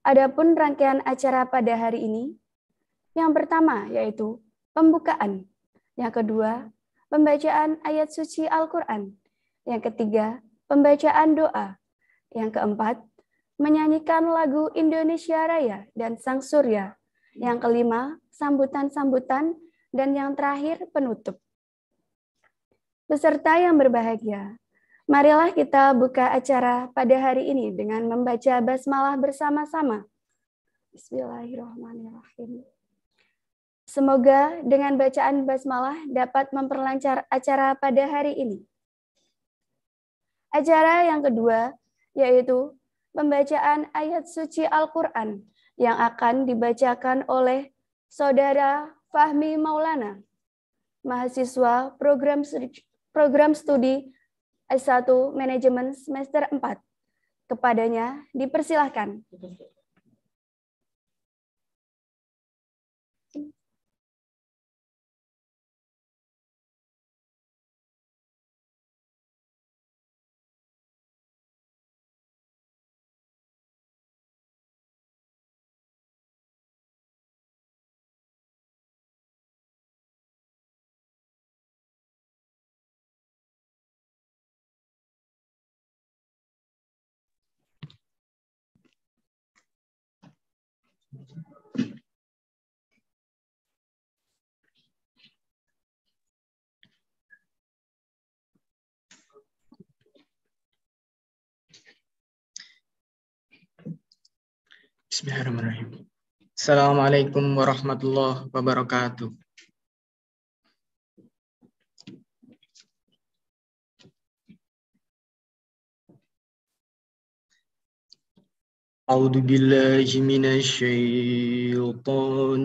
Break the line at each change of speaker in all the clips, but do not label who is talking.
Adapun rangkaian acara pada hari ini, yang pertama yaitu pembukaan, yang kedua pembacaan ayat suci Al-Quran, yang ketiga pembacaan doa, yang keempat menyanyikan lagu Indonesia Raya dan Sang Surya, yang kelima sambutan-sambutan, dan yang terakhir penutup. Peserta yang berbahagia, Marilah kita buka acara pada hari ini dengan membaca basmalah bersama-sama. Bismillahirrahmanirrahim. Semoga dengan bacaan basmalah dapat memperlancar acara pada hari ini. Acara yang kedua yaitu pembacaan ayat suci Al-Quran yang akan dibacakan oleh Saudara Fahmi Maulana, mahasiswa program, program studi S1 Manajemen semester 4. Kepadanya dipersilahkan.
Bismillahirrahmanirrahim. Assalamualaikum warahmatullahi wabarakatuh. Audhu billahi من الشيطان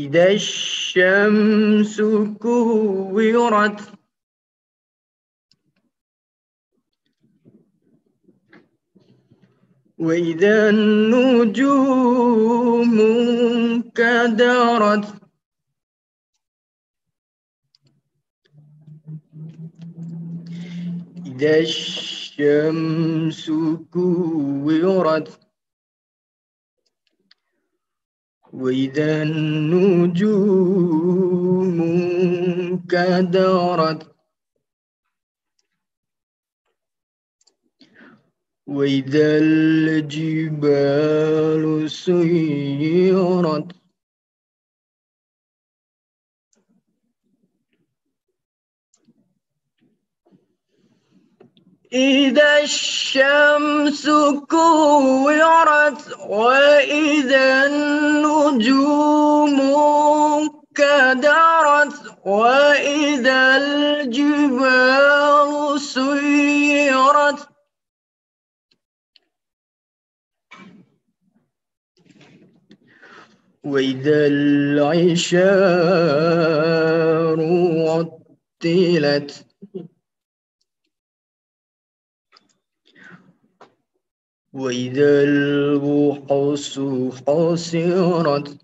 إذا الشمس كورت
وإذا النجوم كدرت إذا الشمس كورت وإذا النجوم كدرت وإذا
الجبال سيرت
إذا الشمس كورت وإذا النجوم كدرت وإذا الجبال
سيرت
وإذا العشار عطلت
وإذا البحوث حصرت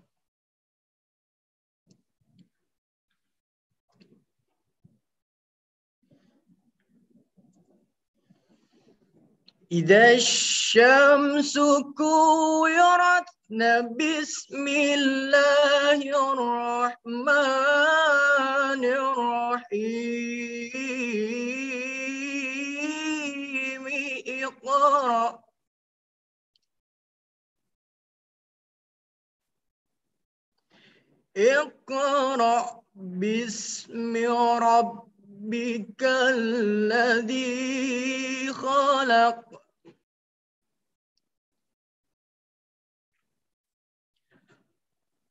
إذا الشمس كورت بسم الله الرحمن الرحيم اقرأ اقرأ باسم ربك الذي خلق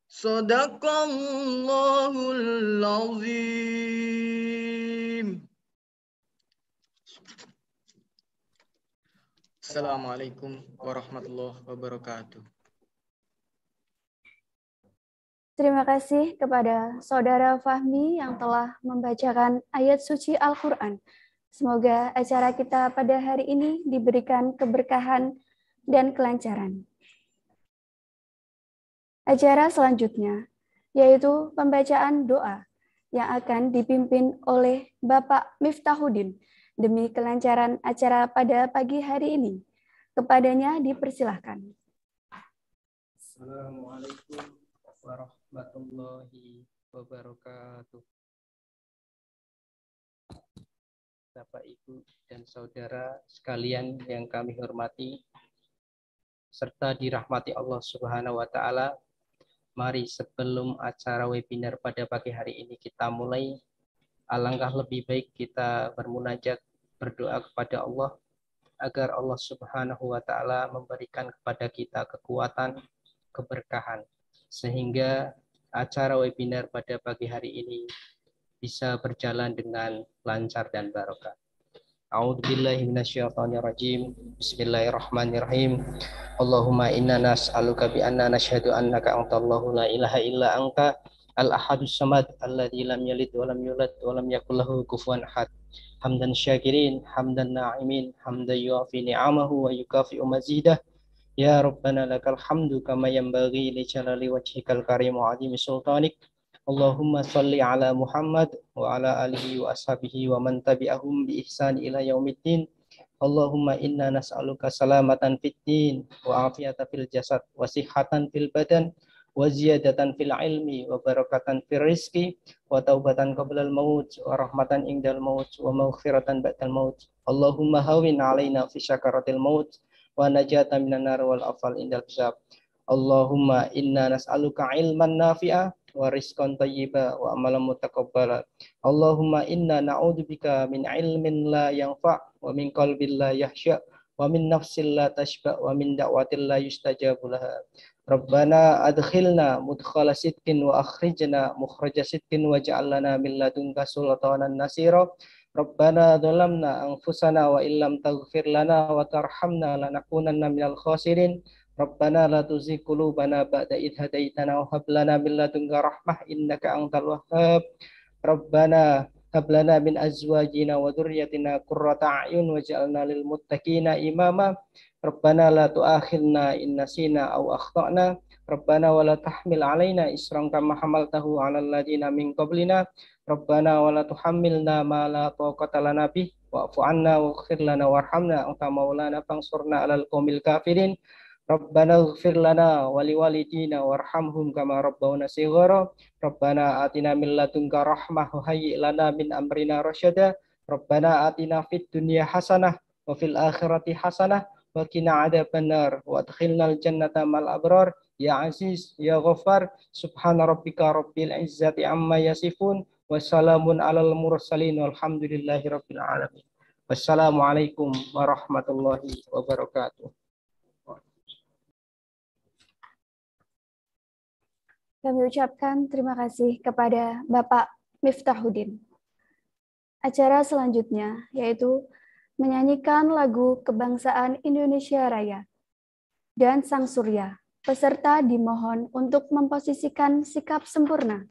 صدق الله
العظيم
السلام عليكم ورحمة الله
وبركاته
Terima kasih kepada Saudara Fahmi yang telah membacakan ayat suci Al-Quran. Semoga acara kita pada hari ini diberikan keberkahan dan kelancaran. Acara selanjutnya yaitu pembacaan doa yang akan dipimpin oleh Bapak Miftahuddin demi kelancaran acara pada pagi hari ini. Kepadanya dipersilahkan.
Assalamualaikum warahmatullahi warahmatullahi wabarakatuh. Bapak, Ibu, dan Saudara sekalian yang kami hormati,
serta dirahmati Allah Subhanahu wa Ta'ala, mari sebelum acara webinar pada pagi hari ini kita mulai, alangkah lebih baik kita bermunajat berdoa kepada Allah agar Allah Subhanahu wa taala memberikan kepada kita kekuatan, keberkahan sehingga acara webinar pada pagi hari ini bisa berjalan dengan lancar dan barokah. A'udzubillahi minasyaitonirrajim. Bismillahirrahmanirrahim. Allahumma inna nas'aluka bi anna nashhadu annaka antallahu la ilaha illa anka al-ahadus samad alladzi lam yalid wa lam yulad wa lam yakul lahu kufuwan ahad. Hamdan syakirin, hamdan na'imin, hamdan yu'afi ni'amahu wa yukafi'u mazidah. Ya Rabbana lakal hamdu kama yang bagi li jalali wajhikal karim wa sultanik. Allahumma salli ala Muhammad wa ala alihi wa ashabihi wa man tabi'ahum bi ihsan ila yaumiddin. Allahumma inna nas'aluka salamatan fid din wa afiyata fil jasad wa sihatan fil badan wa ziyadatan fil ilmi wa barakatan fil rizki wa taubatan qabla al maut wa rahmatan Ingdal maut wa maghfiratan ba'dal maut. Allahumma hawin alaina fi syakaratil maut wa najata minan nar wal afal indal hisab. Allahumma inna nas'aluka ilman nafi'a wa rizqan tayyiba wa amalan mutaqabbala. Allahumma inna na'udzubika min ilmin la yanfa' wa min qalbin la yahsha wa min nafsin la tashba wa min da'watin la yustajabu laha. Rabbana adkhilna mudkhala sidqin wa akhrijna mukhraja sidqin wa ja'alna min ladunka sultanan nasira. Rabbana ang anfusana wa illam taghfir lana wa tarhamna lanakunanna minal khasirin. Rabbana la tuzigh qulubana ba'da idh hadaytana wa hab lana min ladunka rahmah innaka antal wahhab. Rabbana hab lana min azwajina wa dhurriyyatina qurrata a'yun waj'alna lil muttaqina imama. Rabbana la tu'akhilna in nasina aw akhtana. Rabbana wa tahmil alaina isran kama hamaltahu 'alal ladina min qablina Rabbana wa la tuhammilna ma la taqata lana bih wa'fu anna waghfir lana warhamna anta maulana fansurna 'alal qomil kafirin. Rabbana ighfir lana wa liwalidina warhamhum kama rabbawna shighara. Rabbana atina min ladunka rahmah wa hayyi lana min amrina rasyada. Rabbana atina fid dunia hasanah wa fil akhirati hasanah wa ada adzabannar wa adkhilnal jannata mal abrar ya aziz ya ghafar subhana rabbika rabbil izzati amma yasifun wassalamun alal mursalin walhamdulillahi rabbil alamin. Wassalamualaikum warahmatullahi wabarakatuh.
Kami ucapkan terima kasih kepada Bapak Miftahuddin. Acara selanjutnya yaitu menyanyikan lagu kebangsaan Indonesia Raya dan Sang Surya. Peserta dimohon untuk memposisikan sikap sempurna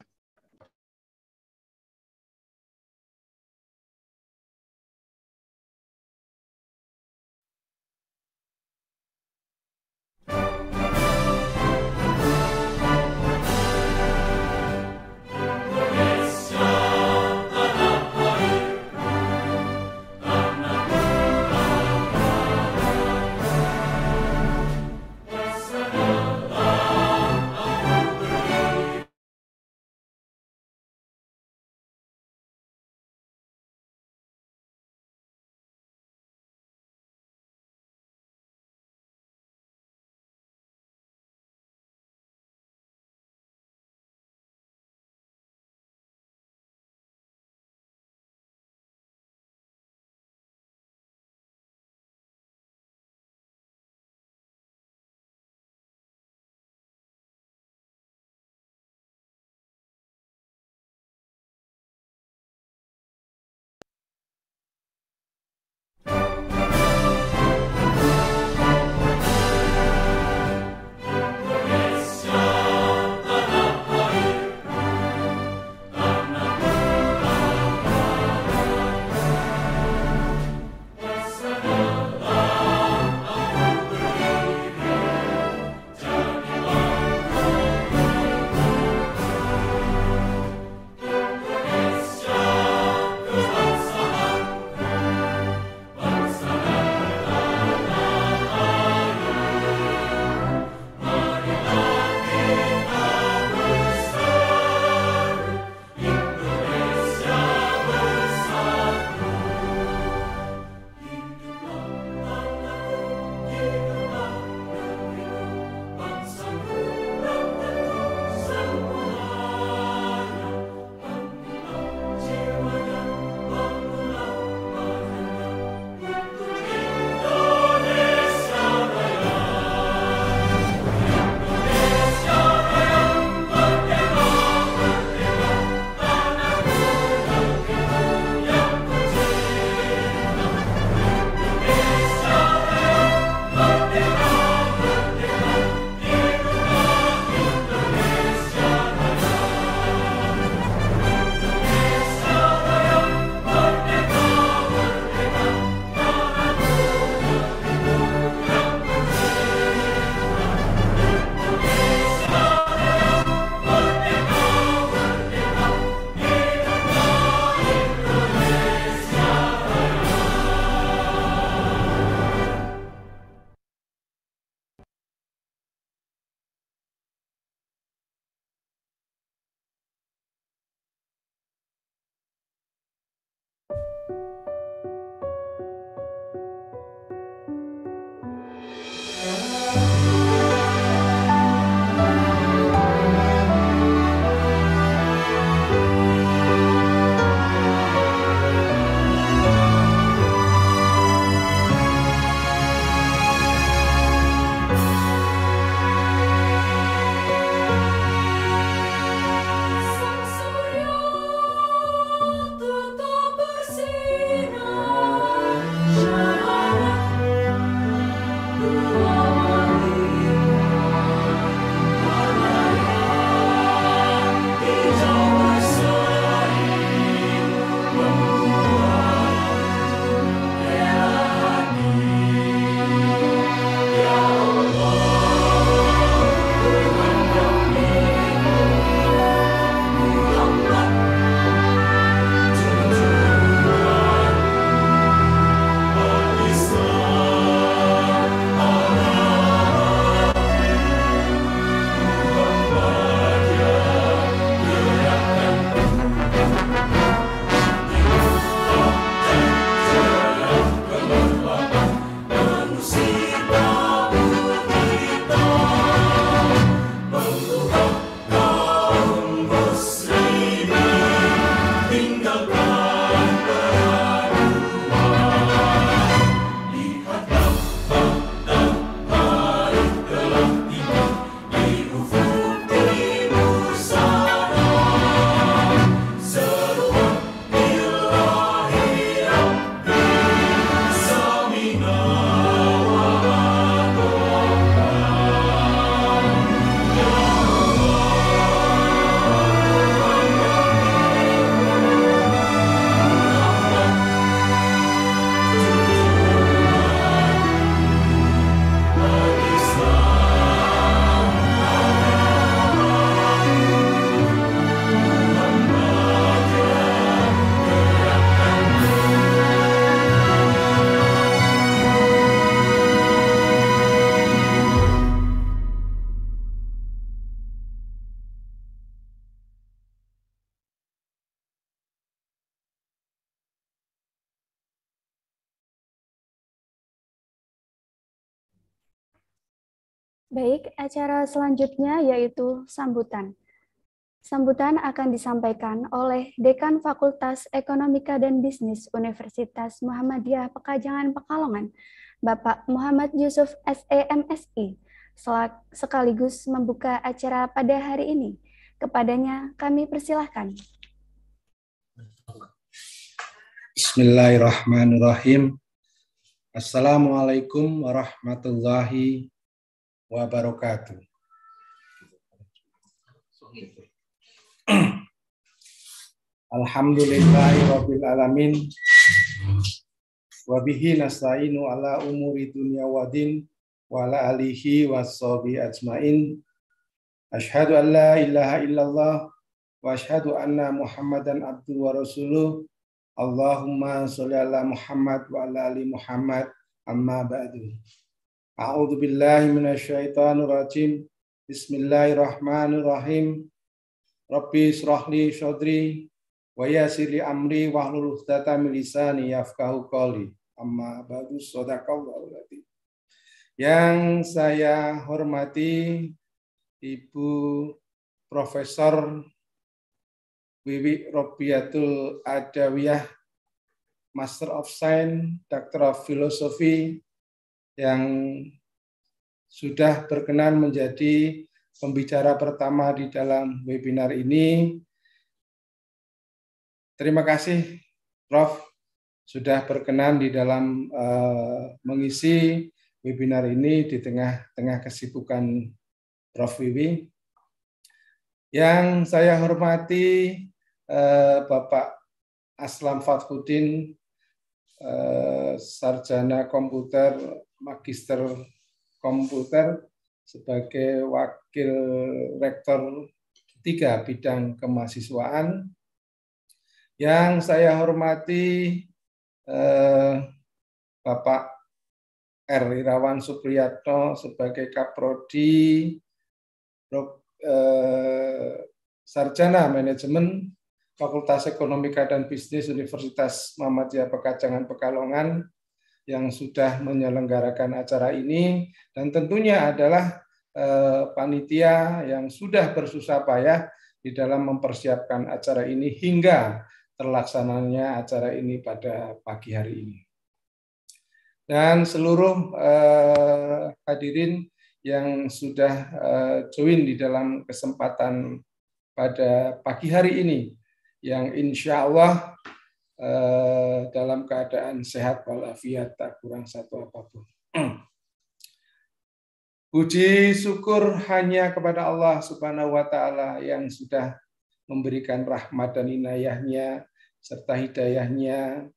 acara selanjutnya yaitu sambutan. Sambutan akan disampaikan oleh Dekan Fakultas Ekonomika dan Bisnis Universitas Muhammadiyah Pekajangan Pekalongan, Bapak Muhammad Yusuf e SEMSI, sekaligus membuka acara pada hari ini. Kepadanya kami persilahkan.
Bismillahirrahmanirrahim. Assalamualaikum warahmatullahi wabarakatuh. Alhamdulillahi rabbil alamin. Wabihi nasta'inu ala umuri dunya wa din wa ala alihi wa sahbi ajmain. Ashhadu an la ilaha illallah wa ashhadu anna Muhammadan abduhu wa rasuluh. Allahumma sholli ala Muhammad wa ala ali Muhammad amma ba'du. A'udzu billahi minasyaitonir rajim. Bismillahirrahmanirrahim. Rabbi israhli sadri wa li amri wahlul 'uqdatam min lisani yafqahu qawli. Amma ba'du sadaqallahu alazim. Yang saya hormati Ibu Profesor Wiwi Robiatul Adawiyah Master of Science, Doctor of Philosophy, yang sudah berkenan menjadi pembicara pertama di dalam webinar ini. Terima kasih, Prof, sudah berkenan di dalam uh, mengisi webinar ini di tengah-tengah kesibukan Prof. Wiwi. Yang saya hormati uh, Bapak Aslam Fathuddin, uh, Sarjana Komputer magister komputer sebagai wakil rektor tiga bidang kemahasiswaan. Yang saya hormati eh, Bapak R. Irawan Supriyatno sebagai Kaprodi eh, Sarjana Manajemen Fakultas Ekonomika dan Bisnis Universitas Muhammadiyah Pekajangan Pekalongan yang sudah menyelenggarakan acara ini dan tentunya adalah eh, panitia yang sudah bersusah payah di dalam mempersiapkan acara ini hingga terlaksananya acara ini pada pagi hari ini. Dan seluruh eh, hadirin yang sudah eh, join di dalam kesempatan pada pagi hari ini, yang insya Allah Eh, dalam keadaan sehat walafiat tak kurang satu apapun.
Puji
syukur hanya kepada Allah Subhanahu wa taala yang sudah memberikan rahmat dan inayahnya serta hidayahnya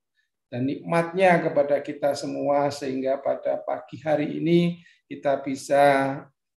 dan nikmatnya kepada kita semua sehingga pada pagi hari ini kita bisa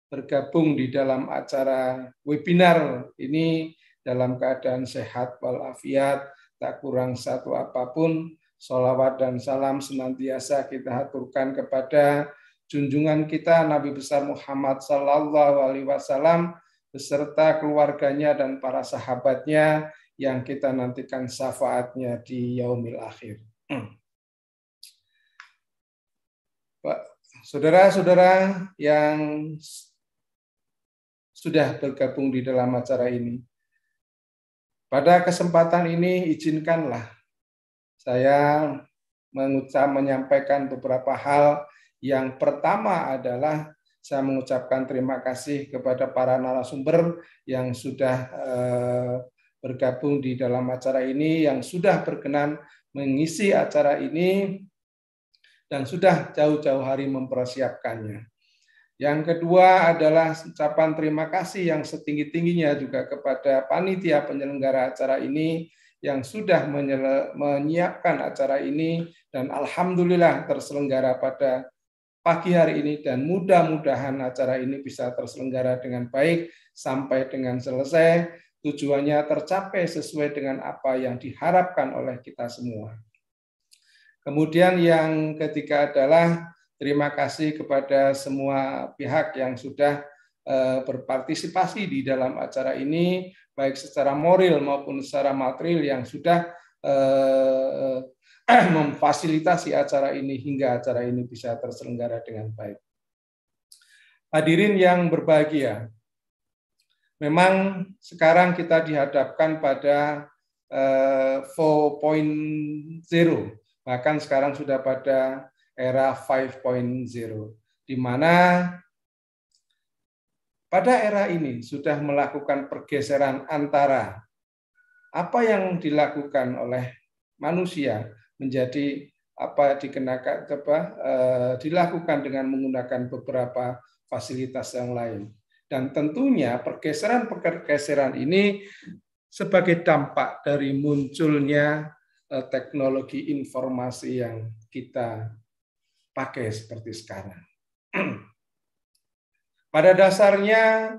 bergabung di dalam acara webinar ini dalam keadaan sehat walafiat tak kurang satu apapun, sholawat dan salam senantiasa kita haturkan kepada junjungan kita Nabi besar Muhammad Sallallahu Alaihi Wasallam beserta keluarganya dan para sahabatnya yang kita nantikan syafaatnya di yaumil akhir. Hmm. Pak, saudara-saudara yang sudah bergabung di dalam acara ini, pada kesempatan ini izinkanlah saya mengucap menyampaikan beberapa hal yang pertama adalah saya mengucapkan terima kasih kepada para narasumber yang sudah eh, bergabung di dalam acara ini, yang sudah berkenan mengisi acara ini, dan sudah jauh-jauh hari mempersiapkannya. Yang kedua adalah ucapan terima kasih yang setinggi-tingginya juga kepada panitia penyelenggara acara ini yang sudah menyiapkan acara ini dan alhamdulillah terselenggara pada pagi hari ini dan mudah-mudahan acara ini bisa terselenggara dengan baik sampai dengan selesai tujuannya tercapai sesuai dengan apa yang diharapkan oleh kita semua. Kemudian yang ketiga adalah terima kasih kepada semua pihak yang sudah eh, berpartisipasi di dalam acara ini, baik secara moral maupun secara material yang sudah eh, memfasilitasi acara ini hingga acara ini bisa terselenggara dengan baik. Hadirin yang berbahagia, memang sekarang kita dihadapkan pada 4.0, eh, bahkan sekarang sudah pada era 5.0, di mana pada era ini sudah melakukan pergeseran antara apa yang dilakukan oleh manusia menjadi apa dikenakan apa eh, dilakukan dengan menggunakan beberapa fasilitas yang lain dan tentunya pergeseran-pergeseran ini sebagai dampak dari munculnya eh, teknologi informasi yang kita pakai seperti sekarang. Pada dasarnya,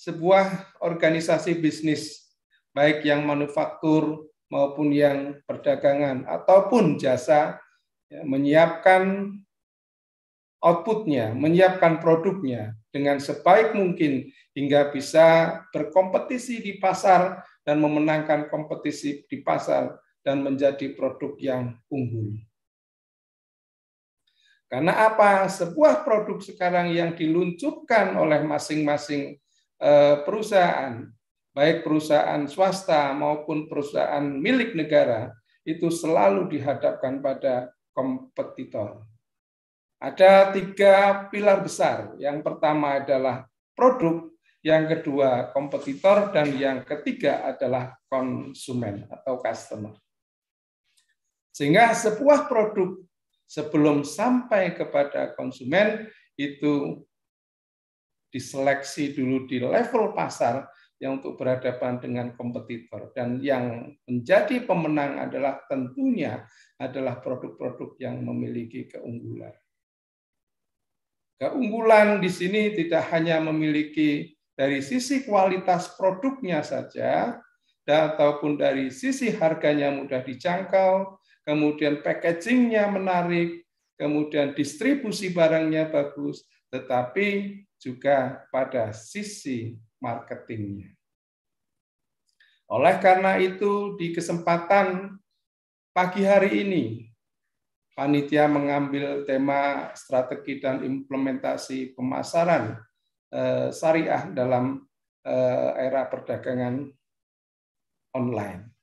sebuah organisasi bisnis, baik yang manufaktur maupun yang perdagangan ataupun jasa, ya, menyiapkan outputnya, menyiapkan produknya dengan sebaik mungkin hingga bisa berkompetisi di pasar dan memenangkan kompetisi di pasar dan menjadi produk yang unggul. Karena apa? Sebuah produk sekarang yang diluncurkan oleh masing-masing eh, perusahaan, baik perusahaan swasta maupun perusahaan milik negara, itu selalu dihadapkan pada kompetitor. Ada tiga pilar besar. Yang pertama adalah produk, yang kedua kompetitor, dan yang ketiga adalah konsumen atau customer. Sehingga sebuah produk sebelum sampai kepada konsumen itu diseleksi dulu di level pasar yang untuk berhadapan dengan kompetitor dan yang menjadi pemenang adalah tentunya adalah produk-produk yang memiliki keunggulan. Keunggulan di sini tidak hanya memiliki dari sisi kualitas produknya saja, ataupun dari sisi harganya mudah dijangkau, kemudian packagingnya menarik, kemudian distribusi barangnya bagus, tetapi juga pada sisi marketingnya. Oleh karena itu, di kesempatan pagi hari ini, panitia mengambil tema strategi dan implementasi pemasaran eh, syariah dalam eh, era perdagangan online.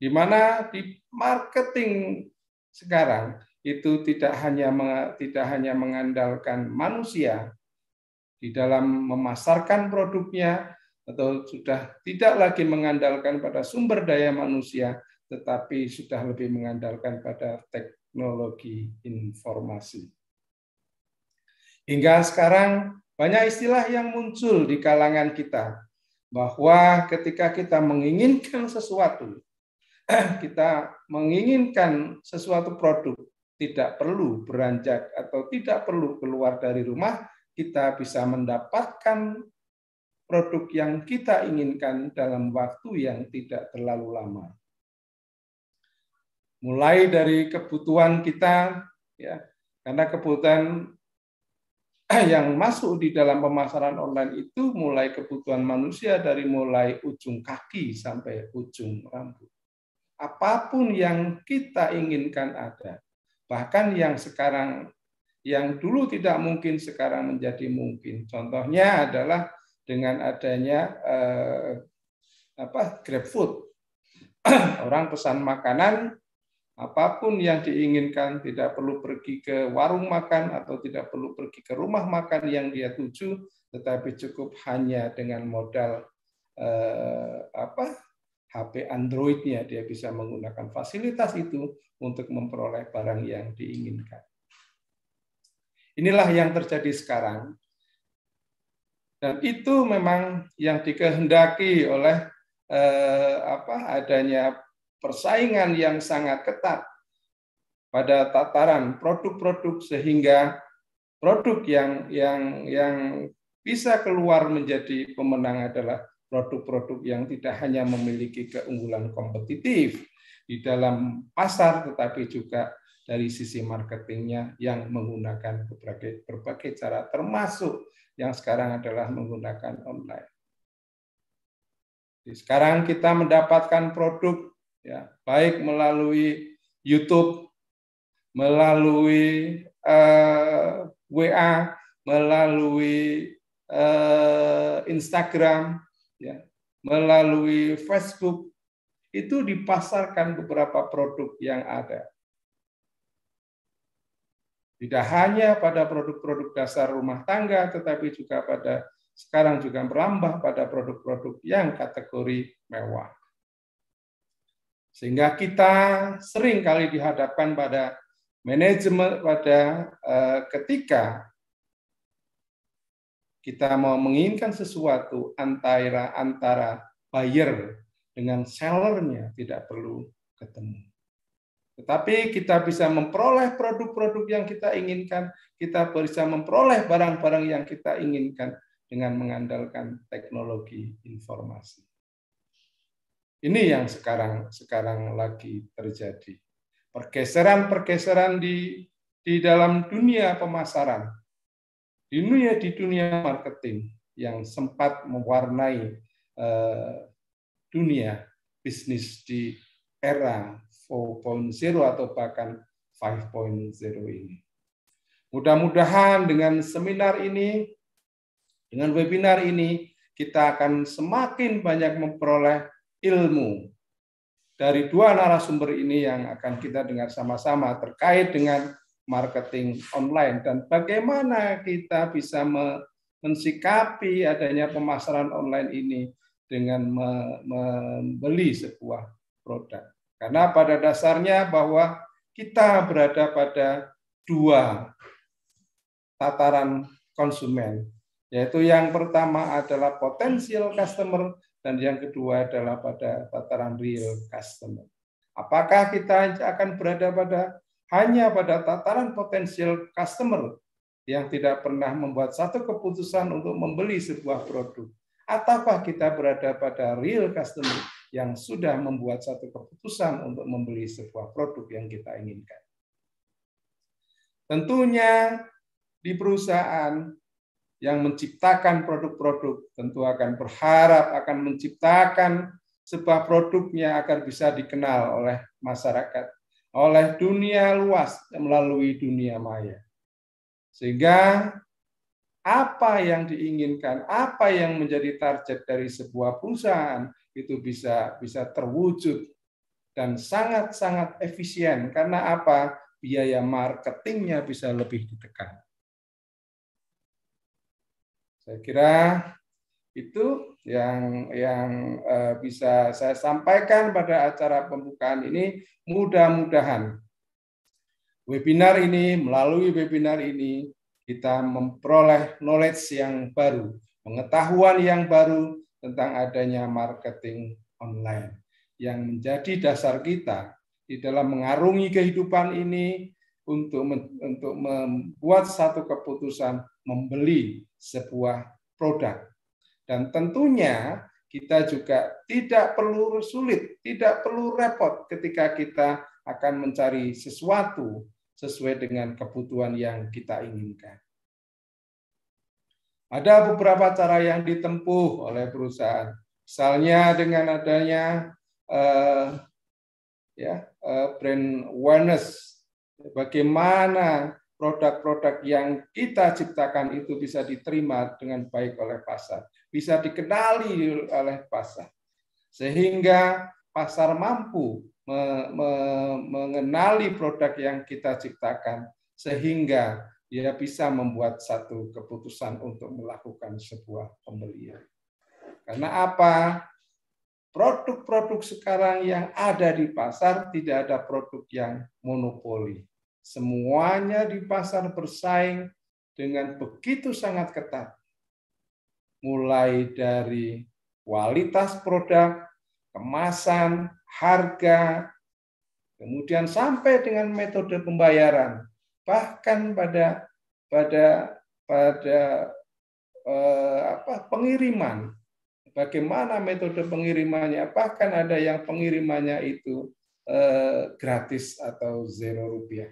Di mana di marketing sekarang itu tidak hanya tidak hanya mengandalkan manusia di dalam memasarkan produknya atau sudah tidak lagi mengandalkan pada sumber daya manusia tetapi sudah lebih mengandalkan pada teknologi informasi. Hingga sekarang banyak istilah yang muncul di kalangan kita bahwa ketika kita menginginkan sesuatu kita menginginkan sesuatu produk tidak perlu beranjak atau tidak perlu keluar dari rumah, kita bisa mendapatkan produk yang kita inginkan dalam waktu yang tidak terlalu lama. Mulai dari kebutuhan kita, ya, karena kebutuhan yang masuk di dalam pemasaran online itu mulai kebutuhan manusia dari mulai ujung kaki sampai ujung rambut apapun yang kita inginkan ada. Bahkan yang sekarang yang dulu tidak mungkin sekarang menjadi mungkin. Contohnya adalah dengan adanya eh, apa GrabFood. Orang pesan makanan apapun yang diinginkan, tidak perlu pergi ke warung makan atau tidak perlu pergi ke rumah makan yang dia tuju, tetapi cukup hanya dengan modal eh, apa HP Androidnya dia bisa menggunakan fasilitas itu untuk memperoleh barang yang diinginkan. Inilah yang terjadi sekarang. Dan itu memang yang dikehendaki oleh eh, apa adanya persaingan yang sangat ketat pada tataran produk-produk sehingga produk yang yang yang bisa keluar menjadi pemenang adalah produk-produk yang tidak hanya memiliki keunggulan kompetitif di dalam pasar, tetapi juga dari sisi marketingnya yang menggunakan berbagai, berbagai cara, termasuk yang sekarang adalah menggunakan online. Jadi sekarang kita mendapatkan produk ya baik melalui YouTube, melalui uh, eh, WA, melalui uh, Instagram, ya, melalui Facebook itu dipasarkan beberapa produk yang ada. Tidak hanya pada produk-produk dasar rumah tangga, tetapi juga pada sekarang juga merambah pada produk-produk yang kategori mewah. Sehingga kita sering kali dihadapkan pada manajemen pada eh, ketika kita mau menginginkan sesuatu antara antara buyer dengan sellernya tidak perlu ketemu. Tetapi kita bisa memperoleh produk-produk yang kita inginkan, kita bisa memperoleh barang-barang yang kita inginkan dengan mengandalkan teknologi informasi. Ini yang sekarang sekarang lagi terjadi. Pergeseran-pergeseran di di dalam dunia pemasaran dunia di dunia marketing yang sempat mewarnai eh, dunia bisnis di era 4.0 atau bahkan 5.0 ini. Mudah-mudahan dengan seminar ini, dengan webinar ini, kita akan semakin banyak memperoleh ilmu dari dua narasumber ini yang akan kita dengar sama-sama terkait dengan marketing online dan bagaimana kita bisa mensikapi adanya pemasaran online ini dengan membeli sebuah produk. Karena pada dasarnya bahwa kita berada pada dua tataran konsumen, yaitu yang pertama adalah potensial customer dan yang kedua adalah pada tataran real customer. Apakah kita akan berada pada hanya pada tataran potensial customer yang tidak pernah membuat satu keputusan untuk membeli sebuah produk. Ataukah kita berada pada real customer yang sudah membuat satu keputusan untuk membeli sebuah produk yang kita inginkan? Tentunya di perusahaan yang menciptakan produk-produk tentu akan berharap akan menciptakan sebuah produknya agar bisa dikenal oleh masyarakat oleh dunia luas melalui dunia maya. Sehingga apa yang diinginkan, apa yang menjadi target dari sebuah perusahaan itu bisa bisa terwujud dan sangat-sangat efisien karena apa? biaya marketingnya bisa lebih ditekan. Saya kira itu yang yang eh, bisa saya sampaikan pada acara pembukaan ini mudah-mudahan webinar ini melalui webinar ini kita memperoleh knowledge yang baru, pengetahuan yang baru tentang adanya marketing online yang menjadi dasar kita di dalam mengarungi kehidupan ini untuk untuk membuat satu keputusan membeli sebuah produk dan tentunya kita juga tidak perlu sulit, tidak perlu repot ketika kita akan mencari sesuatu sesuai dengan kebutuhan yang kita inginkan. Ada beberapa cara yang ditempuh oleh perusahaan, misalnya dengan adanya uh, ya uh, brand awareness, bagaimana produk-produk yang kita ciptakan itu bisa diterima dengan baik oleh pasar bisa dikenali oleh pasar. Sehingga pasar mampu me me mengenali produk yang kita ciptakan sehingga dia bisa membuat satu keputusan untuk melakukan sebuah pembelian. Karena apa? Produk-produk sekarang yang ada di pasar tidak ada produk yang monopoli. Semuanya di pasar bersaing dengan begitu sangat ketat mulai dari kualitas produk, kemasan, harga, kemudian sampai dengan metode pembayaran, bahkan pada pada pada eh, apa pengiriman, bagaimana metode pengirimannya, bahkan ada yang pengirimannya itu eh, gratis atau zero rupiah.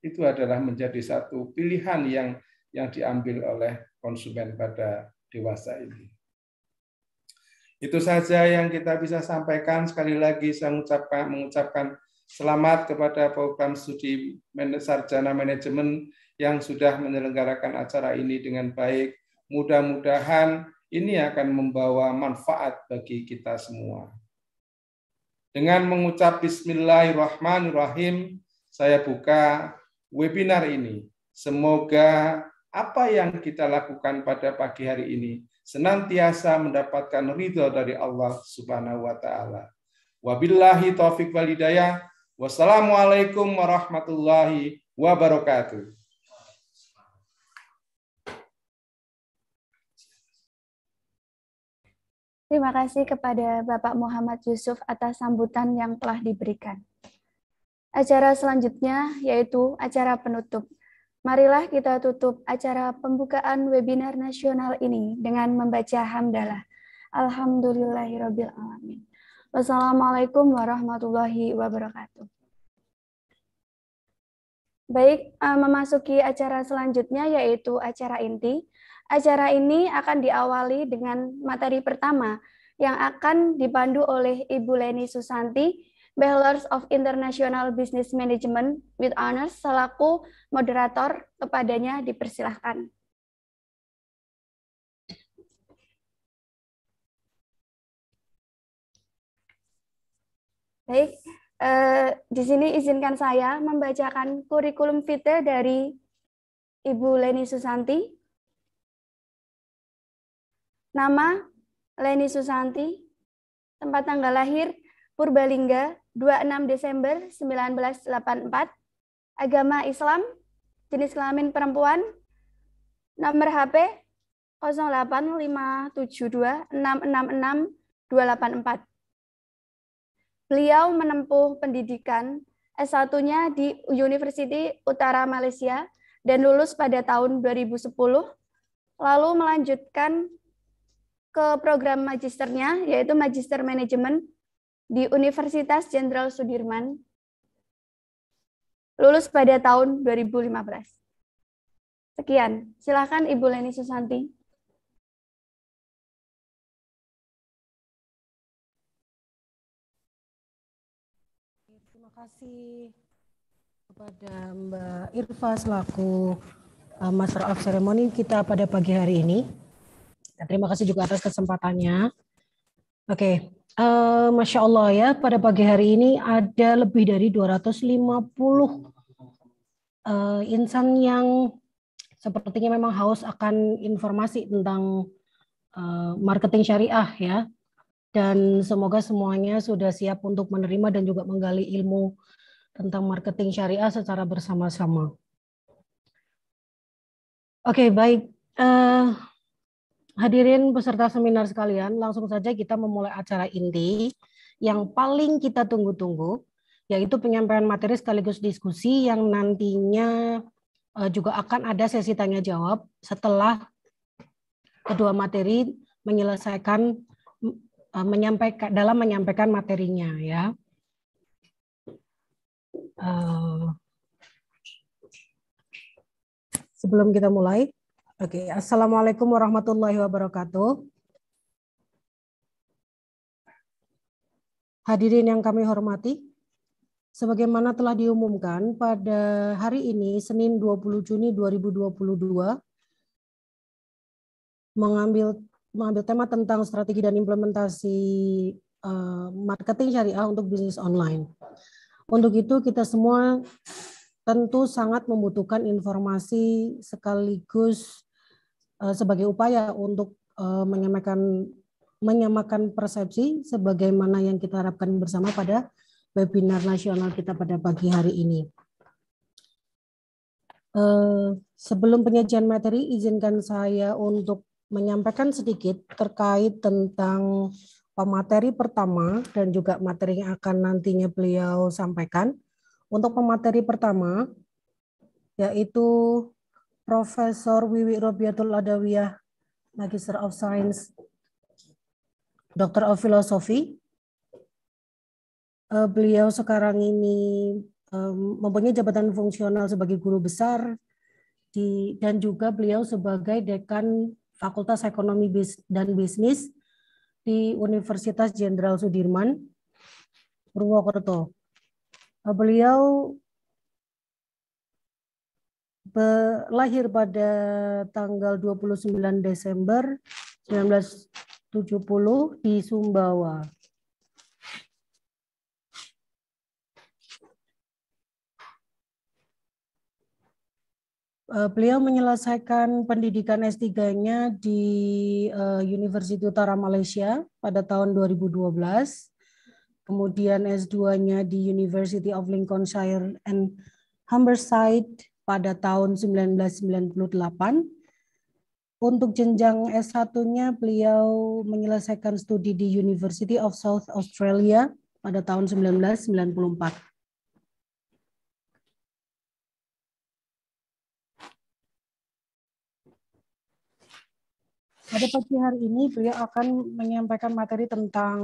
Itu adalah menjadi satu pilihan yang yang diambil oleh konsumen pada dewasa ini. Itu saja yang kita bisa sampaikan. Sekali lagi saya mengucapkan, mengucapkan selamat kepada program studi sarjana manajemen yang sudah menyelenggarakan acara ini dengan baik. Mudah-mudahan ini akan membawa manfaat bagi kita semua. Dengan mengucap bismillahirrahmanirrahim, saya buka webinar ini. Semoga apa yang kita lakukan pada pagi hari ini senantiasa mendapatkan ridho dari Allah Subhanahu wa taala. Wabillahi taufik wal hidayah. Wassalamualaikum
warahmatullahi wabarakatuh.
Terima kasih kepada Bapak Muhammad Yusuf atas sambutan yang telah diberikan. Acara selanjutnya yaitu acara penutup. Marilah kita tutup acara pembukaan webinar nasional ini dengan membaca hamdalah. Alhamdulillahirabbil alamin. Wassalamualaikum warahmatullahi wabarakatuh. Baik, eh, memasuki acara selanjutnya yaitu acara inti. Acara ini akan diawali dengan materi pertama yang akan dipandu oleh Ibu Leni Susanti Bachelor of International Business Management with Honors selaku moderator kepadanya dipersilahkan. Baik, eh, di sini izinkan saya membacakan kurikulum vitae dari Ibu Leni Susanti. Nama Leni Susanti, tempat tanggal lahir Purbalingga 26 Desember 1984, agama Islam, jenis kelamin perempuan, nomor HP 08572666284. Beliau menempuh pendidikan S1-nya di University Utara Malaysia dan lulus pada tahun 2010, lalu melanjutkan ke program magisternya, yaitu Magister Manajemen di Universitas Jenderal Sudirman, lulus pada tahun 2015. Sekian, silakan
Ibu Leni Susanti. Terima kasih
kepada Mbak Irfa selaku uh, Master of Ceremony kita pada pagi hari ini. Terima kasih juga atas kesempatannya. Oke, okay uh, Masya Allah ya, pada pagi hari ini ada lebih dari 250 uh, eh, insan yang sepertinya memang haus akan informasi tentang uh, marketing syariah ya. Dan semoga semuanya sudah siap untuk menerima dan juga menggali ilmu tentang marketing syariah secara bersama-sama. Oke, okay, baik. Uh, hadirin peserta seminar sekalian, langsung saja kita memulai acara inti yang paling kita tunggu-tunggu, yaitu penyampaian materi sekaligus diskusi yang nantinya eh, juga akan ada sesi tanya jawab setelah kedua materi menyelesaikan eh, menyampaikan dalam menyampaikan materinya ya. Eh, sebelum kita mulai, Oke, okay. assalamualaikum warahmatullahi wabarakatuh. Hadirin yang kami hormati, sebagaimana telah diumumkan pada hari ini Senin 20 Juni 2022 mengambil mengambil tema tentang strategi dan implementasi uh, marketing syariah untuk bisnis online. Untuk itu kita semua tentu sangat membutuhkan informasi sekaligus Eh, sebagai upaya untuk eh, menyamakan menyamakan persepsi sebagaimana yang kita harapkan bersama pada webinar nasional kita pada pagi hari ini. Eh, sebelum penyajian materi, izinkan saya untuk menyampaikan sedikit terkait tentang pemateri pertama dan juga materi yang akan nantinya beliau sampaikan. Untuk pemateri pertama, yaitu Profesor Wiwi Robiatul Adawiyah, Magister of Science, Doctor of Philosophy. Eh, beliau sekarang ini mempunyai jabatan fungsional sebagai guru besar di, dan juga beliau sebagai dekan Fakultas Ekonomi dan Bisnis di Universitas Jenderal Sudirman, Purwokerto. Eh, beliau lahir pada tanggal 29 Desember 1970 di Sumbawa. Eh, beliau menyelesaikan pendidikan S3-nya di eh, University Utara Malaysia pada tahun 2012. Kemudian S2-nya di University of Lincolnshire and Humberside pada tahun 1998. Untuk jenjang S1-nya beliau menyelesaikan studi di University of South Australia pada tahun 1994. Pada pagi hari ini beliau akan menyampaikan materi tentang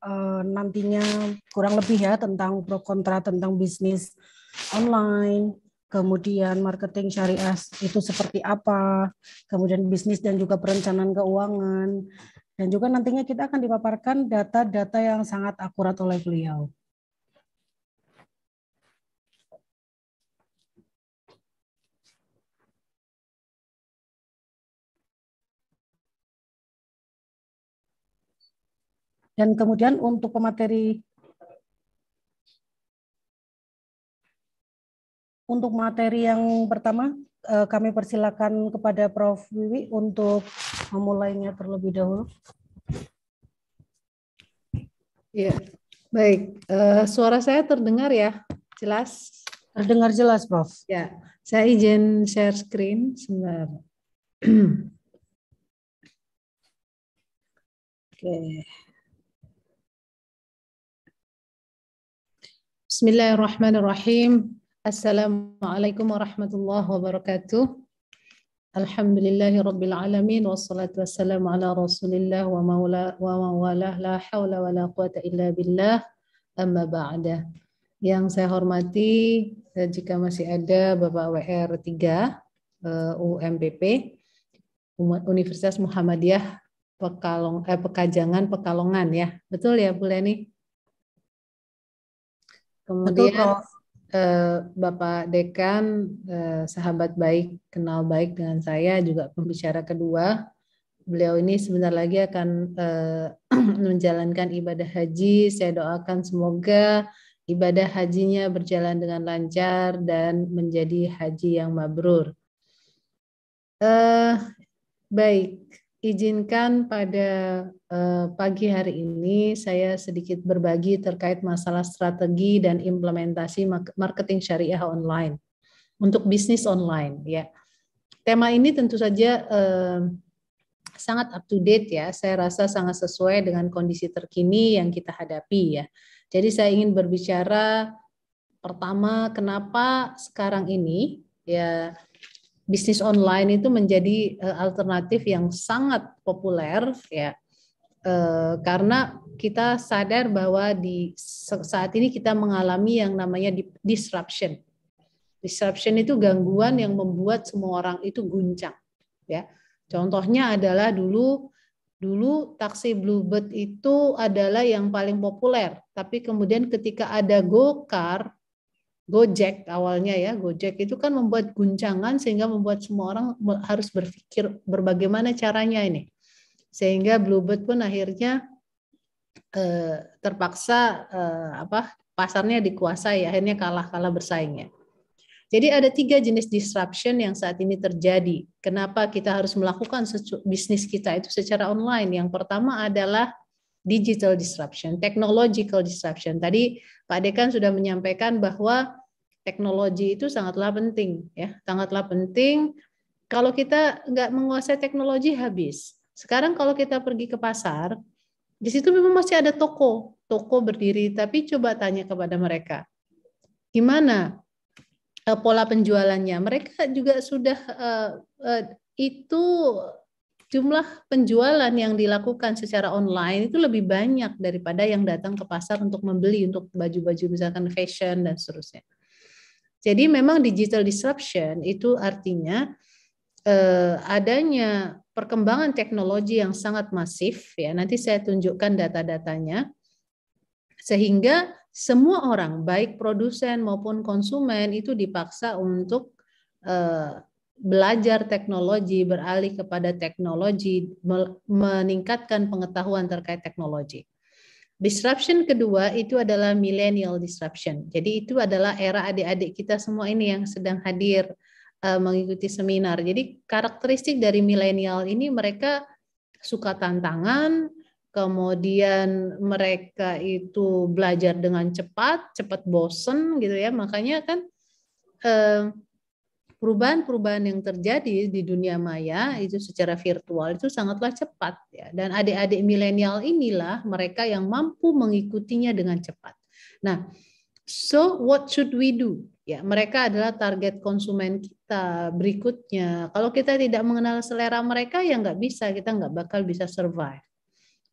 uh, nantinya kurang lebih ya tentang pro kontra tentang bisnis online, kemudian marketing syariah itu seperti apa, kemudian bisnis dan juga perencanaan keuangan, dan juga nantinya kita akan dipaparkan
data-data yang sangat akurat oleh beliau. Dan kemudian untuk pemateri
untuk materi yang pertama eh, kami persilakan kepada Prof. Wiwi untuk memulainya terlebih dahulu.
Ya, baik. Eh, suara saya terdengar ya, jelas. Terdengar jelas, Prof. Ya, saya izin share screen sebentar.
Oke.
Bismillahirrahmanirrahim. Assalamualaikum warahmatullahi wabarakatuh. Alhamdulillahi rabbil alamin wassalatu wassalamu ala Rasulillah wa maula wa mawalah la haula wala quwata illa billah amma ba'da. Yang saya hormati eh, jika masih ada Bapak WR 3 UMPP Universitas Muhammadiyah Pekalong eh, Pekajangan Pekalongan ya. Betul ya Bu Leni? Kemudian Betul, Eh, Bapak Dekan, eh, sahabat baik, kenal baik dengan saya, juga pembicara kedua. Beliau ini sebentar lagi akan eh, menjalankan ibadah haji. Saya doakan semoga ibadah hajinya berjalan dengan lancar dan menjadi haji yang mabrur. baik, izinkan pada eh, pagi hari ini saya sedikit berbagi terkait masalah strategi dan implementasi marketing syariah online untuk bisnis online ya. Tema ini tentu saja eh, sangat up to date ya. Saya rasa sangat sesuai dengan kondisi terkini yang kita hadapi ya. Jadi saya ingin berbicara pertama kenapa sekarang ini ya bisnis online itu menjadi eh, alternatif yang sangat populer ya eh, karena kita sadar bahwa di saat ini kita mengalami yang namanya disruption. Disruption itu gangguan yang membuat semua orang itu guncang, ya. Contohnya adalah dulu dulu taksi Bluebird itu adalah yang paling populer, tapi kemudian ketika ada GoCar Gojek awalnya ya, Gojek itu kan membuat guncangan sehingga membuat semua orang harus berpikir berbagaimana caranya ini. Sehingga Bluebird pun akhirnya eh, terpaksa eh, apa pasarnya dikuasai, akhirnya kalah-kalah bersaingnya. Jadi ada tiga jenis disruption yang saat ini terjadi. Kenapa kita harus melakukan bisnis kita itu secara online? Yang pertama adalah digital disruption, technological disruption. Tadi Pak Dekan sudah menyampaikan bahwa teknologi itu sangatlah penting, ya, sangatlah penting. Kalau kita nggak menguasai teknologi habis. Sekarang kalau kita pergi ke pasar, di situ memang masih ada toko, toko berdiri, tapi coba tanya kepada mereka, gimana eh, pola penjualannya? Mereka juga sudah eh, eh, itu jumlah penjualan yang dilakukan secara online itu lebih banyak daripada yang datang ke pasar untuk membeli untuk baju-baju misalkan fashion dan seterusnya. Jadi memang digital disruption itu artinya eh, adanya perkembangan teknologi yang sangat masif ya. Nanti saya tunjukkan data-datanya sehingga semua orang baik produsen maupun konsumen itu dipaksa untuk eh, belajar teknologi, beralih kepada teknologi, meningkatkan pengetahuan terkait teknologi. Disruption kedua itu adalah millennial disruption. Jadi itu adalah era adik-adik kita semua ini yang sedang hadir uh, mengikuti seminar. Jadi karakteristik dari milenial ini mereka suka tantangan, kemudian mereka itu belajar dengan cepat, cepat bosen gitu ya. Makanya kan uh, perubahan-perubahan yang terjadi di dunia maya itu secara virtual itu sangatlah cepat ya dan adik-adik milenial inilah mereka yang mampu mengikutinya dengan cepat. Nah, so what should we do? Ya, mereka adalah target konsumen kita berikutnya. Kalau kita tidak mengenal selera mereka, ya nggak bisa, kita nggak bakal bisa survive.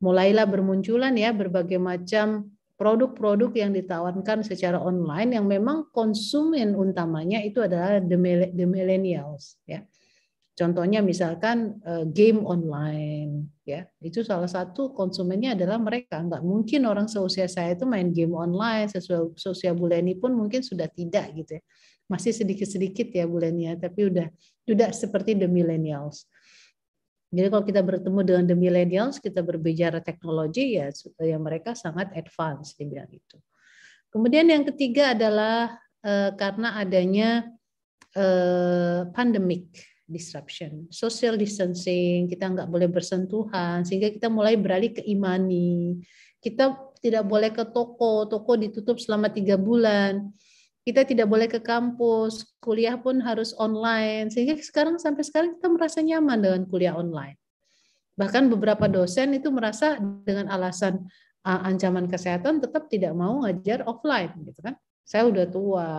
Mulailah bermunculan ya berbagai macam produk-produk yang ditawarkan secara online yang memang konsumen utamanya itu adalah the millennials ya. Contohnya misalkan eh, game online ya. Itu salah satu konsumennya adalah mereka. Enggak mungkin orang seusia saya itu main game online, sesuai seusia Buleni pun mungkin sudah tidak gitu ya. Masih sedikit-sedikit ya bulannya tapi udah tidak seperti the millennials. Jadi kalau kita bertemu dengan the millennials, kita berbicara teknologi ya, yang mereka sangat advance di bidang itu. Kemudian yang ketiga adalah uh, karena adanya uh, pandemic disruption, social distancing, kita nggak boleh bersentuhan, sehingga kita mulai beralih ke imani. Kita tidak boleh ke toko, toko ditutup selama tiga bulan kita tidak boleh ke kampus, kuliah pun harus online. Sehingga sekarang sampai sekarang kita merasa nyaman dengan kuliah online. Bahkan beberapa dosen itu merasa dengan alasan ancaman kesehatan tetap tidak mau ngajar offline gitu kan. Saya udah tua.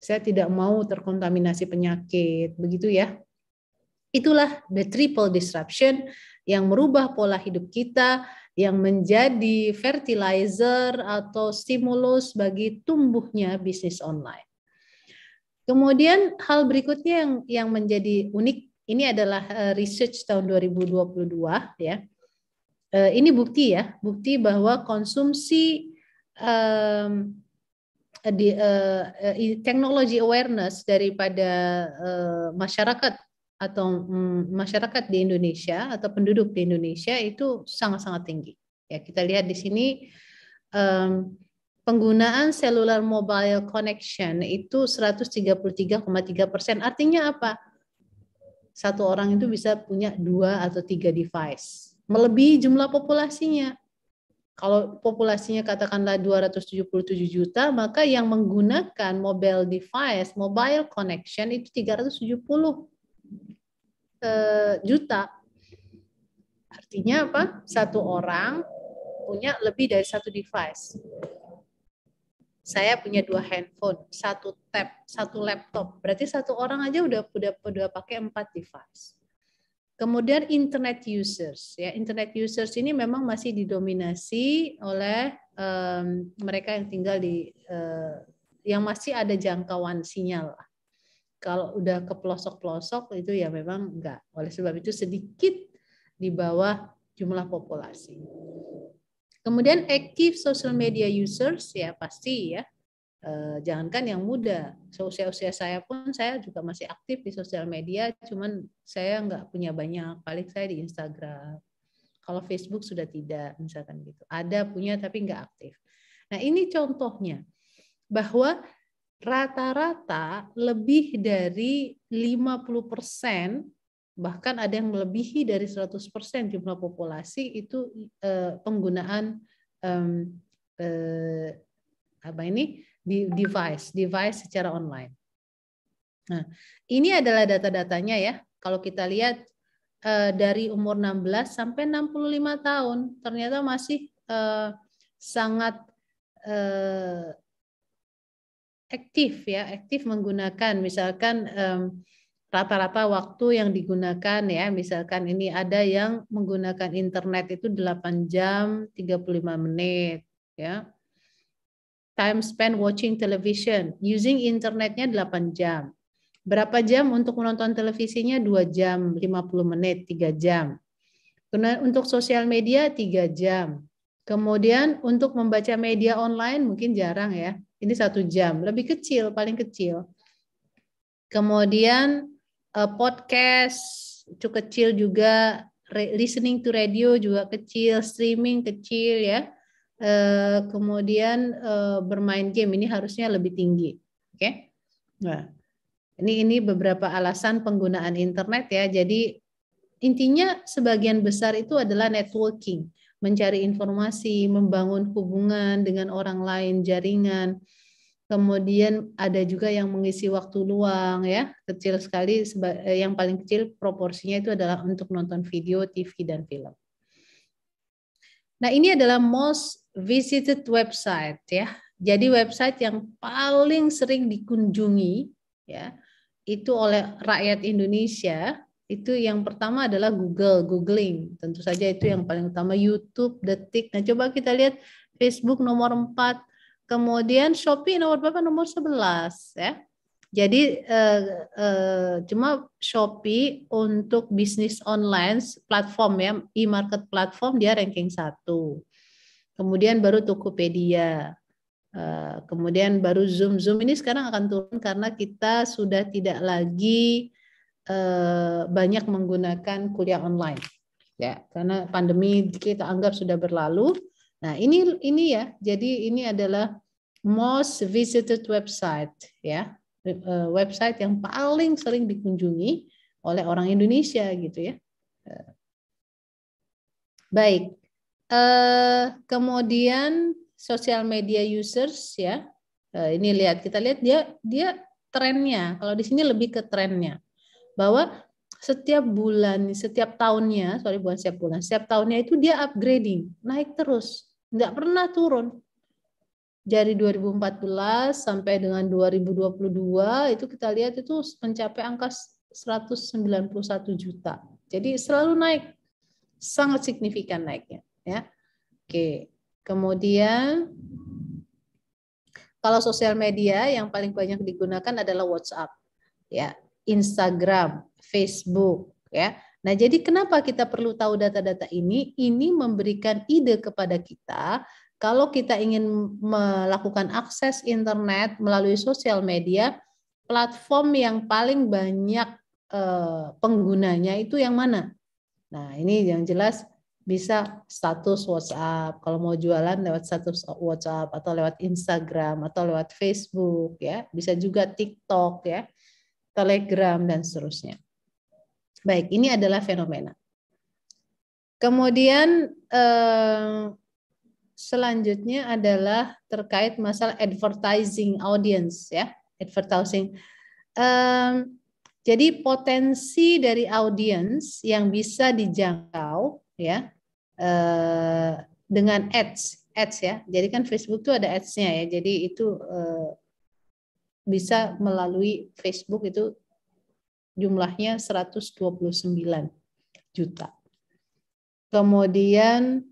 Saya tidak mau terkontaminasi penyakit, begitu ya. Itulah the triple disruption yang merubah pola hidup kita yang menjadi fertilizer atau stimulus bagi tumbuhnya bisnis online. Kemudian hal berikutnya yang yang menjadi unik ini adalah eh, research tahun 2022 ya. Eh, ini bukti ya, bukti bahwa konsumsi um, di uh, teknologi awareness daripada uh, masyarakat atau mmm, masyarakat di Indonesia atau penduduk di Indonesia itu sangat-sangat tinggi. Ya, kita lihat di sini um, penggunaan cellular mobile connection itu 133,3 persen. Artinya apa? Satu orang itu bisa punya dua atau tiga device. Melebihi jumlah populasinya. Kalau populasinya katakanlah 277 juta, maka yang menggunakan mobile device, mobile connection itu 370 juta. Artinya apa? Satu orang punya lebih dari satu device. Saya punya dua handphone, satu tab, satu laptop. Berarti satu orang aja udah udah udah pakai empat device. Kemudian internet users, ya internet users ini memang masih didominasi oleh um, mereka yang tinggal di uh, yang masih ada jangkauan sinyal lah kalau udah ke pelosok-pelosok itu ya memang enggak. Oleh sebab itu sedikit di bawah jumlah populasi. Kemudian active social media users ya pasti ya. Eh, jangankan yang muda, seusia-usia saya pun saya juga masih aktif di sosial media, cuman saya nggak punya banyak, paling saya di Instagram. Kalau Facebook sudah tidak, misalkan gitu. Ada punya tapi nggak aktif. Nah ini contohnya bahwa rata-rata lebih dari 50% bahkan ada yang melebihi dari 100% jumlah populasi itu eh, penggunaan eh, apa ini di device device secara online. Nah, ini adalah data-datanya ya. Kalau kita lihat eh, dari umur 16 sampai 65 tahun ternyata masih eh, sangat eh, aktif ya, aktif menggunakan misalkan rata-rata um, waktu yang digunakan ya, misalkan ini ada yang menggunakan internet itu 8 jam 35 menit ya. Time spent watching television, using internetnya 8 jam. Berapa jam untuk menonton televisinya? 2 jam 50 menit, 3 jam. untuk sosial media 3 jam. Kemudian untuk membaca media online mungkin jarang ya, ini satu jam, lebih kecil, paling kecil. Kemudian eh, podcast cukup kecil juga, listening to radio juga kecil, streaming kecil ya. Eh, kemudian eh, bermain game ini harusnya lebih tinggi, oke? Nah, ini ini beberapa alasan penggunaan internet ya. Jadi intinya sebagian besar itu adalah networking mencari informasi, membangun hubungan dengan orang lain, jaringan. Kemudian ada juga yang mengisi waktu luang ya, kecil sekali eh, yang paling kecil proporsinya itu adalah untuk nonton video, TV dan film. Nah, ini adalah most visited website ya. Jadi website yang paling sering dikunjungi ya itu oleh rakyat Indonesia itu yang pertama adalah Google, googling. Tentu saja itu yang paling utama YouTube, Detik. Nah, coba kita lihat Facebook nomor 4, kemudian Shopee nomor berapa? Nomor 11 ya. Jadi eh, eh, cuma Shopee untuk bisnis online platform ya, e-market platform dia ranking 1. Kemudian baru Tokopedia. Eh, kemudian baru Zoom. Zoom ini sekarang akan turun karena kita sudah tidak lagi Eh, banyak menggunakan kuliah online ya karena pandemi kita anggap sudah berlalu nah ini ini ya jadi ini adalah most visited website ya eh, website yang paling sering dikunjungi oleh orang Indonesia gitu ya eh, baik kemudian social media users ya ini lihat kita lihat dia dia trennya kalau di sini lebih ke trennya bahwa setiap bulan, setiap tahunnya, sorry bukan setiap bulan, setiap tahunnya itu dia upgrading, naik terus, nggak pernah turun. Dari 2014 sampai dengan 2022 itu kita lihat itu mencapai angka 191 juta. Jadi selalu naik, sangat signifikan naiknya. Ya, oke. Kemudian kalau sosial media yang paling banyak digunakan adalah WhatsApp. Ya, Instagram, Facebook, ya. Nah, jadi kenapa kita perlu tahu data-data ini? Ini memberikan ide kepada kita kalau kita ingin melakukan akses internet melalui sosial media, platform yang paling banyak eh, penggunanya itu yang mana? Nah, ini yang jelas bisa status WhatsApp. Kalau mau jualan lewat status WhatsApp atau lewat Instagram atau lewat Facebook ya, bisa juga TikTok ya. Telegram, dan seterusnya. Baik, ini adalah fenomena. Kemudian eh, selanjutnya adalah terkait masalah advertising audience ya, advertising. jadi potensi dari audience yang bisa dijangkau ya eh, dengan ads, ads ya. Jadi kan Facebook itu ada ads-nya ya. Jadi itu eh, bisa melalui Facebook itu jumlahnya 129 juta. Kemudian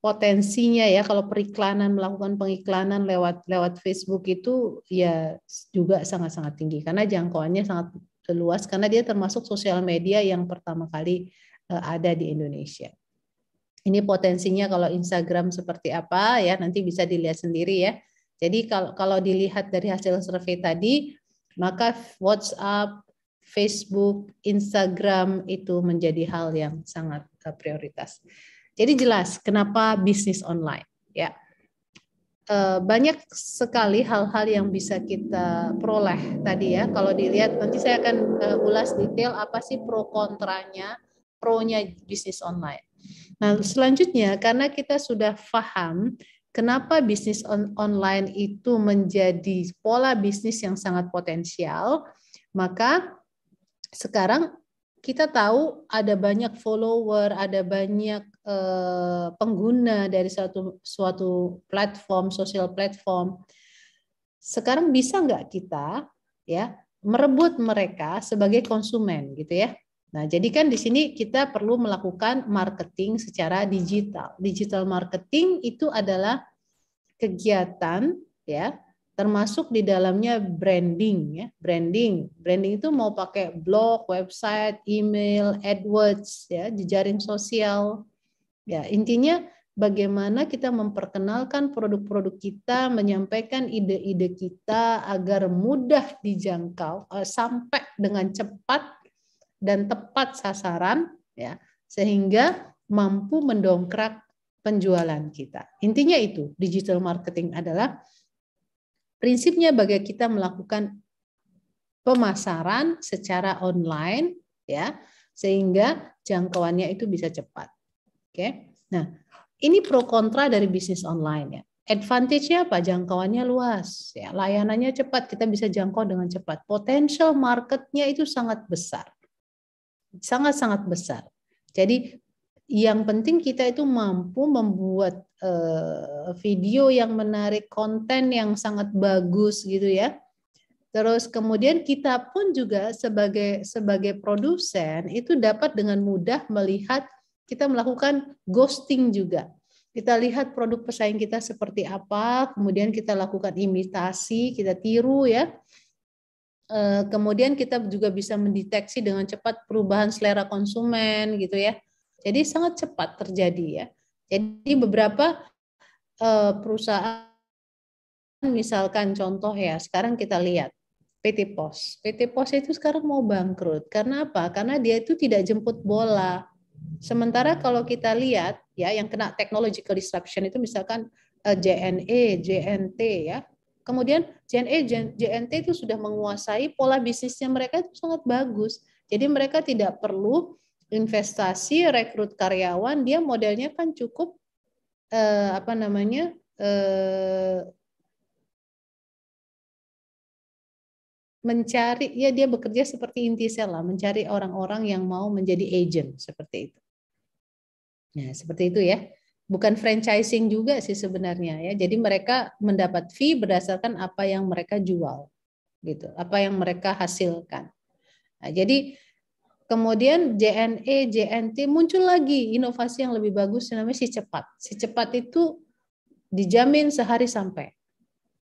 potensinya ya kalau periklanan melakukan pengiklanan lewat lewat Facebook itu ya juga sangat-sangat tinggi karena jangkauannya sangat luas karena dia termasuk sosial media yang pertama kali eh, ada di Indonesia. Ini potensinya kalau Instagram seperti apa ya nanti bisa dilihat sendiri ya jadi kalau kalau dilihat dari hasil survei tadi, maka WhatsApp, Facebook, Instagram itu menjadi hal yang sangat eh, prioritas. Jadi jelas kenapa bisnis online ya. Eh, banyak sekali hal-hal yang bisa kita peroleh tadi ya. Kalau dilihat nanti saya akan eh, ulas detail apa sih pro kontranya, pro nya bisnis online. Nah selanjutnya karena kita sudah paham Kenapa bisnis on online itu menjadi pola bisnis yang sangat potensial? Maka sekarang kita tahu ada banyak follower, ada banyak eh, pengguna dari suatu suatu platform, sosial platform. Sekarang bisa nggak kita ya merebut mereka sebagai konsumen gitu ya? Nah, jadi kan di sini kita perlu melakukan marketing secara digital. Digital marketing itu adalah kegiatan ya, termasuk di dalamnya branding ya, branding. Branding itu mau pakai blog, website, email, AdWords ya, jejaring sosial. Ya, intinya bagaimana kita memperkenalkan produk-produk kita, menyampaikan ide-ide kita agar mudah dijangkau eh, sampai dengan cepat dan tepat sasaran ya sehingga mampu mendongkrak penjualan kita. Intinya itu, digital marketing adalah prinsipnya bagi kita melakukan pemasaran secara online ya, sehingga jangkauannya itu bisa cepat. Oke. Nah, ini pro kontra dari bisnis online ya. Advantage-nya apa? Jangkauannya luas, ya. layanannya cepat, kita bisa jangkau dengan cepat. Potensial marketnya itu sangat besar sangat-sangat besar. Jadi yang penting kita itu mampu membuat uh, video yang menarik, konten yang sangat bagus gitu ya. Terus kemudian kita pun juga sebagai sebagai produsen itu dapat dengan mudah melihat kita melakukan ghosting juga. Kita lihat produk pesaing kita seperti apa, kemudian kita lakukan imitasi, kita tiru ya. Eh, kemudian kita juga bisa mendeteksi dengan cepat perubahan selera konsumen gitu ya. Jadi sangat cepat terjadi ya. Jadi beberapa eh, perusahaan misalkan contoh ya, sekarang kita lihat PT Pos. PT Pos itu sekarang mau bangkrut. Karena apa? Karena dia itu tidak jemput bola. Sementara kalau kita lihat ya yang kena technological disruption itu misalkan eh, JNE, JNT ya, Kemudian JNE, JNT itu sudah menguasai pola bisnisnya mereka itu sangat bagus. Jadi mereka tidak perlu investasi rekrut karyawan, dia modelnya kan cukup eh, apa namanya eh, mencari ya dia bekerja seperti intisel lah, mencari orang-orang yang mau menjadi agent seperti itu. Nah seperti itu ya bukan franchising juga sih sebenarnya ya. Jadi mereka mendapat fee berdasarkan apa yang mereka jual gitu, apa yang mereka hasilkan. Nah, jadi kemudian JNE, JNT muncul lagi inovasi yang lebih bagus namanya si cepat. Si cepat itu dijamin sehari sampai.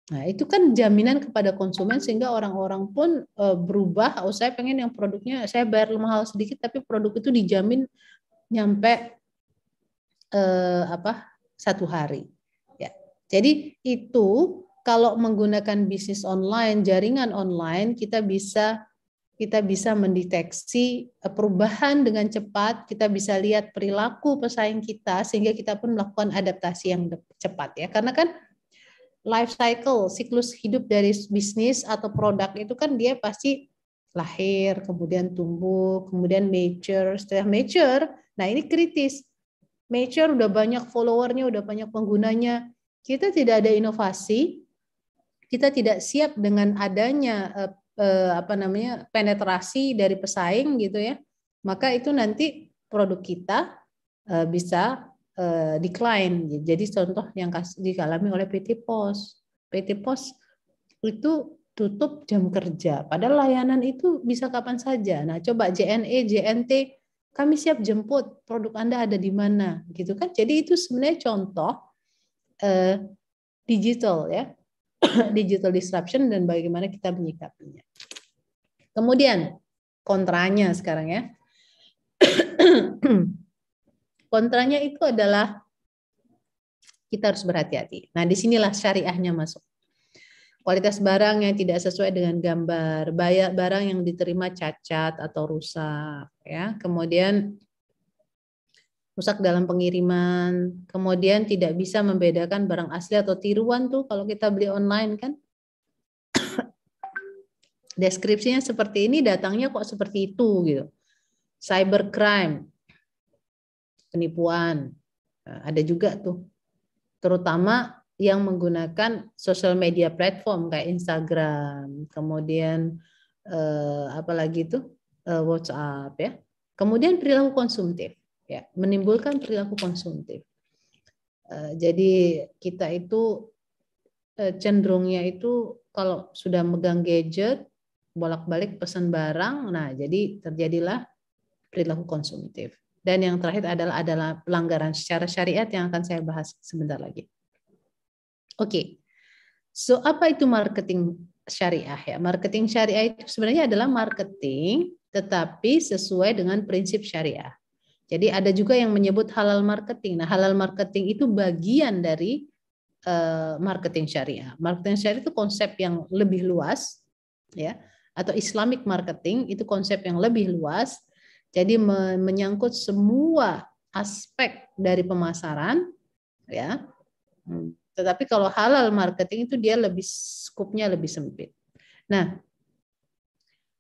Nah, itu kan jaminan kepada konsumen sehingga orang-orang pun eh, berubah, oh saya pengen yang produknya saya bayar mahal sedikit tapi produk itu dijamin nyampe eh, apa satu hari. Ya. Jadi itu kalau menggunakan bisnis online, jaringan online, kita bisa kita bisa mendeteksi eh, perubahan dengan cepat, kita bisa lihat perilaku pesaing kita sehingga kita pun melakukan adaptasi yang cepat ya. Karena kan life cycle, siklus hidup dari bisnis atau produk itu kan dia pasti lahir, kemudian tumbuh, kemudian mature, setelah mature, nah ini kritis mature, udah banyak followernya, udah banyak penggunanya. Kita tidak ada inovasi, kita tidak siap dengan adanya eh, eh, apa namanya penetrasi dari pesaing gitu ya. Maka itu nanti produk kita eh, bisa eh, decline. Jadi contoh yang dialami oleh PT Pos. PT Pos itu tutup jam kerja. Padahal layanan itu bisa kapan saja. Nah, coba JNE, JNT kami siap jemput produk Anda ada di mana gitu kan. Jadi itu sebenarnya contoh eh, digital ya. digital disruption dan bagaimana kita menyikapinya. Kemudian kontranya sekarang ya. kontranya itu adalah kita harus berhati-hati. Nah, disinilah syariahnya masuk kualitas barang yang tidak sesuai dengan gambar, bayar barang yang diterima cacat atau rusak, ya. Kemudian rusak dalam pengiriman, kemudian tidak bisa membedakan barang asli atau tiruan tuh kalau kita beli online kan. Deskripsinya seperti ini, datangnya kok seperti itu gitu. Cybercrime, penipuan, nah, ada juga tuh. Terutama yang menggunakan social media platform kayak Instagram, kemudian eh, apalagi itu eh, WhatsApp ya. Kemudian perilaku konsumtif ya, menimbulkan perilaku konsumtif. Eh, jadi kita itu eh, cenderungnya itu kalau sudah megang gadget bolak-balik pesan barang, nah jadi terjadilah perilaku konsumtif. Dan yang terakhir adalah adalah pelanggaran secara syariat yang akan saya bahas sebentar lagi. Oke. Okay. So apa itu marketing syariah ya? Marketing syariah itu sebenarnya adalah marketing tetapi sesuai dengan prinsip syariah. Jadi ada juga yang menyebut halal marketing. Nah, halal marketing itu bagian dari eh, marketing syariah. Marketing syariah itu konsep yang lebih luas ya atau Islamic marketing itu konsep yang lebih luas. Jadi menyangkut semua aspek dari pemasaran ya. Hmm. Tetapi kalau halal marketing itu dia lebih skupnya lebih sempit. Nah,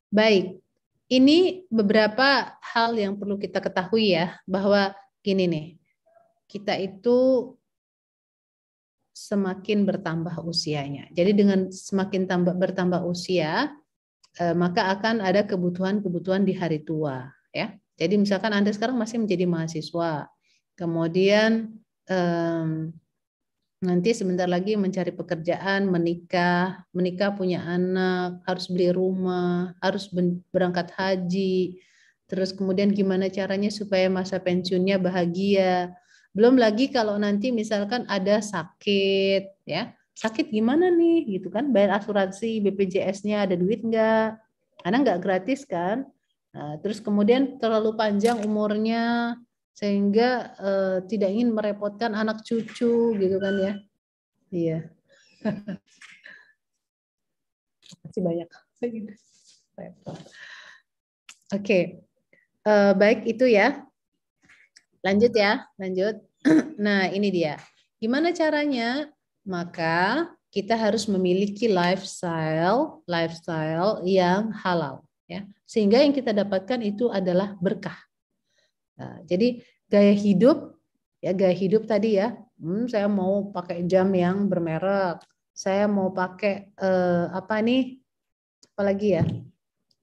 baik. Ini beberapa hal yang perlu kita ketahui ya, bahwa gini nih, kita itu semakin bertambah usianya. Jadi dengan semakin tambah bertambah usia, eh, maka akan ada kebutuhan-kebutuhan di hari tua, ya. Jadi misalkan Anda sekarang masih menjadi mahasiswa, kemudian nanti sebentar lagi mencari pekerjaan, menikah, menikah punya anak, harus beli rumah, harus berangkat haji, terus kemudian gimana caranya supaya masa pensiunnya bahagia. Belum lagi kalau nanti misalkan ada sakit, ya sakit gimana nih gitu kan, bayar asuransi BPJS-nya ada duit nggak? Karena nggak gratis kan. Nah, terus kemudian terlalu panjang umurnya, sehingga eh, tidak ingin merepotkan anak cucu gitu kan ya. Iya. Masih banyak. Oke. Eh, baik itu ya. Lanjut ya, lanjut. nah, ini dia. Gimana caranya? Maka kita harus memiliki lifestyle, lifestyle yang halal ya. Sehingga yang kita dapatkan itu adalah berkah. Nah, jadi gaya hidup ya gaya hidup tadi ya. Hmm, saya mau pakai jam yang bermerek. Saya mau pakai eh, apa nih? Apalagi ya?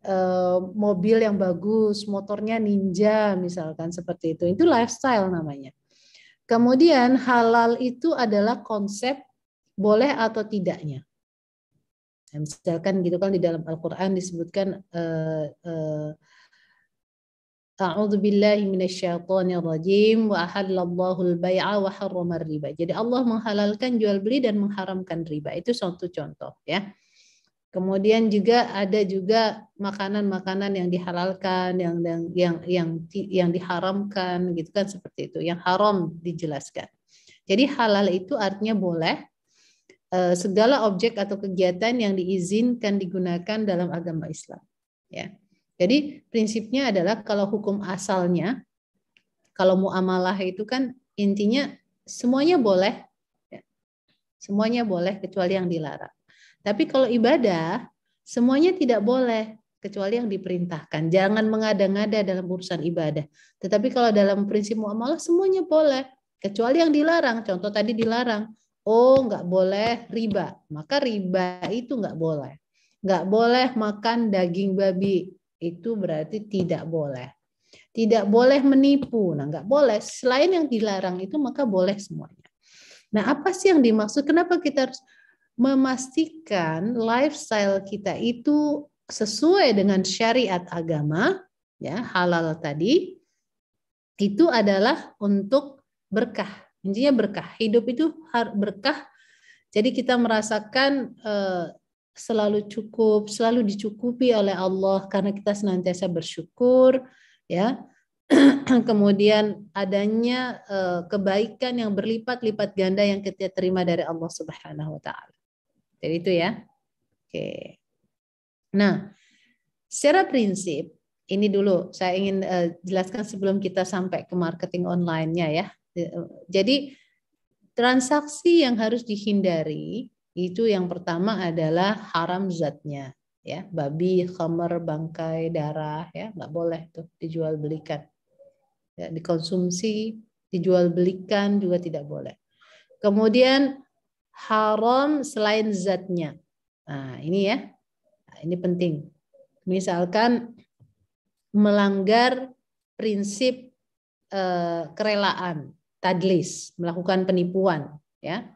Eh, mobil yang bagus, motornya ninja misalkan seperti itu. Itu lifestyle namanya. Kemudian halal itu adalah konsep boleh atau tidaknya. Nah, misalkan gitu kan di dalam Al-Qur'an disebutkan eh, eh, A'udzu billahi minasyaitonir rajim wa ahallallahu al-bai'a wa harramar riba. Jadi Allah menghalalkan jual beli dan mengharamkan riba. Itu satu contoh ya. Kemudian juga ada juga makanan-makanan yang dihalalkan, yang yang yang yang, yang diharamkan gitu kan seperti itu. Yang haram dijelaskan. Jadi halal itu artinya boleh eh, segala objek atau kegiatan yang diizinkan digunakan dalam agama Islam. Ya. Jadi prinsipnya adalah kalau hukum asalnya, kalau muamalah itu kan intinya semuanya boleh, ya. semuanya boleh kecuali yang dilarang. Tapi kalau ibadah, semuanya tidak boleh kecuali yang diperintahkan. Jangan mengada-ngada dalam urusan ibadah. Tetapi kalau dalam prinsip muamalah semuanya boleh, kecuali yang dilarang. Contoh tadi dilarang. Oh, nggak boleh riba. Maka riba itu nggak boleh. Nggak boleh makan daging babi itu berarti tidak boleh. Tidak boleh menipu. Nah, nggak boleh. Selain yang dilarang itu maka boleh semuanya. Nah, apa sih yang dimaksud? Kenapa kita harus memastikan lifestyle kita itu sesuai dengan syariat agama, ya, halal tadi? Itu adalah untuk berkah. Intinya berkah. Hidup itu berkah. Jadi kita merasakan eh, selalu cukup, selalu dicukupi oleh Allah karena kita senantiasa bersyukur, ya. Kemudian adanya eh, kebaikan yang berlipat-lipat ganda yang kita terima dari Allah Subhanahu wa taala. Jadi itu ya. Oke. Nah, secara prinsip ini dulu saya ingin eh, jelaskan sebelum kita sampai ke marketing online-nya ya. Eh, jadi transaksi yang harus dihindari itu yang pertama adalah haram zatnya ya babi khamer bangkai darah ya nggak boleh tuh dijual belikan ya, dikonsumsi dijual belikan juga tidak boleh kemudian haram selain zatnya nah ini ya nah, ini penting misalkan melanggar prinsip eh, kerelaan tadlis melakukan penipuan ya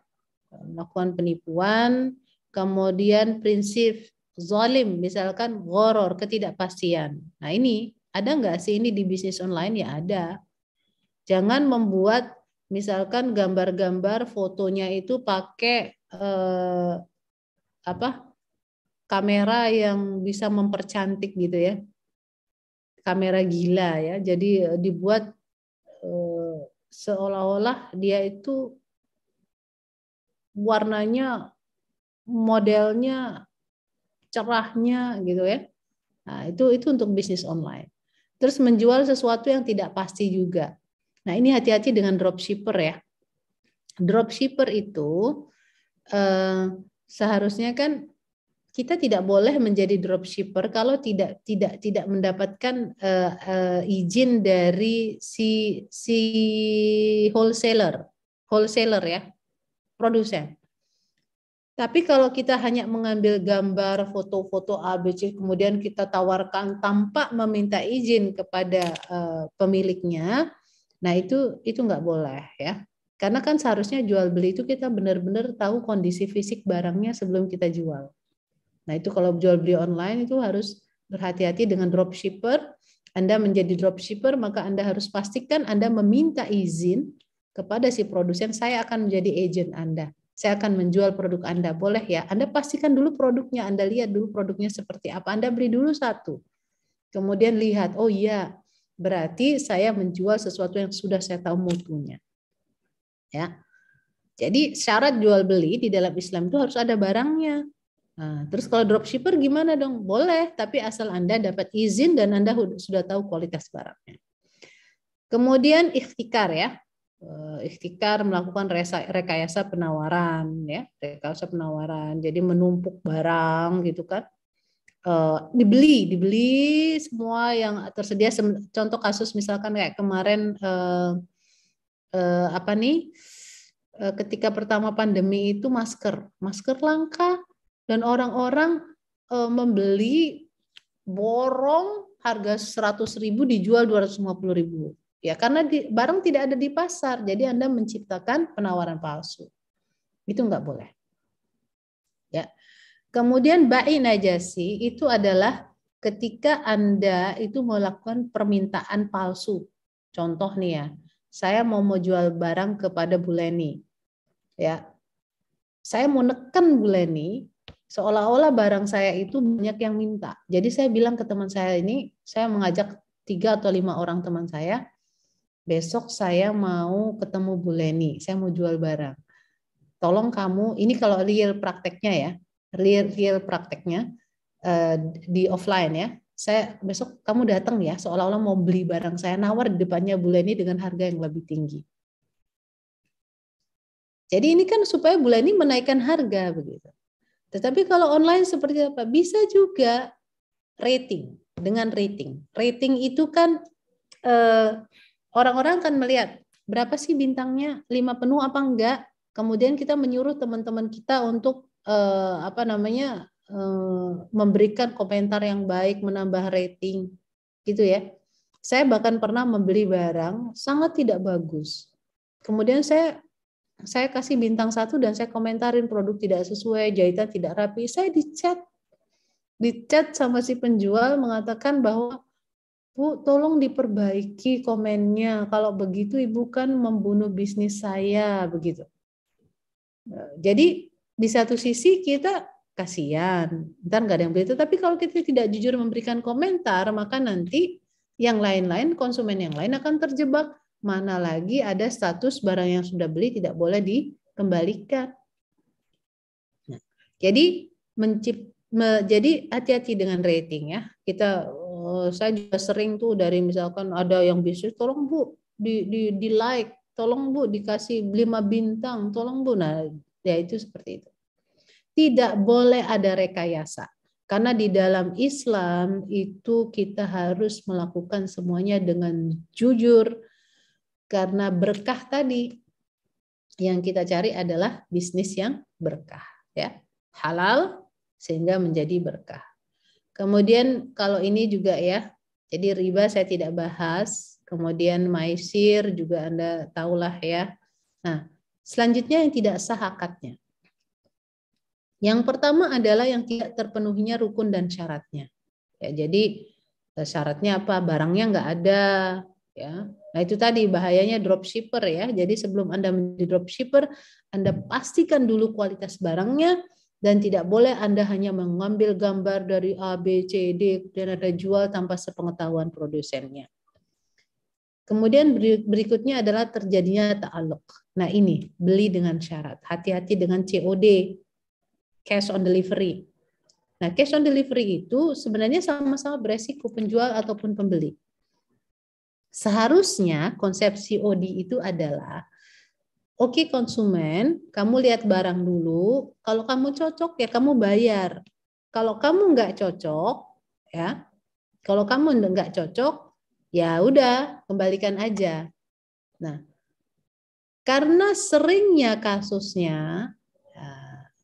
melakukan penipuan, kemudian prinsip zolim, misalkan goror, ketidakpastian. Nah ini, ada nggak sih ini di bisnis online? Ya ada. Jangan membuat misalkan gambar-gambar fotonya itu pakai eh, apa kamera yang bisa mempercantik gitu ya kamera gila ya jadi eh, dibuat eh, seolah-olah dia itu warnanya modelnya cerahnya gitu ya nah, itu itu untuk bisnis online terus menjual sesuatu yang tidak pasti juga nah ini hati-hati dengan dropshipper ya dropshipper itu eh, seharusnya kan kita tidak boleh menjadi dropshipper kalau tidak tidak tidak mendapatkan uh, uh, izin dari si si wholesaler wholesaler ya produsen. Tapi kalau kita hanya mengambil gambar foto-foto ABC kemudian kita tawarkan tanpa meminta izin kepada eh, pemiliknya, nah itu itu nggak boleh ya. Karena kan seharusnya jual beli itu kita benar-benar tahu kondisi fisik barangnya sebelum kita jual. Nah itu kalau jual beli online itu harus berhati-hati dengan dropshipper. Anda menjadi dropshipper maka Anda harus pastikan Anda meminta izin kepada si produsen, saya akan menjadi agent Anda. Saya akan menjual produk Anda. Boleh ya? Anda pastikan dulu produknya, Anda lihat dulu produknya seperti apa. Anda beri dulu satu. Kemudian lihat, oh iya, berarti saya menjual sesuatu yang sudah saya tahu mutunya. Ya. Jadi syarat jual beli di dalam Islam itu harus ada barangnya. Nah, terus kalau dropshipper gimana dong? Boleh, tapi asal Anda dapat izin dan Anda sudah tahu kualitas barangnya. Kemudian ikhtikar ya. Eh, ikhtikar melakukan rekayasa penawaran ya rekayasa penawaran jadi menumpuk barang gitu kan eh, dibeli dibeli semua yang tersedia contoh kasus misalkan kayak kemarin eh, apa nih ketika pertama pandemi itu masker masker langka dan orang-orang membeli borong harga 100.000 dijual 250.000 Ya, karena di, barang tidak ada di pasar, jadi Anda menciptakan penawaran palsu. Itu nggak boleh. Ya. Kemudian ba'i najasi itu adalah ketika Anda itu melakukan permintaan palsu. Contoh nih ya, saya mau mau jual barang kepada Bu Leni. Ya. Saya mau neken Bu Leni seolah-olah barang saya itu banyak yang minta. Jadi saya bilang ke teman saya ini, saya mengajak tiga atau lima orang teman saya, besok saya mau ketemu Bu Leni, saya mau jual barang. Tolong kamu, ini kalau real prakteknya ya, real real prakteknya eh, di offline ya. Saya besok kamu datang ya, seolah-olah mau beli barang saya nawar di depannya Bu Leni dengan harga yang lebih tinggi. Jadi ini kan supaya Bu Leni menaikkan harga begitu. Tetapi kalau online seperti apa? Bisa juga rating dengan rating. Rating itu kan eh, orang-orang akan melihat berapa sih bintangnya lima penuh apa enggak kemudian kita menyuruh teman-teman kita untuk eh, apa namanya eh, memberikan komentar yang baik menambah rating gitu ya saya bahkan pernah membeli barang sangat tidak bagus kemudian saya saya kasih bintang satu dan saya komentarin produk tidak sesuai jahitan tidak rapi saya dicat dicat sama si penjual mengatakan bahwa Bu, tolong diperbaiki komennya. Kalau begitu Ibu kan membunuh bisnis saya, begitu. E, jadi di satu sisi kita kasihan, ntar nggak ada yang beli itu. Tapi kalau kita tidak jujur memberikan komentar, maka nanti yang lain-lain, konsumen yang lain akan terjebak. Mana lagi ada status barang yang sudah beli tidak boleh dikembalikan. Ya. jadi mencip, me, jadi hati-hati dengan rating ya. Kita saya juga sering tuh dari misalkan ada yang bisnis, tolong bu di, di, di like, tolong bu dikasih lima bintang, tolong bu. Nah, ya itu seperti itu. Tidak boleh ada rekayasa. Karena di dalam Islam itu kita harus melakukan semuanya dengan jujur. Karena berkah tadi yang kita cari adalah bisnis yang berkah, ya. Halal sehingga menjadi berkah. Kemudian kalau ini juga ya, jadi riba saya tidak bahas. Kemudian maisir juga Anda tahulah ya. Nah, selanjutnya yang tidak sah akadnya. Yang pertama adalah yang tidak terpenuhinya rukun dan syaratnya. Ya, jadi eh, syaratnya apa? Barangnya nggak ada, ya. Nah, itu tadi bahayanya dropshipper ya. Jadi sebelum Anda menjadi dropshipper, Anda pastikan dulu kualitas barangnya, dan tidak boleh Anda hanya mengambil gambar dari A, B, C, D dan ada jual tanpa sepengetahuan produsennya. Kemudian berikutnya adalah terjadinya ta'aluk. Nah ini, beli dengan syarat. Hati-hati dengan COD, cash on delivery. Nah cash on delivery itu sebenarnya sama-sama beresiko penjual ataupun pembeli. Seharusnya konsep COD itu adalah Oke konsumen, kamu lihat barang dulu. Kalau kamu cocok ya kamu bayar. Kalau kamu nggak cocok, ya, kalau kamu nggak cocok, ya udah kembalikan aja. Nah, karena seringnya kasusnya, ya,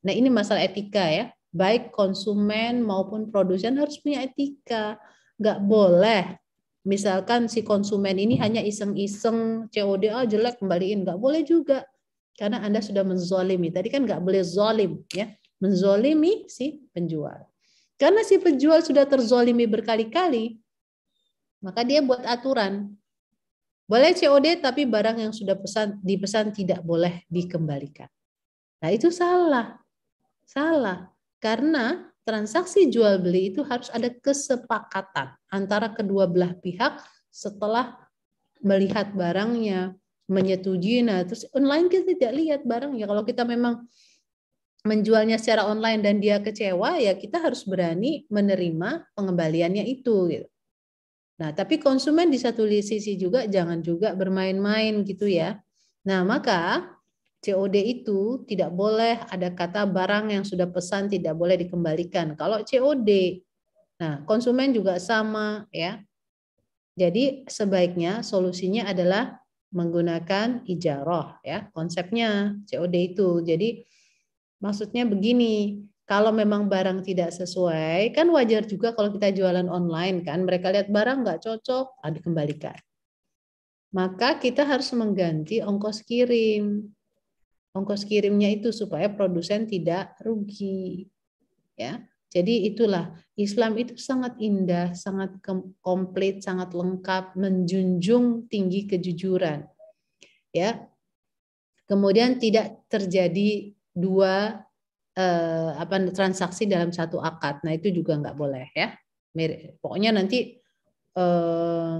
nah ini masalah etika ya. Baik konsumen maupun produsen harus punya etika. Nggak boleh Misalkan si konsumen ini hanya iseng-iseng COD oh, ah, jelek kembaliin, nggak boleh juga karena Anda sudah menzolimi. Tadi kan nggak boleh zolim, ya, menzolimi si penjual. Karena si penjual sudah terzolimi berkali-kali, maka dia buat aturan. Boleh COD tapi barang yang sudah pesan dipesan tidak boleh dikembalikan. Nah, itu salah. Salah. Karena transaksi jual beli itu harus ada kesepakatan antara kedua belah pihak setelah melihat barangnya, menyetujui. Nah, terus online kita tidak lihat barangnya. Kalau kita memang menjualnya secara online dan dia kecewa, ya kita harus berani menerima pengembaliannya itu. Gitu. Nah, tapi konsumen di satu sisi juga jangan juga bermain-main gitu ya. Nah, maka COD itu tidak boleh ada kata barang yang sudah pesan tidak boleh dikembalikan. Kalau COD Nah, konsumen juga sama ya. Jadi sebaiknya solusinya adalah menggunakan ijaroh ya konsepnya COD itu. Jadi maksudnya begini, kalau memang barang tidak sesuai, kan wajar juga kalau kita jualan online kan, mereka lihat barang nggak cocok, ada kembalikan. Maka kita harus mengganti ongkos kirim. Ongkos kirimnya itu supaya produsen tidak rugi. Ya. Jadi itulah Islam itu sangat indah, sangat komplit, sangat lengkap, menjunjung tinggi kejujuran. Ya. Kemudian tidak terjadi dua eh, apa transaksi dalam satu akad. Nah, itu juga nggak boleh ya. Pokoknya nanti eh,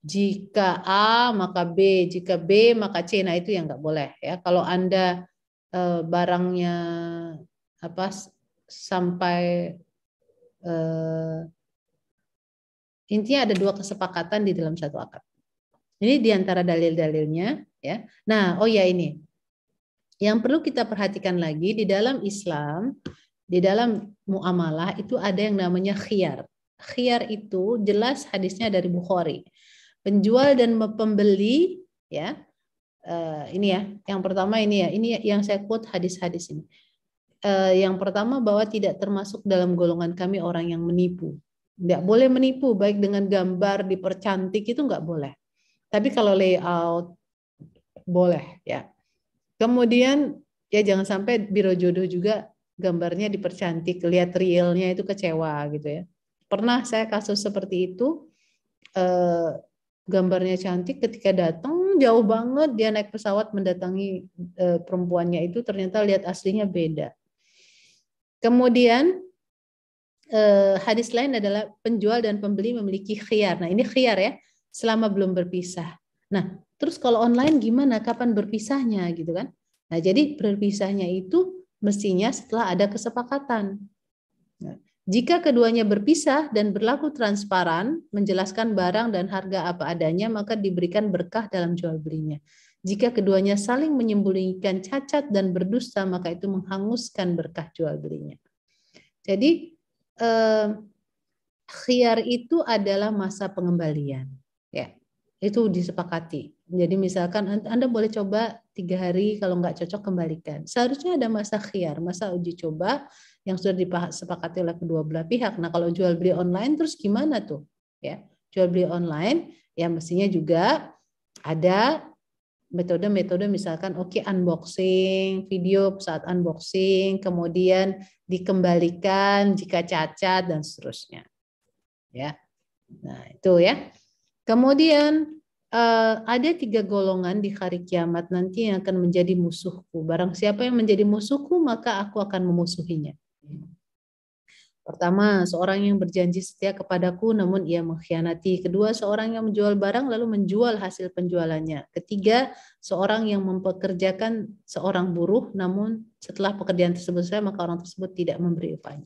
jika A maka B, jika B maka C. Nah, itu yang nggak boleh ya. Kalau Anda eh, barangnya apa sampai uh, intinya ada dua kesepakatan di dalam satu akad. Ini diantara dalil-dalilnya, ya. Nah, oh ya ini yang perlu kita perhatikan lagi di dalam Islam, di dalam muamalah itu ada yang namanya khiyar. Khiyar itu jelas hadisnya dari Bukhari. Penjual dan pembeli, ya. Uh, ini ya, yang pertama ini ya, ini yang saya quote hadis-hadis ini eh, yang pertama bahwa tidak termasuk dalam golongan kami orang yang menipu. Tidak boleh menipu, baik dengan gambar dipercantik itu nggak boleh. Tapi kalau layout boleh ya. Kemudian ya jangan sampai biro jodoh juga gambarnya dipercantik, lihat realnya itu kecewa gitu ya. Pernah saya kasus seperti itu, eh, gambarnya cantik ketika datang jauh banget dia naik pesawat mendatangi e, perempuannya itu ternyata lihat aslinya beda Kemudian eh, hadis lain adalah penjual dan pembeli memiliki khiyar. Nah, ini khiyar ya, selama belum berpisah. Nah, terus kalau online gimana kapan berpisahnya gitu kan? Nah, jadi berpisahnya itu mestinya setelah ada kesepakatan. Nah, jika keduanya berpisah dan berlaku transparan, menjelaskan barang dan harga apa adanya, maka diberikan berkah dalam jual belinya. Jika keduanya saling menyembunyikan cacat dan berdusta, maka itu menghanguskan berkah jual belinya. Jadi eh, khiar itu adalah masa pengembalian. Ya, itu disepakati. Jadi misalkan Anda boleh coba tiga hari, kalau nggak cocok kembalikan. Seharusnya ada masa khiar, masa uji coba yang sudah disepakati oleh kedua belah pihak. Nah kalau jual beli online terus gimana tuh? Ya, jual beli online ya mestinya juga ada metode-metode misalkan oke okay, unboxing, video saat unboxing, kemudian dikembalikan jika cacat dan seterusnya. Ya. Nah, itu ya. Kemudian eh, ada tiga golongan di hari kiamat nanti yang akan menjadi musuhku. Barang siapa yang menjadi musuhku, maka aku akan memusuhinya. Pertama, seorang yang berjanji setia kepadaku namun ia mengkhianati. Kedua, seorang yang menjual barang lalu menjual hasil penjualannya. Ketiga, seorang yang mempekerjakan seorang buruh namun setelah pekerjaan tersebut selesai maka orang tersebut tidak memberi upahnya.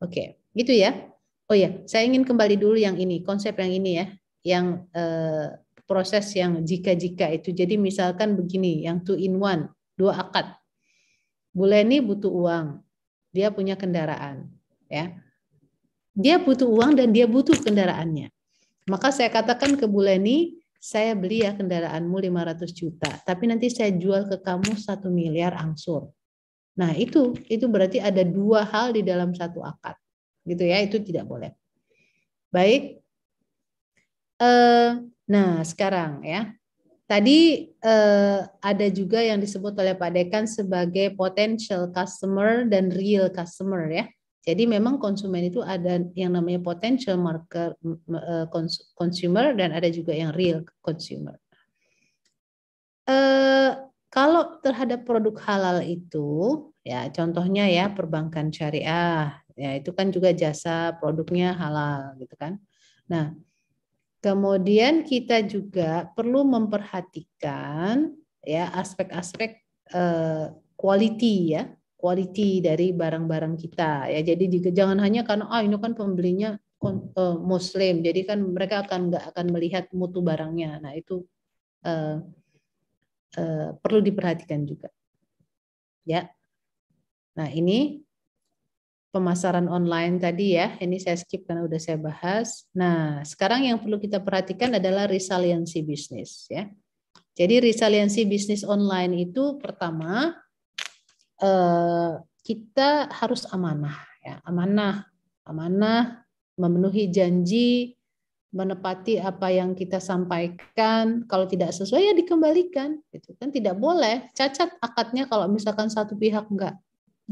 Oke, gitu ya. Oh ya, saya ingin kembali dulu yang ini, konsep yang ini ya, yang eh, proses yang jika-jika itu. Jadi misalkan begini, yang two in one, dua akad. Bu Leni butuh uang, dia punya kendaraan ya dia butuh uang dan dia butuh kendaraannya maka saya katakan ke Bu Leni saya beli ya kendaraanmu 500 juta tapi nanti saya jual ke kamu satu miliar angsur nah itu itu berarti ada dua hal di dalam satu akad gitu ya itu tidak boleh baik eh, nah sekarang ya Tadi eh, ada juga yang disebut oleh Pak Dekan sebagai potential customer dan real customer ya. Jadi memang konsumen itu ada yang namanya potential market eh, consumer dan ada juga yang real consumer. Eh, kalau terhadap produk halal itu, ya contohnya ya perbankan syariah, ya itu kan juga jasa produknya halal gitu kan. Nah, kemudian kita juga perlu memperhatikan ya aspek-aspek eh, quality ya quality dari barang-barang kita ya jadi jika jangan hanya karena ah oh, ini kan pembelinya eh, muslim jadi kan mereka akan nggak akan melihat mutu barangnya nah itu uh, uh, perlu diperhatikan juga ya nah ini pemasaran online tadi ya ini saya skip karena udah saya bahas nah sekarang yang perlu kita perhatikan adalah resiliensi bisnis ya jadi resiliensi bisnis online itu pertama Eh, kita harus amanah ya amanah amanah memenuhi janji menepati apa yang kita sampaikan kalau tidak sesuai ya dikembalikan gitu kan tidak boleh cacat akadnya kalau misalkan satu pihak nggak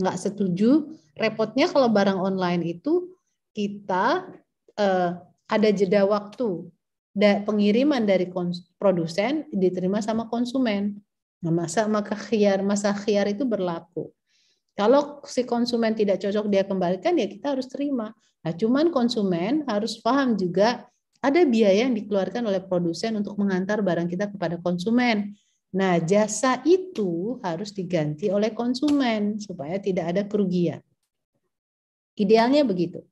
nggak setuju repotnya kalau barang online itu kita eh, ada jeda waktu pengiriman dari produsen diterima sama konsumen Nah, masa maka khiar, masa khiar itu berlaku. Kalau si konsumen tidak cocok dia kembalikan ya kita harus terima. Nah, cuman konsumen harus paham juga ada biaya yang dikeluarkan oleh produsen untuk mengantar barang kita kepada konsumen. Nah, jasa itu harus diganti oleh konsumen supaya tidak ada kerugian. Idealnya begitu.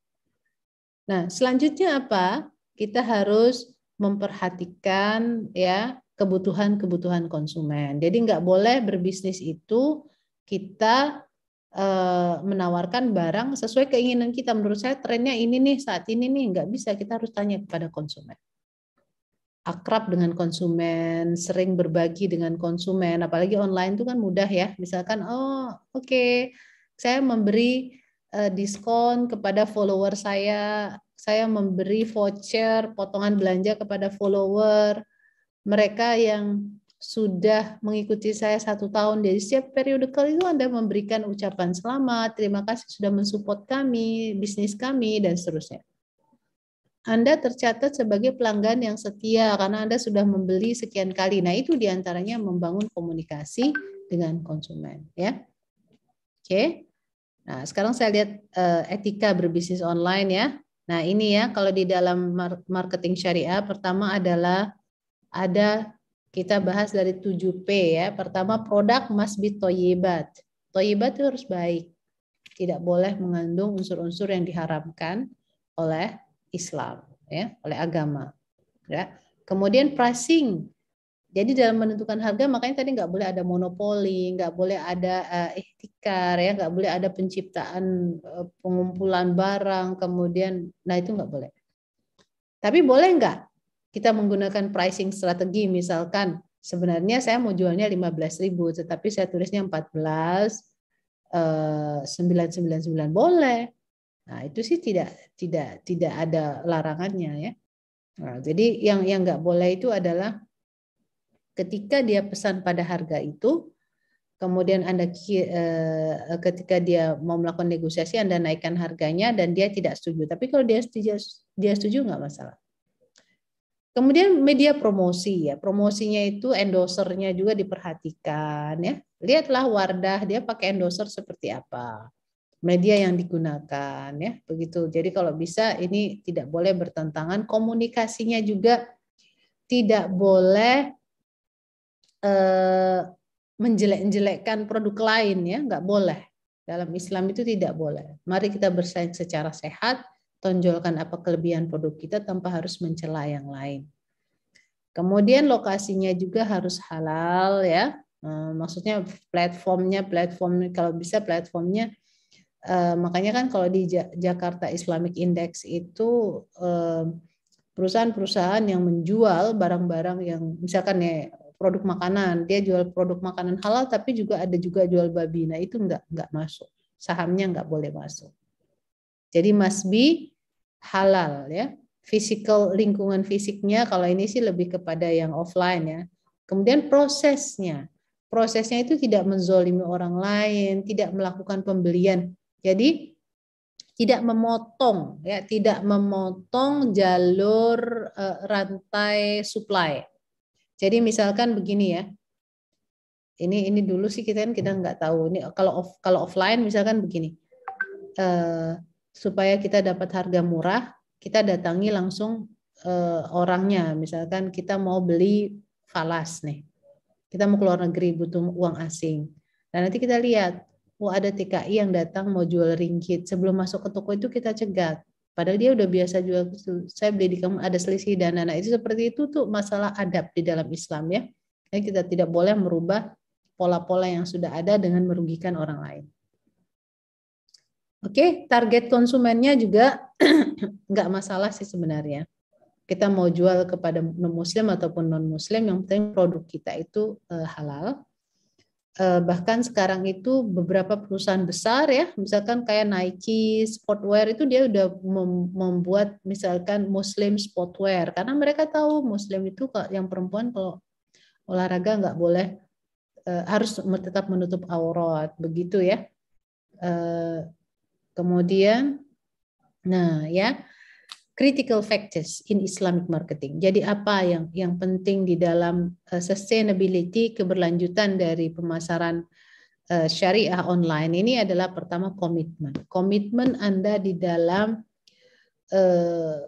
Nah, selanjutnya apa? Kita harus memperhatikan ya kebutuhan-kebutuhan konsumen. Jadi nggak boleh berbisnis itu kita eh, menawarkan barang sesuai keinginan kita. Menurut saya trennya ini nih saat ini nih nggak bisa kita harus tanya kepada konsumen. Akrab dengan konsumen, sering berbagi dengan konsumen, apalagi online itu kan mudah ya. Misalkan oh oke okay, saya memberi eh, diskon kepada follower saya, saya memberi voucher potongan belanja kepada follower mereka yang sudah mengikuti saya satu tahun dari setiap periode kali itu Anda memberikan ucapan selamat, terima kasih sudah mensupport kami, bisnis kami, dan seterusnya. Anda tercatat sebagai pelanggan yang setia karena Anda sudah membeli sekian kali. Nah, itu diantaranya membangun komunikasi dengan konsumen. ya. Oke. Nah, sekarang saya lihat eh, etika berbisnis online ya. Nah, ini ya kalau di dalam marketing syariah pertama adalah ada kita bahas dari 7P ya. Pertama produk must be toyibat. Toyibat itu harus baik. Tidak boleh mengandung unsur-unsur yang diharamkan oleh Islam ya, oleh agama. Ya. Kemudian pricing. Jadi dalam menentukan harga makanya tadi nggak boleh ada monopoli, nggak boleh ada eh, ikhtikar ya, nggak boleh ada penciptaan eh, pengumpulan barang kemudian nah itu nggak boleh. Tapi boleh nggak kita menggunakan pricing strategi misalkan sebenarnya saya mau jualnya 15.000 tetapi saya tulisnya 14 999 eh, boleh. Nah, itu sih tidak tidak tidak ada larangannya ya. Nah, jadi yang yang nggak boleh itu adalah ketika dia pesan pada harga itu kemudian Anda eh, ketika dia mau melakukan negosiasi Anda naikkan harganya dan dia tidak setuju. Tapi kalau dia setuju dia setuju nggak masalah. Kemudian media promosi ya, promosinya itu endosernya juga diperhatikan ya. Lihatlah Wardah dia pakai endoser seperti apa. Media yang digunakan ya, begitu. Jadi kalau bisa ini tidak boleh bertentangan, komunikasinya juga tidak boleh eh, menjelek-jelekkan produk lain ya, nggak boleh. Dalam Islam itu tidak boleh. Mari kita bersaing secara sehat, tonjolkan apa kelebihan produk kita tanpa harus mencela yang lain. Kemudian lokasinya juga harus halal ya. Eh, maksudnya platformnya, platform kalau bisa platformnya eh, makanya kan kalau di Jakarta Islamic Index itu eh, perusahaan-perusahaan yang menjual barang-barang yang misalkan ya produk makanan, dia jual produk makanan halal tapi juga ada juga jual babi. Nah, itu enggak nggak masuk. Sahamnya nggak boleh masuk. Jadi must be halal ya. Physical lingkungan fisiknya kalau ini sih lebih kepada yang offline ya. Kemudian prosesnya. Prosesnya itu tidak menzolimi orang lain, tidak melakukan pembelian. Jadi tidak memotong ya, tidak memotong jalur uh, rantai supply. Jadi misalkan begini ya. Ini ini dulu sih kita kan kita nggak tahu ini kalau off, kalau offline misalkan begini. Eh, supaya kita dapat harga murah, kita datangi langsung uh, orangnya. Misalkan kita mau beli falas nih, kita mau keluar negeri butuh uang asing. Nah nanti kita lihat, wah oh, ada TKI yang datang mau jual ringgit. Sebelum masuk ke toko itu kita cegat. Padahal dia udah biasa jual, saya beli di kamu ada selisih dana. Nah itu seperti itu tuh masalah adab di dalam Islam ya. Jadi kita tidak boleh merubah pola-pola yang sudah ada dengan merugikan orang lain. Oke, target konsumennya juga nggak masalah sih sebenarnya. Kita mau jual kepada non muslim ataupun non muslim, yang penting produk kita itu eh, halal. Eh, bahkan sekarang itu beberapa perusahaan besar ya, misalkan kayak Nike sportwear itu dia udah membuat misalkan muslim sportwear karena mereka tahu muslim itu yang perempuan kalau olahraga nggak boleh eh, harus tetap menutup aurat begitu ya. Kemudian, nah ya, critical factors in Islamic marketing. Jadi apa yang yang penting di dalam eh, sustainability keberlanjutan dari pemasaran eh, syariah online ini adalah pertama komitmen. Komitmen Anda di dalam eh,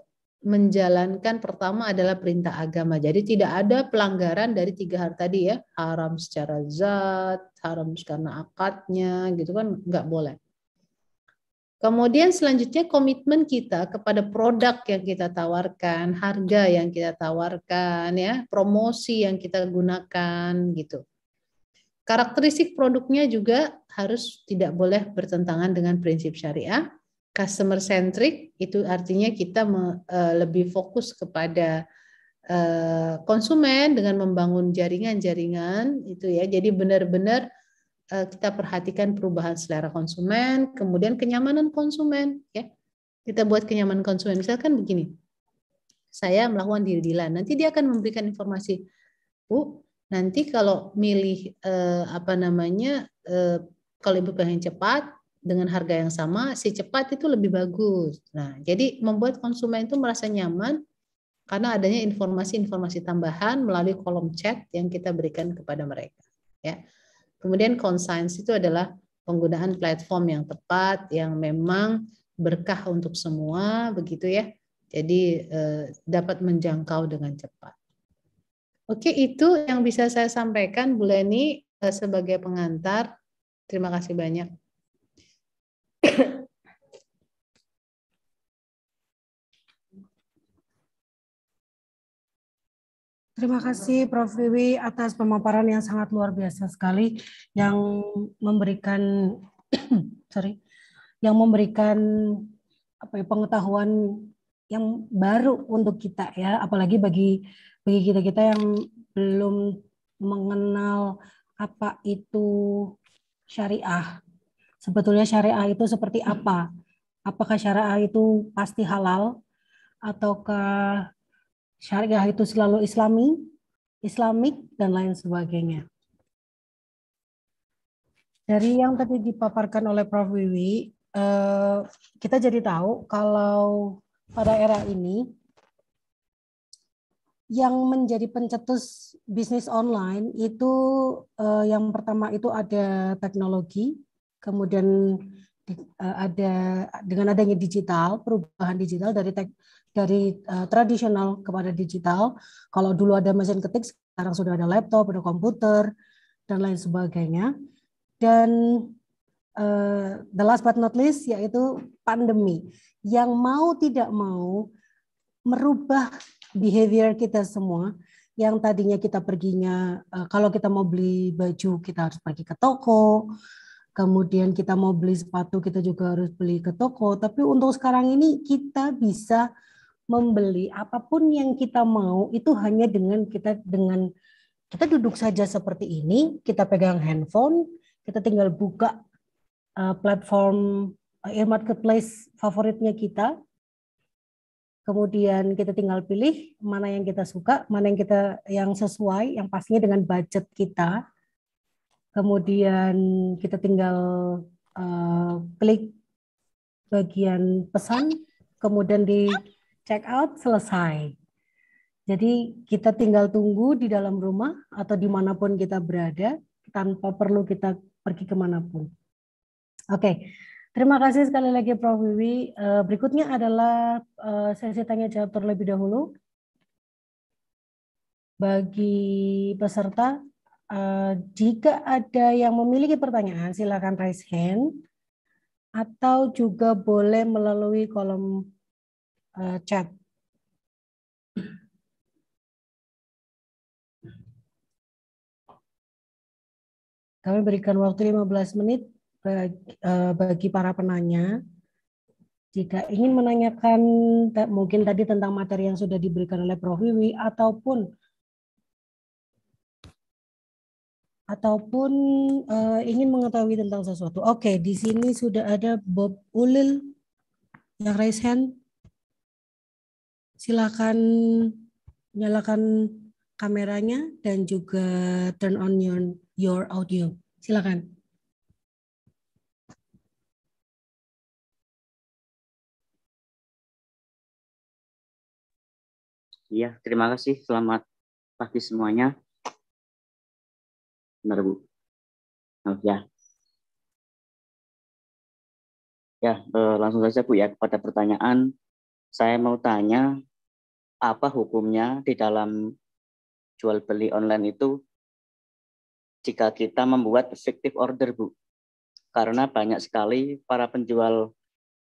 menjalankan pertama adalah perintah agama. Jadi tidak ada pelanggaran dari tiga hal tadi ya, haram secara zat, haram karena akadnya, gitu kan nggak boleh. Kemudian selanjutnya komitmen kita kepada produk yang kita tawarkan, harga yang kita tawarkan, ya, promosi yang kita gunakan gitu. Karakteristik produknya juga harus tidak boleh bertentangan dengan prinsip syariah. Customer centric itu artinya kita e, lebih fokus kepada e, konsumen dengan membangun jaringan-jaringan itu ya. Jadi benar-benar Eh, kita perhatikan perubahan selera konsumen, kemudian kenyamanan konsumen, ya. Kita buat kenyamanan konsumen. Misalkan begini, saya melakukan diri nanti dia akan memberikan informasi, bu, nanti kalau milih eh, apa namanya, eh, kalau ibu pengen cepat dengan harga yang sama, si cepat itu lebih bagus. Nah, jadi membuat konsumen itu merasa nyaman karena adanya informasi-informasi tambahan melalui kolom chat yang kita berikan kepada mereka. Ya. Kemudian conscience itu adalah penggunaan platform yang tepat, yang memang berkah untuk semua, begitu ya. Jadi eh, dapat menjangkau dengan cepat. Oke, itu yang bisa saya sampaikan Bu Leni eh, sebagai pengantar. Terima kasih banyak.
Terima kasih Prof. Wiwi atas pemaparan yang sangat luar biasa sekali yang memberikan sorry yang memberikan apa ya, pengetahuan yang baru untuk kita ya apalagi bagi bagi kita kita yang belum mengenal apa itu syariah sebetulnya syariah itu seperti apa apakah syariah itu pasti halal ataukah syariah itu selalu islami, islamik, dan lain sebagainya. Dari yang tadi dipaparkan oleh Prof. Wiwi, eh, kita jadi tahu kalau pada era ini yang menjadi pencetus bisnis online itu eh, yang pertama itu ada teknologi, kemudian eh, ada dengan adanya digital, perubahan digital dari tek, dari uh, tradisional kepada digital. Kalau dulu ada mesin ketik, sekarang sudah ada laptop, ada komputer, dan lain sebagainya. Dan uh, the last but not least yaitu pandemi yang mau tidak mau merubah behavior kita semua yang tadinya kita perginya uh, kalau kita mau beli baju kita harus pergi ke toko kemudian kita mau beli sepatu kita juga harus beli ke toko tapi untuk sekarang ini kita bisa membeli apapun yang kita mau itu hanya dengan kita dengan kita duduk saja seperti ini, kita pegang handphone, kita tinggal buka uh, platform uh, marketplace favoritnya kita. Kemudian kita tinggal pilih mana yang kita suka, mana yang kita yang sesuai, yang pastinya dengan budget kita. Kemudian kita tinggal uh, klik bagian pesan, kemudian di check out, selesai. Jadi kita tinggal tunggu di dalam rumah atau dimanapun kita berada tanpa perlu kita pergi
kemanapun. Oke,
terima kasih sekali lagi Prof. Wiwi. Eh, berikutnya adalah eh, sesi tanya jawab terlebih dahulu. Bagi peserta, eh, jika ada yang memiliki pertanyaan, silakan raise hand atau juga boleh melalui kolom
uh, chat. Kami berikan waktu 15
menit bagi, uh, bagi para penanya. Jika ingin menanyakan mungkin tadi tentang materi yang sudah diberikan oleh Prof. Wiwi ataupun ataupun uh, ingin mengetahui tentang sesuatu. Oke, okay, di sini sudah ada Bob Ulil yang raise hand silakan nyalakan
kameranya dan juga turn on your, your audio. Silakan. Iya, terima kasih. Selamat pagi semuanya. Benar, Bu. Oh, ya. Ya, eh, langsung saja Bu ya kepada pertanyaan.
Saya mau tanya apa hukumnya di dalam jual beli online itu jika kita membuat fiktif order, Bu? Karena banyak sekali para penjual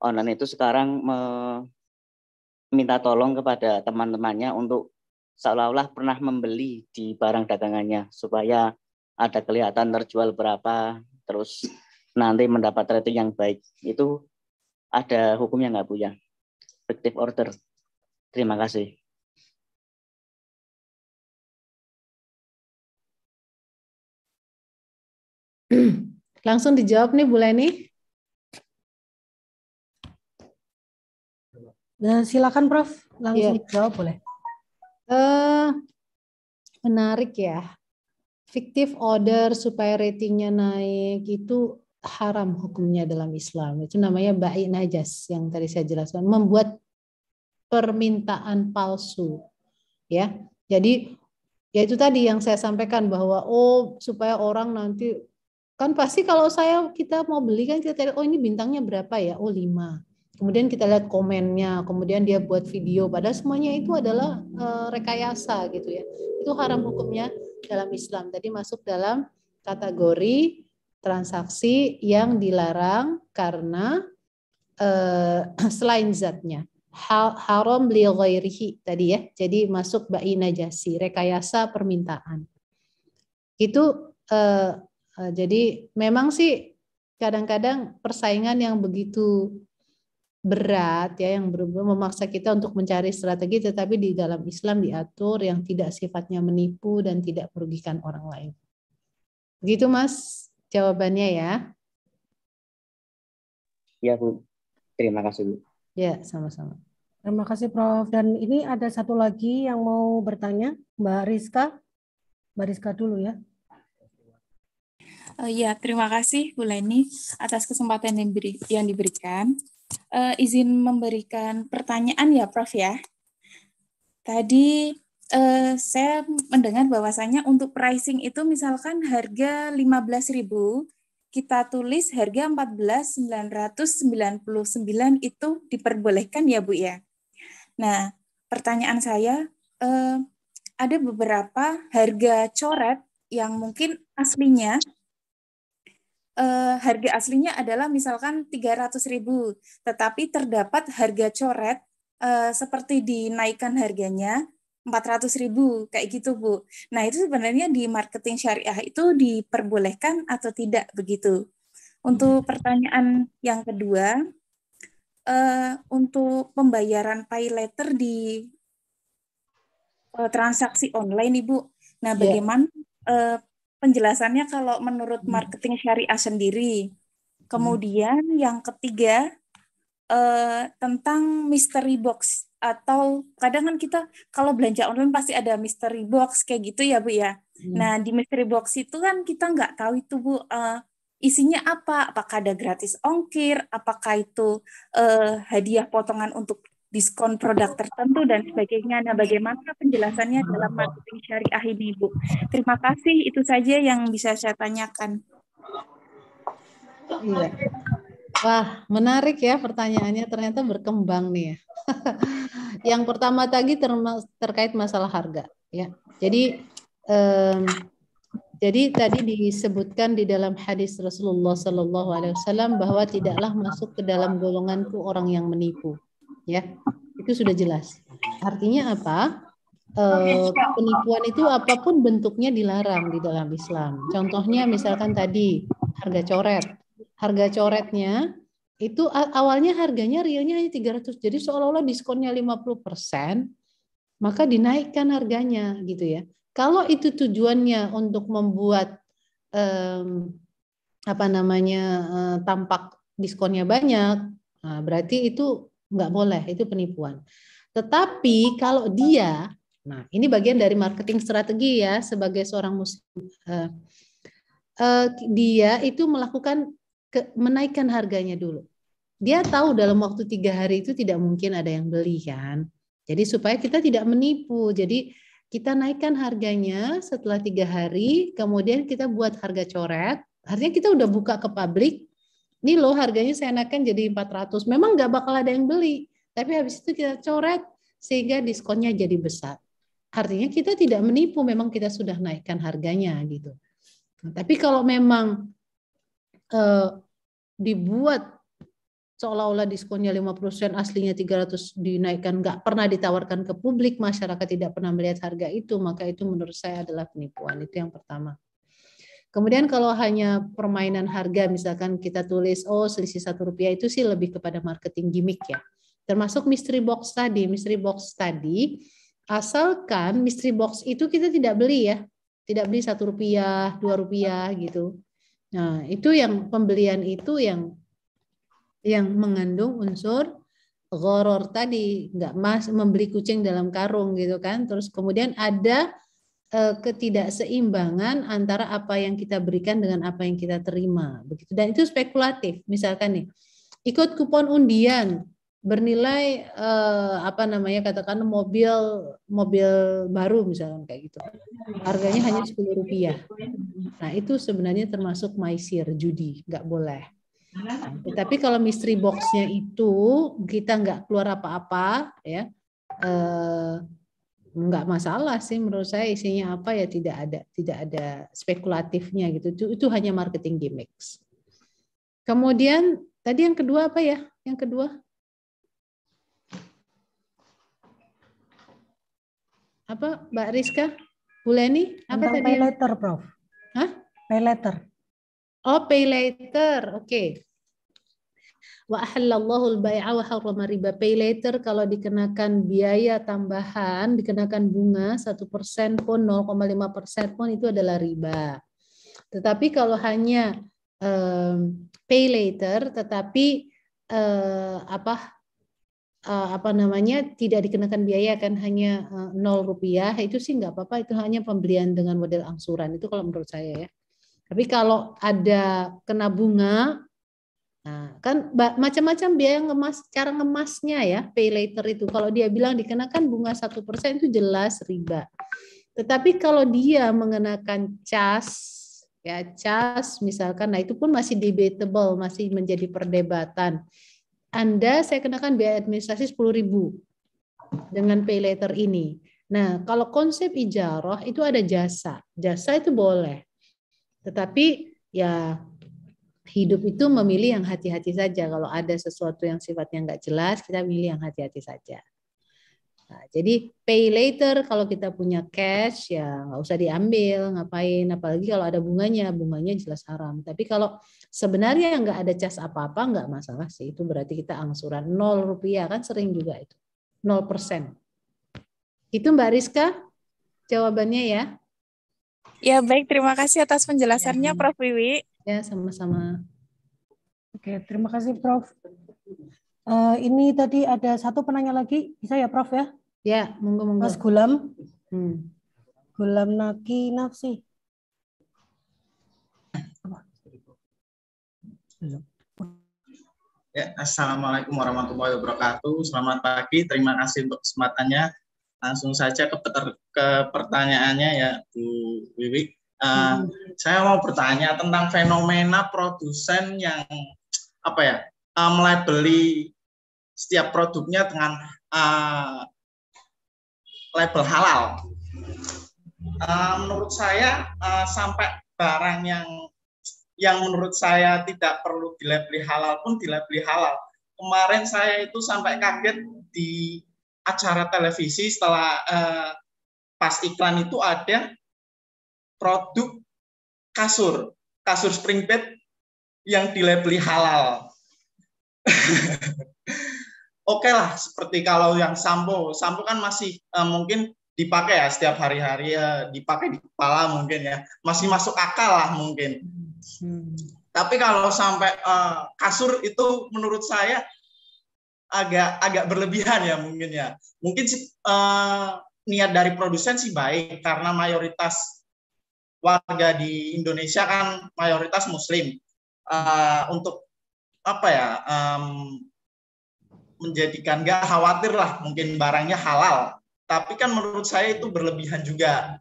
online itu sekarang meminta tolong kepada teman-temannya untuk seolah-olah pernah membeli di barang dagangannya supaya ada kelihatan terjual berapa, terus nanti mendapat rating yang baik. Itu ada hukumnya nggak Bu ya?
Fiktif order. Terima kasih.
Langsung
dijawab nih Bu Leni. Nah, silakan Prof, langsung yeah.
dijawab boleh.
Uh, menarik ya. Fiktif order supaya ratingnya naik itu haram hukumnya dalam Islam. Itu namanya baik najas yang tadi saya jelaskan. Membuat permintaan palsu. ya. Jadi ya itu tadi yang saya sampaikan bahwa oh supaya orang nanti kan pasti kalau saya kita mau beli kan kita tanya oh ini bintangnya berapa ya oh lima kemudian kita lihat komennya kemudian dia buat video padahal semuanya itu adalah eh, rekayasa gitu ya itu haram hukumnya dalam Islam tadi masuk dalam kategori transaksi yang dilarang karena eh, selain zatnya haram li ghairihi tadi ya jadi masuk ba'inajasi rekayasa permintaan itu eh, Eh, jadi memang sih kadang-kadang persaingan yang begitu berat ya yang memaksa kita untuk mencari strategi tetapi di dalam Islam diatur yang tidak sifatnya menipu dan tidak merugikan orang lain. Gitu Mas jawabannya ya.
Ya Bu. Terima kasih Bu.
Ya, sama-sama.
Terima kasih Prof. Dan ini ada satu lagi yang mau bertanya Mbak Rizka. Mbak Rizka dulu ya.
Uh, ya, terima kasih Bu Leni atas kesempatan yang, diberi, yang diberikan. Uh, izin memberikan pertanyaan ya, Prof ya. Tadi uh, saya mendengar bahwasannya untuk pricing itu misalkan harga 15.000 kita tulis harga 14.999 itu diperbolehkan ya Bu ya. Nah, pertanyaan saya uh, ada beberapa harga coret yang mungkin aslinya eh, harga aslinya adalah misalkan 300.000, tetapi terdapat harga coret eh, seperti dinaikkan harganya 400.000 kayak gitu, Bu. Nah, itu sebenarnya di marketing syariah itu diperbolehkan atau tidak begitu. Untuk hmm. pertanyaan yang kedua, eh, untuk pembayaran pay letter di eh, transaksi online, Ibu. Nah, ya. bagaimana yeah penjelasannya kalau menurut hmm. marketing syariah sendiri. Hmm. Kemudian yang ketiga eh, tentang mystery box atau kadang kan kita kalau belanja online pasti ada mystery box kayak gitu ya bu ya. Hmm. Nah di mystery box itu kan kita nggak tahu itu bu eh, isinya apa, apakah ada gratis ongkir, apakah itu eh, hadiah potongan untuk diskon produk tertentu dan sebagainya. Nah, bagaimana penjelasannya dalam marketing syariah ini, Bu? Terima kasih. Itu saja yang bisa saya tanyakan.
Iya. Wah, menarik ya pertanyaannya. Ternyata berkembang nih ya. yang pertama tadi ter terkait masalah harga, ya. Jadi um, jadi tadi disebutkan di dalam hadis Rasulullah Shallallahu Alaihi Wasallam bahwa tidaklah masuk ke dalam golonganku orang yang menipu ya itu sudah jelas artinya apa eh, penipuan itu apapun bentuknya dilarang di dalam Islam contohnya misalkan tadi harga coret harga coretnya itu awalnya harganya realnya hanya 300 jadi seolah-olah diskonnya 50% maka dinaikkan harganya gitu ya kalau itu tujuannya untuk membuat um, apa namanya eh, tampak diskonnya banyak nah, berarti itu nggak boleh itu penipuan. Tetapi kalau dia, nah ini bagian dari marketing strategi ya sebagai seorang muslim, uh, uh, dia itu melakukan ke, menaikkan harganya dulu. Dia tahu dalam waktu tiga hari itu tidak mungkin ada yang beli kan. Jadi supaya kita tidak menipu. Jadi kita naikkan harganya setelah tiga hari, kemudian kita buat harga coret. Artinya kita udah buka ke publik, ini loh harganya saya naikkan jadi 400. Memang nggak bakal ada yang beli. Tapi habis itu kita coret sehingga diskonnya jadi besar. Artinya kita tidak menipu, memang kita sudah naikkan harganya gitu. Nah, tapi kalau memang eh, dibuat seolah-olah diskonnya 50% aslinya 300 dinaikkan nggak pernah ditawarkan ke publik masyarakat tidak pernah melihat harga itu maka itu menurut saya adalah penipuan itu yang pertama Kemudian kalau hanya permainan harga, misalkan kita tulis, oh selisih satu rupiah itu sih lebih kepada marketing gimmick ya. Termasuk mystery box tadi. Mystery box tadi, asalkan mystery box itu kita tidak beli ya. Tidak beli satu rupiah, dua rupiah gitu. Nah itu yang pembelian itu yang yang mengandung unsur goror tadi. Nggak mas membeli kucing dalam karung gitu kan. Terus kemudian ada Eh, ketidakseimbangan antara apa yang kita berikan dengan apa yang kita terima begitu dan itu spekulatif misalkan nih ikut kupon undian bernilai eh, apa namanya katakan mobil mobil baru misalkan kayak gitu harganya hanya sepuluh rupiah nah itu sebenarnya termasuk maisir judi nggak boleh tapi kalau mystery boxnya itu kita nggak keluar apa-apa ya eh, nggak masalah sih menurut saya isinya apa ya tidak ada tidak ada spekulatifnya gitu itu, itu hanya marketing gimmicks kemudian tadi yang kedua apa ya yang kedua apa Mbak Rizka Buleni? apa Tentang tadi pay later Prof Hah? pay later oh pay later oke okay wa ahallallahu al-bai'a wa harrama riba pay later kalau dikenakan biaya tambahan dikenakan bunga 1% pun 0,5% pun itu adalah riba tetapi kalau hanya um, pay later tetapi uh, apa uh, apa namanya tidak dikenakan biaya kan hanya eh, nol 0 rupiah itu sih nggak apa-apa itu hanya pembelian dengan model angsuran itu kalau menurut saya ya tapi kalau ada kena bunga Nah, kan macam-macam biaya ngemas, cara ngemasnya ya, pay later itu. Kalau dia bilang dikenakan bunga satu persen itu jelas riba. Tetapi kalau dia mengenakan cas, ya cas misalkan, nah itu pun masih debatable, masih menjadi perdebatan. Anda saya kenakan biaya administrasi sepuluh ribu dengan pay later ini. Nah, kalau konsep ijarah itu ada jasa. Jasa itu boleh. Tetapi ya hidup itu memilih yang hati-hati saja. Kalau ada sesuatu yang sifatnya nggak jelas, kita milih yang hati-hati saja. Nah, jadi pay later kalau kita punya cash ya nggak usah diambil, ngapain? Apalagi kalau ada bunganya, bunganya jelas haram. Tapi kalau sebenarnya nggak ada cas apa-apa nggak masalah sih. Itu berarti kita angsuran nol rupiah kan sering juga itu nol persen. Itu Mbak Rizka jawabannya ya. Ya baik, terima kasih atas ya, penjelasannya ya. Prof Wiwi. Ya, sama-sama.
Oke, terima kasih Prof. Uh, ini tadi ada satu penanya lagi, bisa ya Prof ya? Ya, monggo monggo. Mas Gulam. Hmm. Gulam Naki Nafsi.
Ya, Assalamualaikum warahmatullahi wabarakatuh. Selamat
pagi, terima kasih untuk kesempatannya. Langsung saja ke, ke pertanyaannya ya, Bu Wiwi Eh, hmm. Saya mau bertanya tentang fenomena produsen yang apa ya uh, melabeli setiap produknya dengan uh, label halal. Uh, menurut saya uh, sampai barang yang yang menurut saya tidak perlu dilabeli halal pun dilabeli halal. Kemarin saya itu sampai kaget
di acara televisi setelah uh, pas iklan itu ada produk kasur, kasur spring bed yang dilabeli halal. Oke okay lah, seperti
kalau yang sampo, sampo kan masih uh, mungkin dipakai ya setiap hari-hari ya dipakai di kepala mungkin ya masih masuk akal lah mungkin. Hmm. Tapi kalau sampai uh, kasur itu menurut saya agak agak berlebihan ya mungkin ya. Mungkin uh, niat dari produsen sih baik karena mayoritas warga di Indonesia kan mayoritas Muslim. Uh, untuk apa ya um, menjadikan nggak khawatir lah mungkin barangnya halal. Tapi kan menurut saya itu berlebihan juga.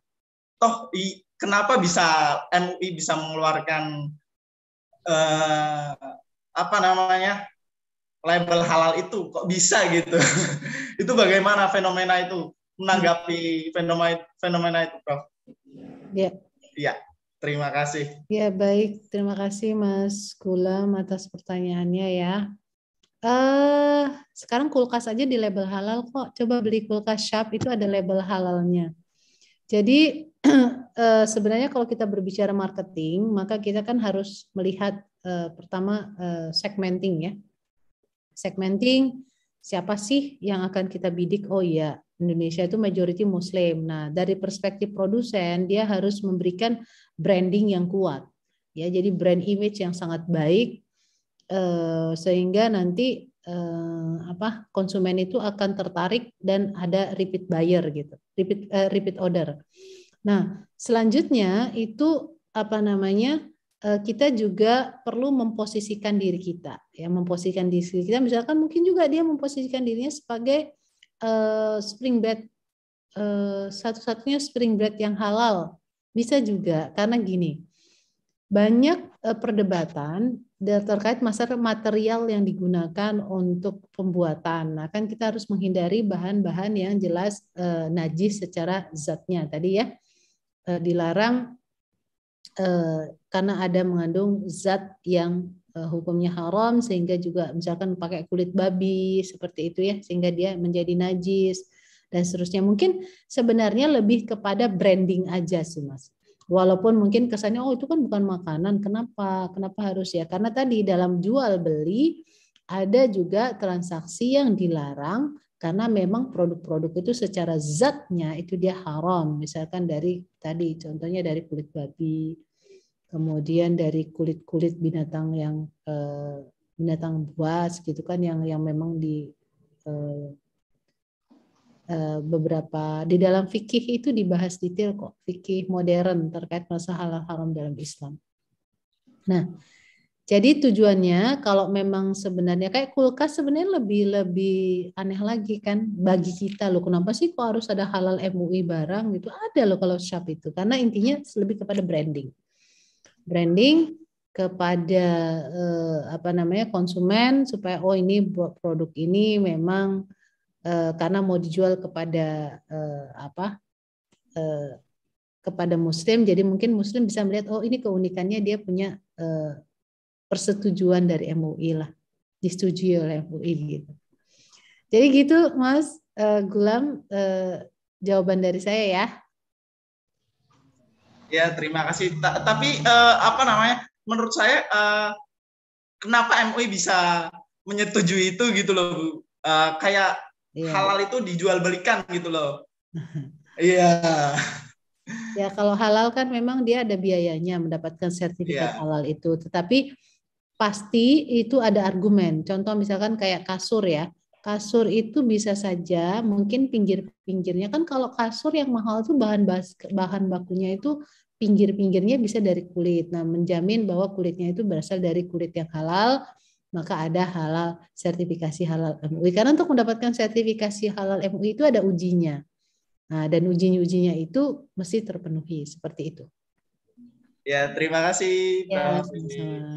Toh i, kenapa bisa MUI bisa mengeluarkan uh, apa namanya label halal itu kok bisa gitu? itu bagaimana fenomena itu menanggapi fenomena fenomena itu, Prof? Ya, Iya, terima kasih.
Ya, baik. Terima kasih Mas Gulam atas pertanyaannya ya. Uh, sekarang kulkas aja di label halal kok. Coba beli kulkas Sharp itu ada label halalnya. Jadi eh, sebenarnya kalau kita berbicara marketing, maka kita kan harus melihat eh, pertama segmenting ya. Segmenting siapa sih yang akan kita bidik? Oh iya, Indonesia itu majority Muslim. Nah, dari perspektif produsen, dia harus memberikan branding yang kuat, ya. Jadi brand image yang sangat baik, eh, sehingga nanti eh, apa konsumen itu akan tertarik dan ada repeat buyer gitu, repeat eh, repeat order. Nah, selanjutnya itu apa namanya? kita juga perlu memposisikan diri kita ya memposisikan diri kita misalkan mungkin juga dia memposisikan dirinya sebagai Eh, spring bed eh, satu-satunya spring bed yang halal bisa juga karena gini banyak eh, perdebatan terkait masalah material yang digunakan untuk pembuatan. Nah, kan kita harus menghindari bahan-bahan yang jelas najis secara zatnya tadi ya. dilarang karena ada mengandung zat yang Eh, hukumnya haram sehingga juga misalkan pakai kulit babi seperti itu ya sehingga dia menjadi najis dan seterusnya mungkin sebenarnya lebih kepada branding aja sih mas walaupun mungkin kesannya oh itu kan bukan makanan kenapa kenapa harus ya karena tadi dalam jual beli ada juga transaksi yang dilarang karena memang produk-produk itu secara zatnya itu dia haram misalkan dari tadi contohnya dari kulit babi kemudian dari kulit-kulit binatang yang eh, binatang buas gitu kan yang yang memang di eh, eh, beberapa di dalam fikih itu dibahas detail kok fikih modern terkait masalah halal haram dalam Islam. Nah, jadi tujuannya kalau memang sebenarnya kayak kulkas sebenarnya lebih lebih aneh lagi kan bagi kita loh kenapa sih kok harus ada halal MUI barang gitu ada loh kalau shop itu karena intinya lebih kepada branding branding kepada eh, apa namanya konsumen supaya oh ini produk ini memang eh, karena mau dijual kepada eh, apa eh, kepada muslim jadi mungkin muslim bisa melihat oh ini keunikannya dia punya eh, persetujuan dari MUI lah disetujui oleh MUI gitu jadi gitu mas eh, Gulam eh, jawaban dari saya ya
Ya terima kasih. Ta tapi uh, apa namanya? Menurut saya uh, kenapa MUI bisa menyetujui itu gitu loh, Bu? Uh, kayak yeah. halal itu dijual belikan gitu loh. Iya.
yeah. Ya kalau halal kan memang dia ada biayanya mendapatkan sertifikat yeah. halal itu, tetapi pasti itu ada argumen. Contoh misalkan kayak kasur ya. Kasur itu bisa saja mungkin pinggir-pinggirnya kan kalau kasur yang mahal itu bahan bas, bahan bakunya itu pinggir-pinggirnya bisa dari kulit. Nah, menjamin bahwa kulitnya itu berasal dari kulit yang halal, maka ada halal sertifikasi halal MUI. Karena untuk mendapatkan sertifikasi halal MUI itu ada ujinya. Nah, dan uji ujinya itu mesti terpenuhi seperti itu.
Ya, terima kasih. Ya, Prof. Ya.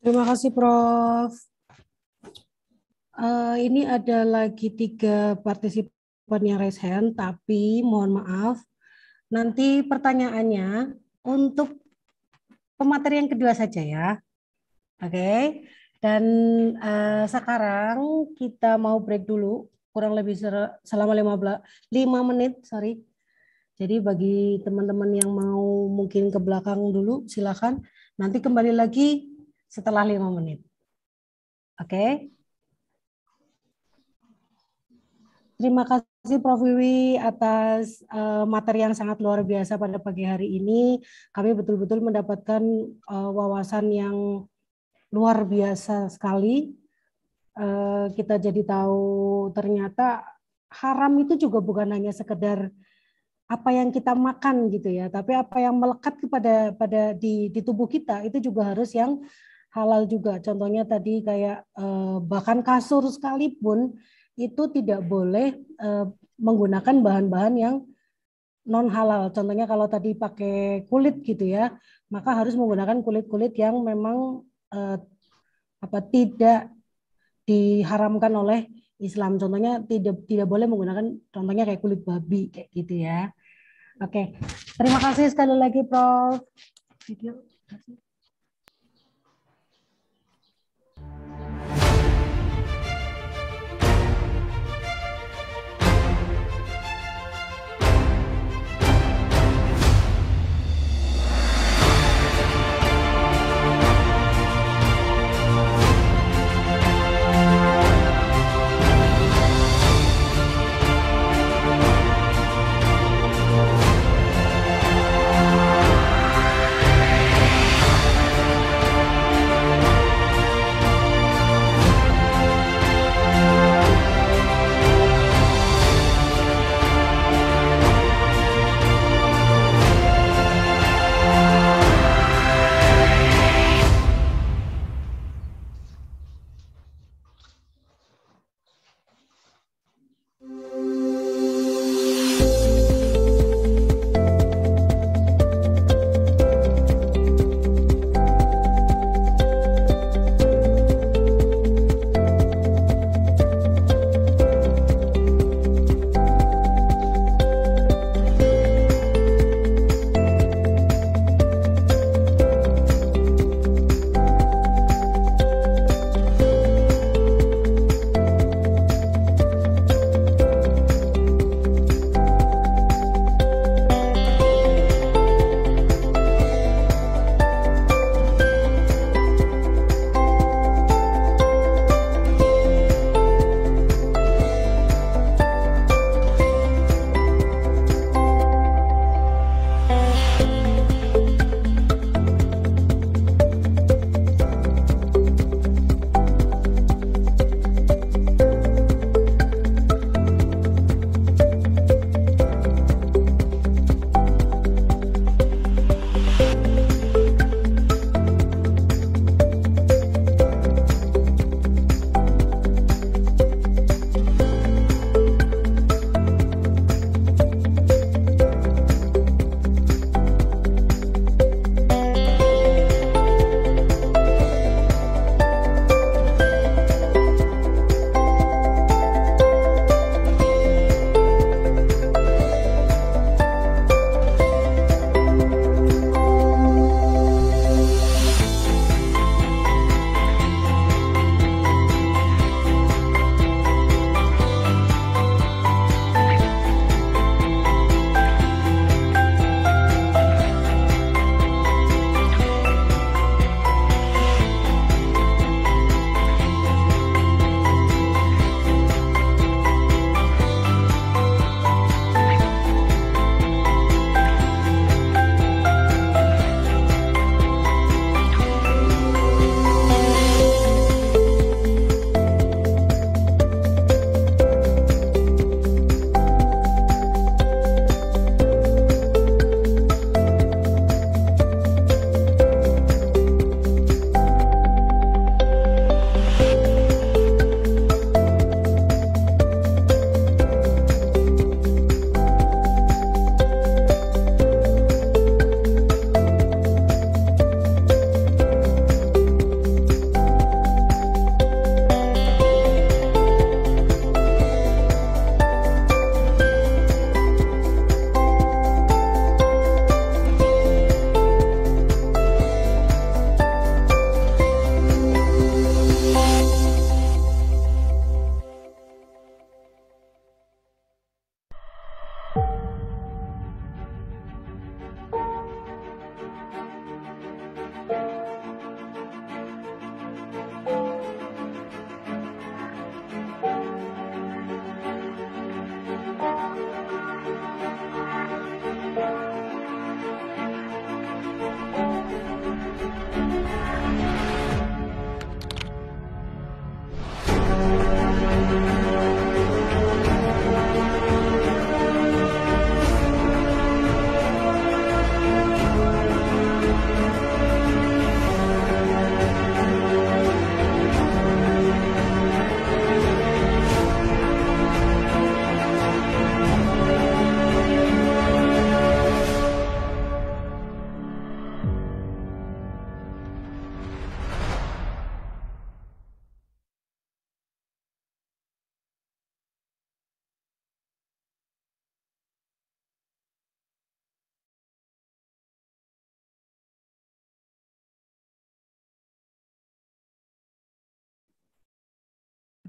Terima kasih, Prof. Uh, ini ada lagi tiga partisipan yang raise hand, tapi mohon maaf Nanti pertanyaannya untuk pemateri yang kedua saja ya. Oke. Okay. Dan uh, sekarang kita mau break dulu kurang lebih selama 15 5 menit, sorry. Jadi bagi teman-teman yang mau mungkin ke belakang dulu silakan. Nanti kembali lagi setelah 5 menit. Oke. Okay? Terima kasih kasih Prof. Wiwi atas uh, materi yang sangat luar biasa pada pagi hari ini. Kami betul-betul mendapatkan uh, wawasan yang luar biasa sekali. Uh, kita jadi tahu ternyata haram itu juga bukan hanya sekedar apa yang kita makan gitu ya, tapi apa yang melekat kepada pada di, di tubuh kita itu juga harus yang halal juga. Contohnya tadi kayak uh, bahkan kasur sekalipun itu tidak boleh uh, menggunakan bahan-bahan yang non halal. Contohnya kalau tadi pakai kulit gitu ya, maka harus menggunakan kulit-kulit yang memang uh, apa tidak diharamkan oleh Islam. Contohnya tidak tidak boleh menggunakan contohnya kayak kulit babi kayak gitu ya. Oke. Terima kasih sekali lagi Prof. Video. Terima kasih.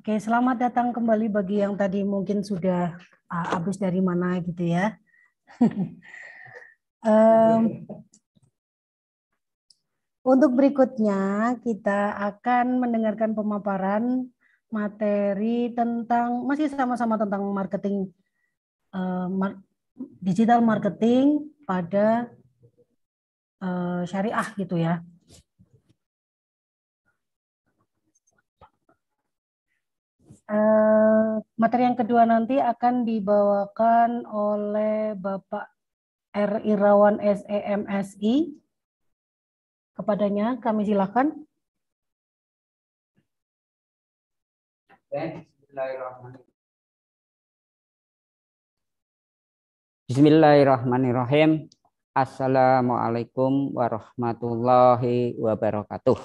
Oke, selamat datang kembali bagi
yang tadi mungkin sudah uh, habis dari mana gitu ya. um, untuk berikutnya kita akan mendengarkan pemaparan materi tentang masih sama-sama tentang marketing uh, mar digital marketing
pada uh, syariah gitu ya. Eh,
materi yang kedua nanti akan dibawakan oleh Bapak R.
Irawan SEMSI. Kepadanya kami silakan.
Bismillahirrahmanirrahim. Assalamualaikum warahmatullahi wabarakatuh.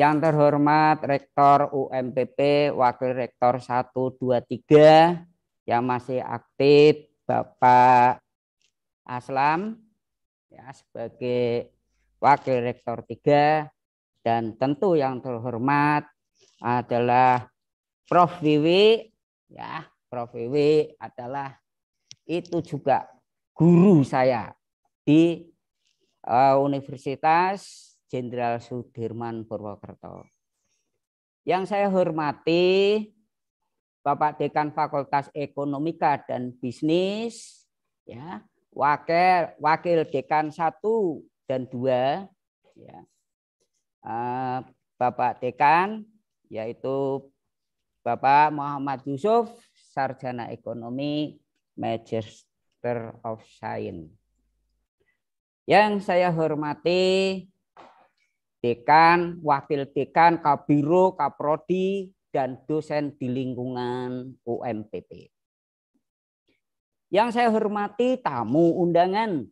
Yang terhormat Rektor UMPP, Wakil Rektor 123 yang masih aktif Bapak Aslam ya sebagai Wakil Rektor 3 dan tentu yang terhormat adalah Prof Wiwi ya Prof Wiwi adalah itu juga guru saya di uh, Universitas Jenderal Sudirman Purwokerto. Yang saya hormati Bapak Dekan Fakultas Ekonomika dan Bisnis, ya, Wakil Wakil Dekan 1 dan 2, ya. Eh, Bapak Dekan yaitu Bapak Muhammad Yusuf Sarjana Ekonomi Magister of Science. Yang saya hormati dekan, wakil dekan, kabiro, kaprodi, dan dosen di lingkungan UMPP. Yang saya hormati tamu undangan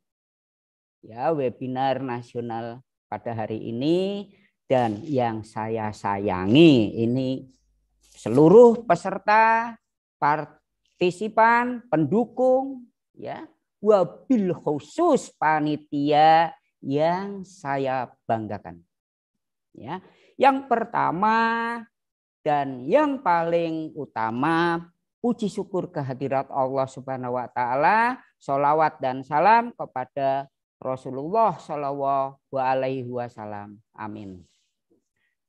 ya webinar nasional pada hari ini dan yang saya sayangi ini seluruh peserta partisipan pendukung ya wabil khusus panitia yang saya banggakan. Ya. Yang pertama dan yang paling utama puji syukur kehadirat Allah Subhanahu wa taala, sholawat dan salam kepada Rasulullah Shallallahu alaihi wasallam. Amin.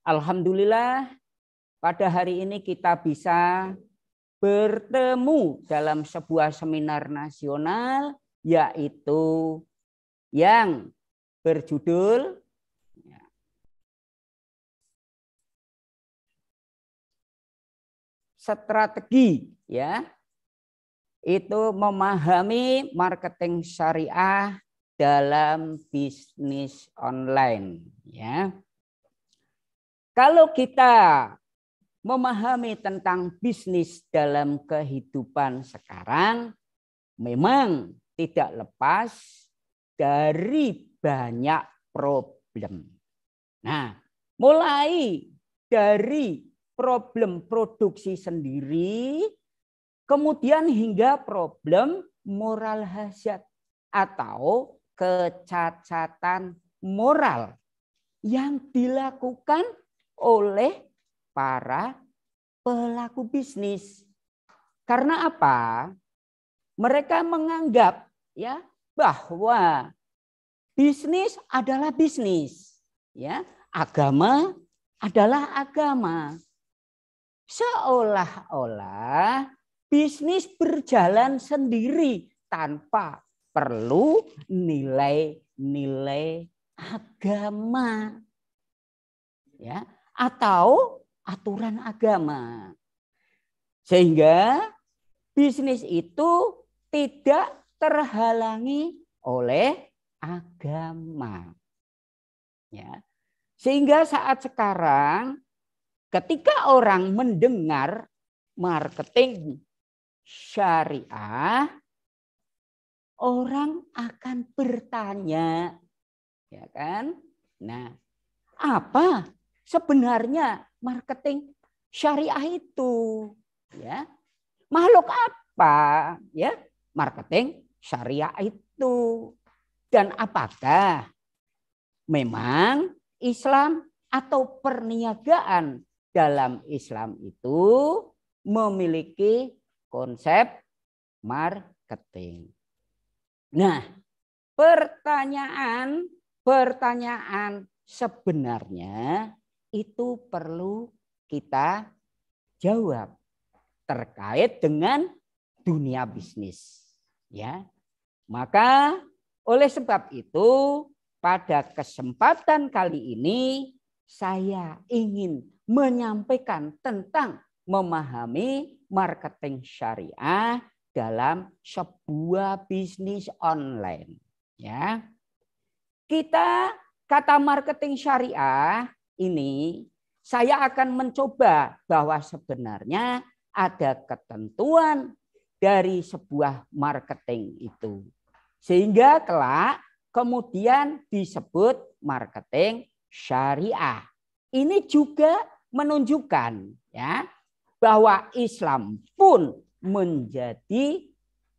Alhamdulillah pada hari ini kita bisa bertemu dalam sebuah seminar nasional yaitu yang berjudul strategi ya itu memahami marketing syariah dalam bisnis online ya. Kalau kita memahami tentang bisnis dalam kehidupan sekarang memang tidak lepas dari banyak problem. Nah, mulai dari problem produksi sendiri, kemudian hingga problem moral hasiat atau kecacatan moral yang dilakukan oleh para pelaku bisnis. Karena apa? Mereka menganggap ya bahwa bisnis adalah bisnis, ya, agama adalah agama seolah-olah bisnis berjalan sendiri tanpa perlu nilai-nilai agama. Ya, atau aturan agama. Sehingga bisnis itu tidak terhalangi oleh agama. Ya. Sehingga saat sekarang Ketika orang mendengar marketing syariah, orang akan bertanya, ya kan? Nah, apa sebenarnya marketing syariah itu? Ya, makhluk apa? Ya, marketing syariah itu dan apakah memang Islam atau perniagaan dalam Islam itu memiliki konsep marketing. Nah, pertanyaan pertanyaan sebenarnya itu perlu kita jawab terkait dengan dunia bisnis ya. Maka oleh sebab itu pada kesempatan kali ini saya ingin menyampaikan tentang memahami marketing syariah dalam sebuah bisnis online. Ya, kita kata marketing syariah ini saya akan mencoba bahwa sebenarnya ada ketentuan dari sebuah marketing itu. Sehingga kelak kemudian disebut marketing syariah. Ini juga menunjukkan ya bahwa Islam pun menjadi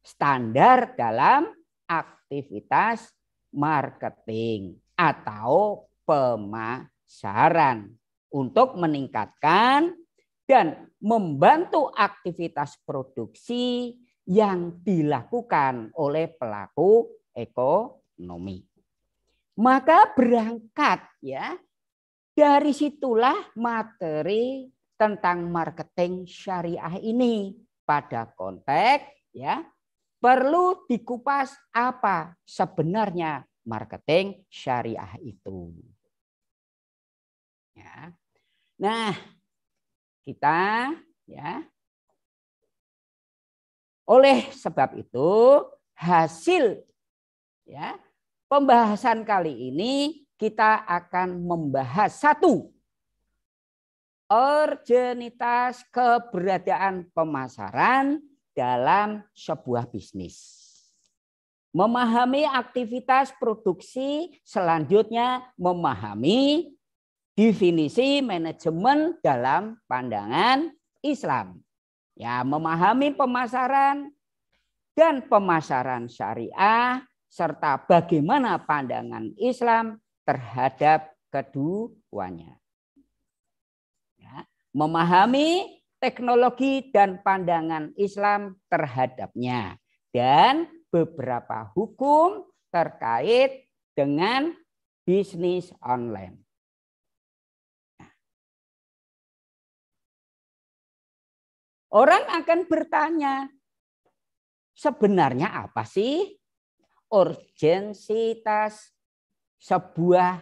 standar dalam aktivitas marketing atau pemasaran untuk meningkatkan dan membantu aktivitas produksi yang dilakukan oleh pelaku ekonomi. Maka berangkat ya dari situlah materi tentang marketing syariah ini pada konteks ya perlu dikupas apa sebenarnya marketing syariah itu. Ya. Nah, kita ya oleh sebab itu hasil ya pembahasan kali ini kita akan membahas satu urgenitas keberadaan pemasaran dalam sebuah bisnis. Memahami aktivitas produksi, selanjutnya memahami definisi manajemen dalam pandangan Islam. Ya, memahami pemasaran dan pemasaran syariah serta bagaimana pandangan Islam terhadap keduanya. Ya, memahami teknologi dan pandangan Islam terhadapnya dan beberapa hukum terkait dengan bisnis
online. Ya.
Orang akan bertanya, sebenarnya apa sih urgensitas sebuah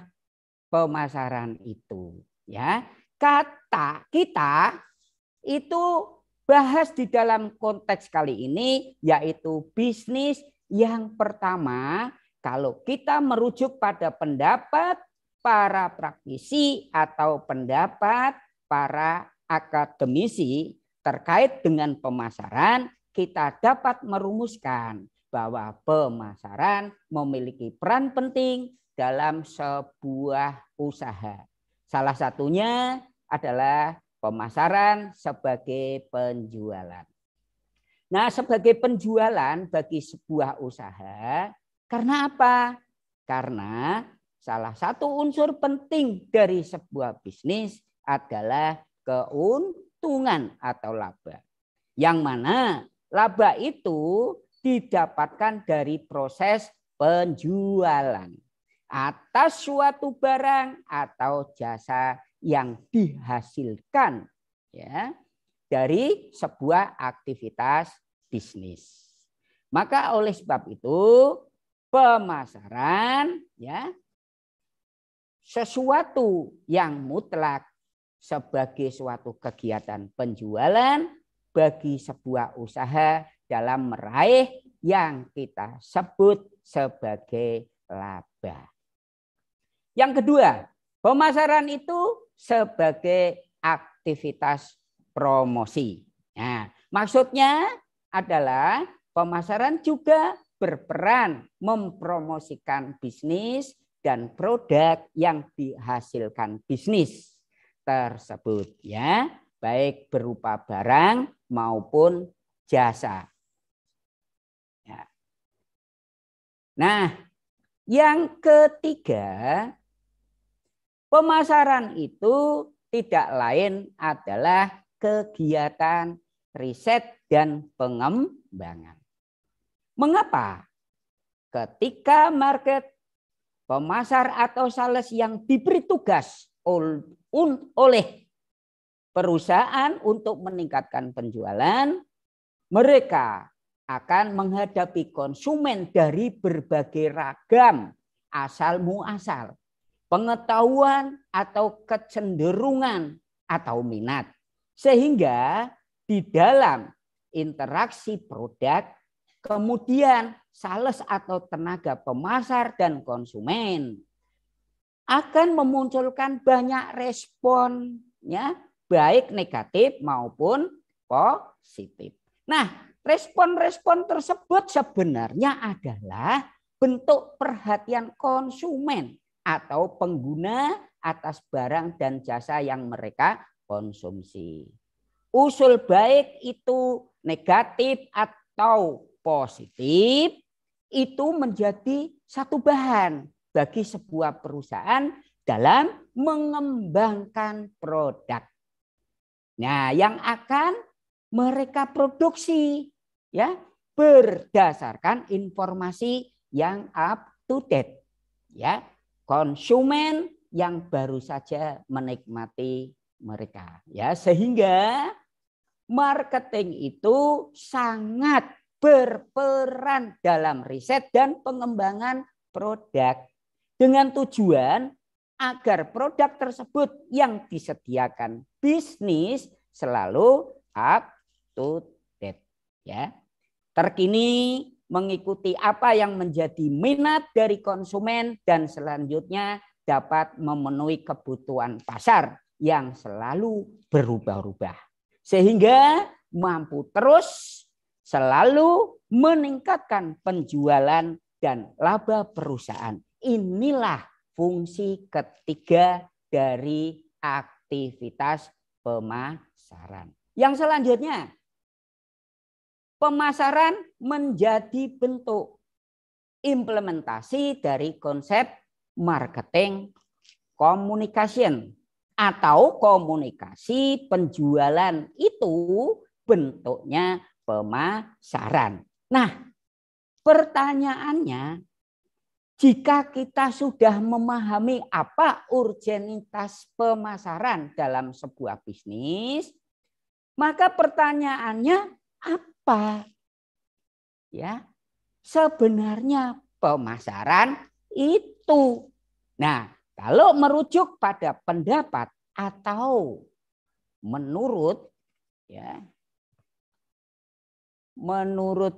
pemasaran itu ya kata kita itu bahas di dalam konteks kali ini yaitu bisnis yang pertama kalau kita merujuk pada pendapat para praktisi atau pendapat para akademisi terkait dengan pemasaran kita dapat merumuskan bahwa pemasaran memiliki peran penting dalam sebuah usaha. Salah satunya adalah pemasaran sebagai penjualan. Nah, sebagai penjualan bagi sebuah usaha, karena apa? Karena salah satu unsur penting dari sebuah bisnis adalah keuntungan atau laba. Yang mana laba itu didapatkan dari proses penjualan atas suatu barang atau jasa yang dihasilkan ya dari sebuah aktivitas bisnis. Maka oleh sebab itu pemasaran ya sesuatu yang mutlak sebagai suatu kegiatan penjualan bagi sebuah usaha dalam meraih yang kita sebut sebagai laba. Yang kedua, pemasaran itu sebagai aktivitas promosi. Nah, maksudnya adalah pemasaran juga berperan mempromosikan bisnis dan produk yang dihasilkan bisnis tersebut ya, baik berupa barang maupun jasa. Ya. Nah, yang ketiga Pemasaran itu tidak lain adalah kegiatan riset dan pengembangan. Mengapa? Ketika market, pemasar atau sales yang diberi tugas oleh perusahaan untuk meningkatkan penjualan, mereka akan menghadapi konsumen dari berbagai ragam asal muasal pengetahuan atau kecenderungan atau minat. Sehingga di dalam interaksi produk, kemudian sales atau tenaga pemasar dan konsumen akan memunculkan banyak responnya baik negatif maupun positif. Nah, respon-respon tersebut sebenarnya adalah bentuk perhatian konsumen atau pengguna atas barang dan jasa yang mereka konsumsi. Usul baik itu negatif atau positif itu menjadi satu bahan bagi sebuah perusahaan dalam mengembangkan produk. Nah, yang akan mereka produksi ya berdasarkan informasi yang up to date ya konsumen yang baru saja menikmati mereka ya sehingga marketing itu sangat berperan dalam riset dan pengembangan produk dengan tujuan agar produk tersebut yang disediakan bisnis selalu up to date ya terkini mengikuti apa yang menjadi minat dari konsumen dan selanjutnya dapat memenuhi kebutuhan pasar yang selalu berubah-ubah. Sehingga mampu terus selalu meningkatkan penjualan dan laba perusahaan. Inilah fungsi ketiga dari aktivitas pemasaran. Yang selanjutnya, Pemasaran menjadi bentuk implementasi dari konsep marketing communication atau komunikasi penjualan itu bentuknya pemasaran. Nah, pertanyaannya jika kita sudah memahami apa urgenitas pemasaran dalam sebuah bisnis, maka pertanyaannya apa apa? Ya, sebenarnya pemasaran itu. Nah, kalau merujuk pada pendapat atau menurut ya menurut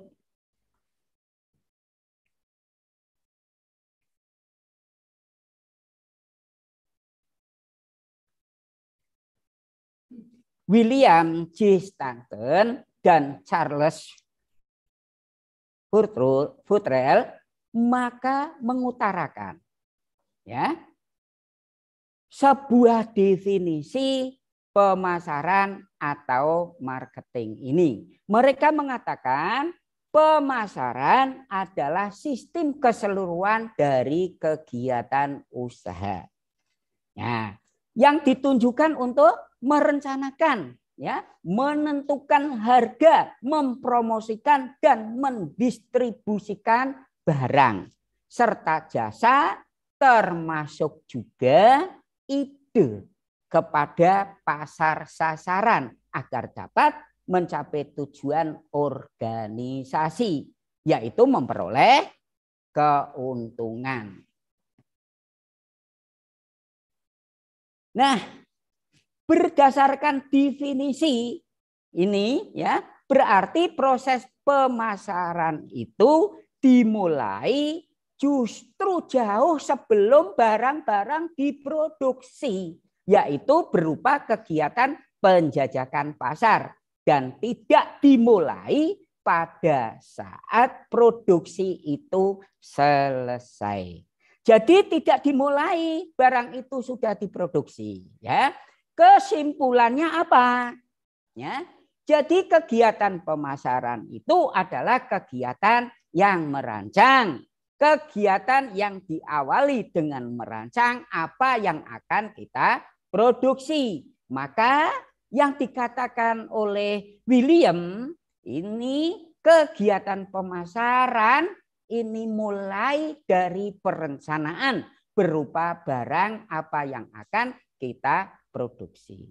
William G.
Stanton dan Charles Futrell maka mengutarakan ya sebuah definisi pemasaran atau marketing ini. Mereka mengatakan pemasaran adalah sistem keseluruhan dari kegiatan usaha. Nah, yang ditunjukkan untuk merencanakan ya, menentukan harga, mempromosikan dan mendistribusikan barang serta jasa termasuk juga ide kepada pasar sasaran agar dapat mencapai tujuan organisasi yaitu memperoleh keuntungan. Nah, berdasarkan definisi ini ya berarti proses pemasaran itu dimulai justru jauh sebelum barang-barang diproduksi yaitu berupa kegiatan penjajakan pasar dan tidak dimulai pada saat produksi itu selesai. Jadi tidak dimulai barang itu sudah diproduksi ya. Kesimpulannya apa? Ya. Jadi kegiatan pemasaran itu adalah kegiatan yang merancang, kegiatan yang diawali dengan merancang apa yang akan kita produksi. Maka yang dikatakan oleh William ini kegiatan pemasaran ini mulai dari perencanaan berupa barang apa yang akan kita produksi.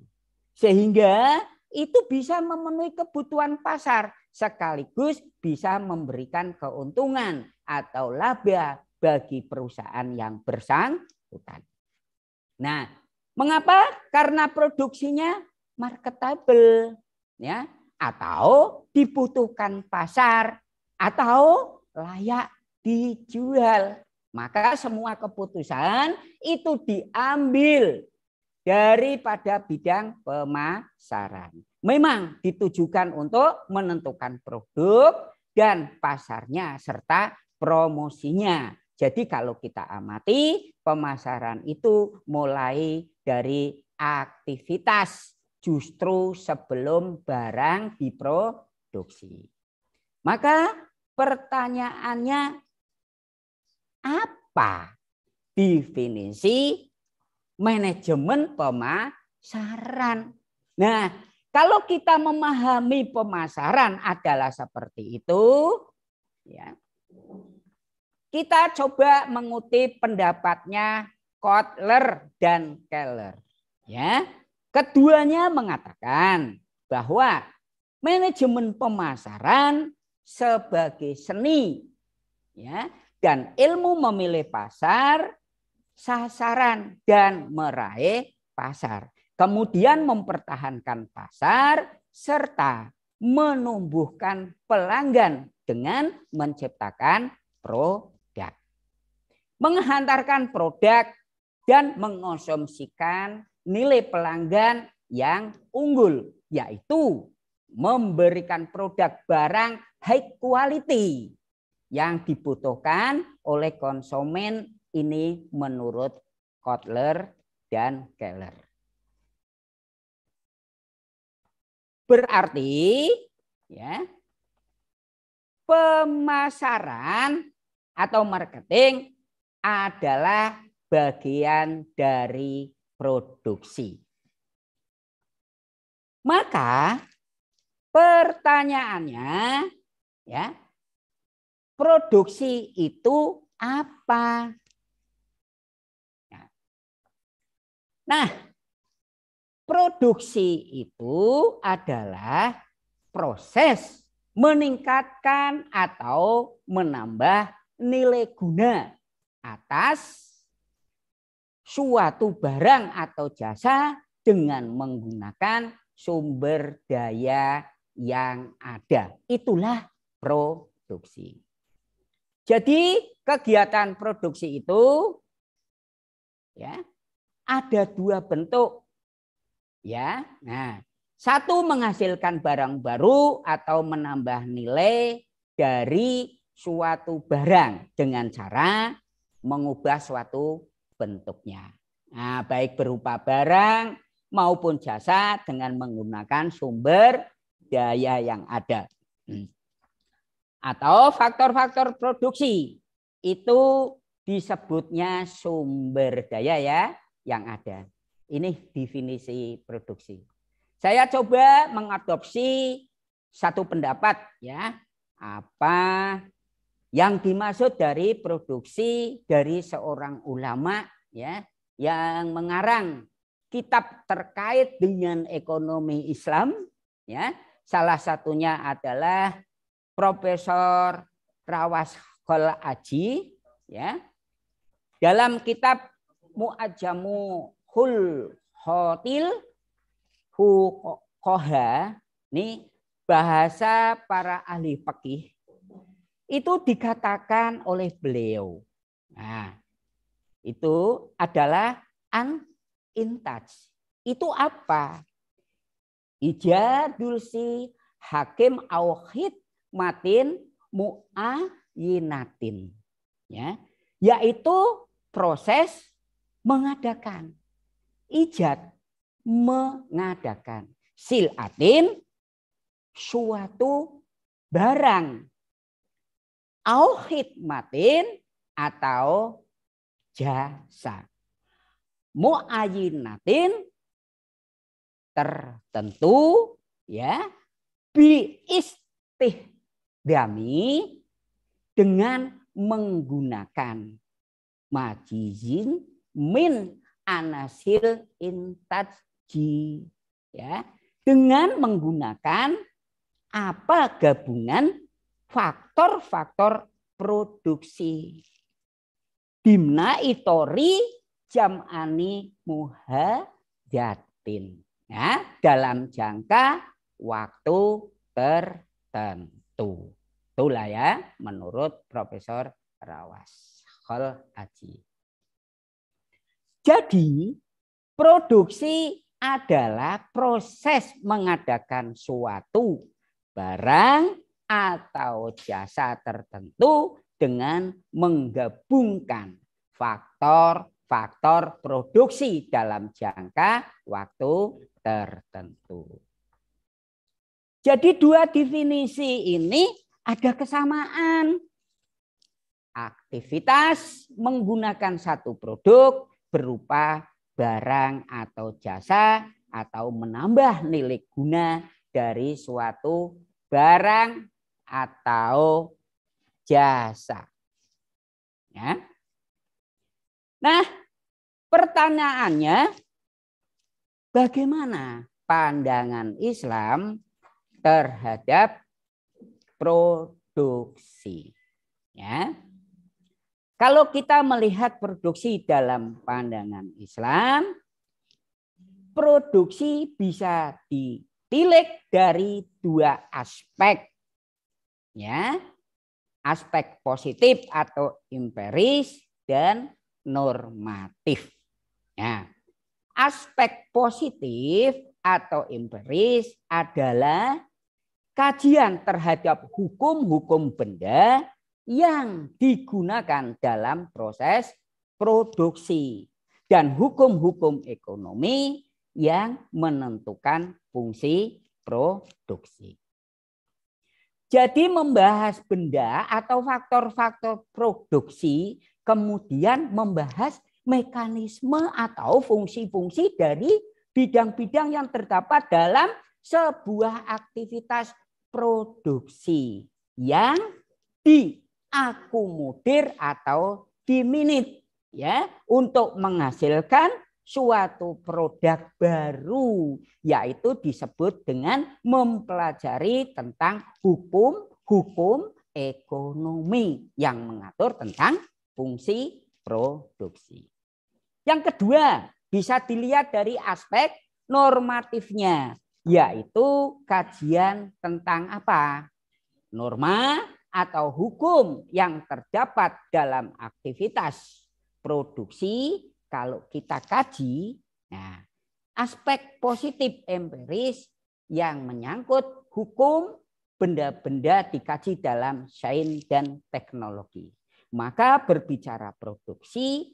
Sehingga itu bisa memenuhi kebutuhan pasar sekaligus bisa memberikan keuntungan atau laba bagi perusahaan yang bersangkutan. Nah, mengapa? Karena produksinya marketable ya atau dibutuhkan pasar atau layak dijual. Maka semua keputusan itu diambil daripada bidang pemasaran. Memang ditujukan untuk menentukan produk dan pasarnya serta promosinya. Jadi kalau kita amati pemasaran itu mulai dari aktivitas justru sebelum barang diproduksi. Maka pertanyaannya apa definisi manajemen pemasaran. Nah, kalau kita memahami pemasaran adalah seperti itu, ya. Kita coba mengutip pendapatnya Kotler dan Keller, ya. Keduanya mengatakan bahwa manajemen pemasaran sebagai seni ya dan ilmu memilih pasar sasaran dan meraih pasar. Kemudian mempertahankan pasar serta menumbuhkan pelanggan dengan menciptakan produk. Menghantarkan produk dan mengonsumsikan nilai pelanggan yang unggul, yaitu memberikan produk barang high quality yang dibutuhkan oleh konsumen ini menurut Kotler dan Keller. Berarti ya pemasaran atau marketing adalah bagian dari produksi. Maka pertanyaannya ya, produksi itu apa? Nah, produksi itu adalah proses meningkatkan atau menambah nilai guna atas suatu barang atau jasa dengan menggunakan sumber daya yang ada. Itulah produksi. Jadi kegiatan produksi itu ya ada dua bentuk. Ya. Nah, satu menghasilkan barang baru atau menambah nilai dari suatu barang dengan cara mengubah suatu bentuknya. Nah, baik berupa barang maupun jasa dengan menggunakan sumber daya yang ada. Hmm. Atau faktor-faktor produksi. Itu disebutnya sumber daya ya yang ada. Ini definisi produksi. Saya coba mengadopsi satu pendapat ya, apa yang dimaksud dari produksi dari seorang ulama ya yang mengarang kitab terkait dengan ekonomi Islam ya. Salah satunya adalah Profesor Rawas Aji ya. Dalam kitab muajamu hul hotil hu koha ini bahasa para ahli fikih itu dikatakan oleh beliau. Nah, itu adalah an in touch. Itu apa? Ijadulsi hakim auhid matin mu'ayinatin. Ya, yaitu proses mengadakan. ijat, mengadakan. Silatin suatu barang. Au khidmatin atau jasa. Mu'ayinatin tertentu ya bi istihdami dengan menggunakan majizin min anasil intaji ya dengan menggunakan apa gabungan faktor-faktor produksi dimna itori jamani muha jatin, ya dalam jangka waktu tertentu itulah ya menurut Profesor Rawas Hol Aji jadi produksi adalah proses mengadakan suatu barang atau jasa tertentu dengan menggabungkan faktor-faktor produksi dalam jangka waktu tertentu. Jadi dua definisi ini ada kesamaan. Aktivitas menggunakan satu produk berupa barang atau jasa atau menambah nilai guna dari suatu barang atau jasa. Ya. Nah, pertanyaannya bagaimana pandangan Islam terhadap produksi? Ya. Kalau kita melihat produksi dalam pandangan Islam, produksi bisa ditilik dari dua aspek. Ya. Aspek positif atau empiris dan normatif. Ya. Aspek positif atau empiris adalah kajian terhadap hukum-hukum benda yang digunakan dalam proses produksi dan hukum-hukum ekonomi yang menentukan fungsi produksi. Jadi membahas benda atau faktor-faktor produksi kemudian membahas mekanisme atau fungsi-fungsi dari bidang-bidang yang terdapat dalam sebuah aktivitas produksi yang di akumudir atau diminit ya untuk menghasilkan suatu produk baru yaitu disebut dengan mempelajari tentang hukum hukum ekonomi yang mengatur tentang fungsi produksi. Yang kedua, bisa dilihat dari aspek normatifnya yaitu kajian tentang apa? norma, atau hukum yang terdapat dalam aktivitas produksi kalau kita kaji nah aspek positif empiris yang menyangkut hukum benda-benda dikaji dalam sains dan teknologi. Maka berbicara produksi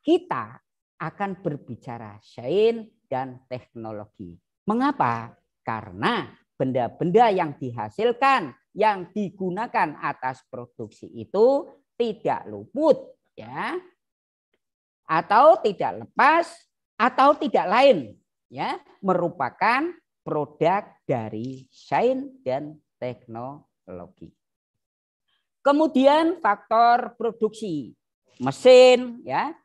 kita akan berbicara sains dan teknologi. Mengapa? Karena benda-benda yang dihasilkan yang digunakan atas produksi itu tidak luput ya atau tidak lepas atau tidak lain ya merupakan produk dari sains dan teknologi. Kemudian faktor produksi mesin ya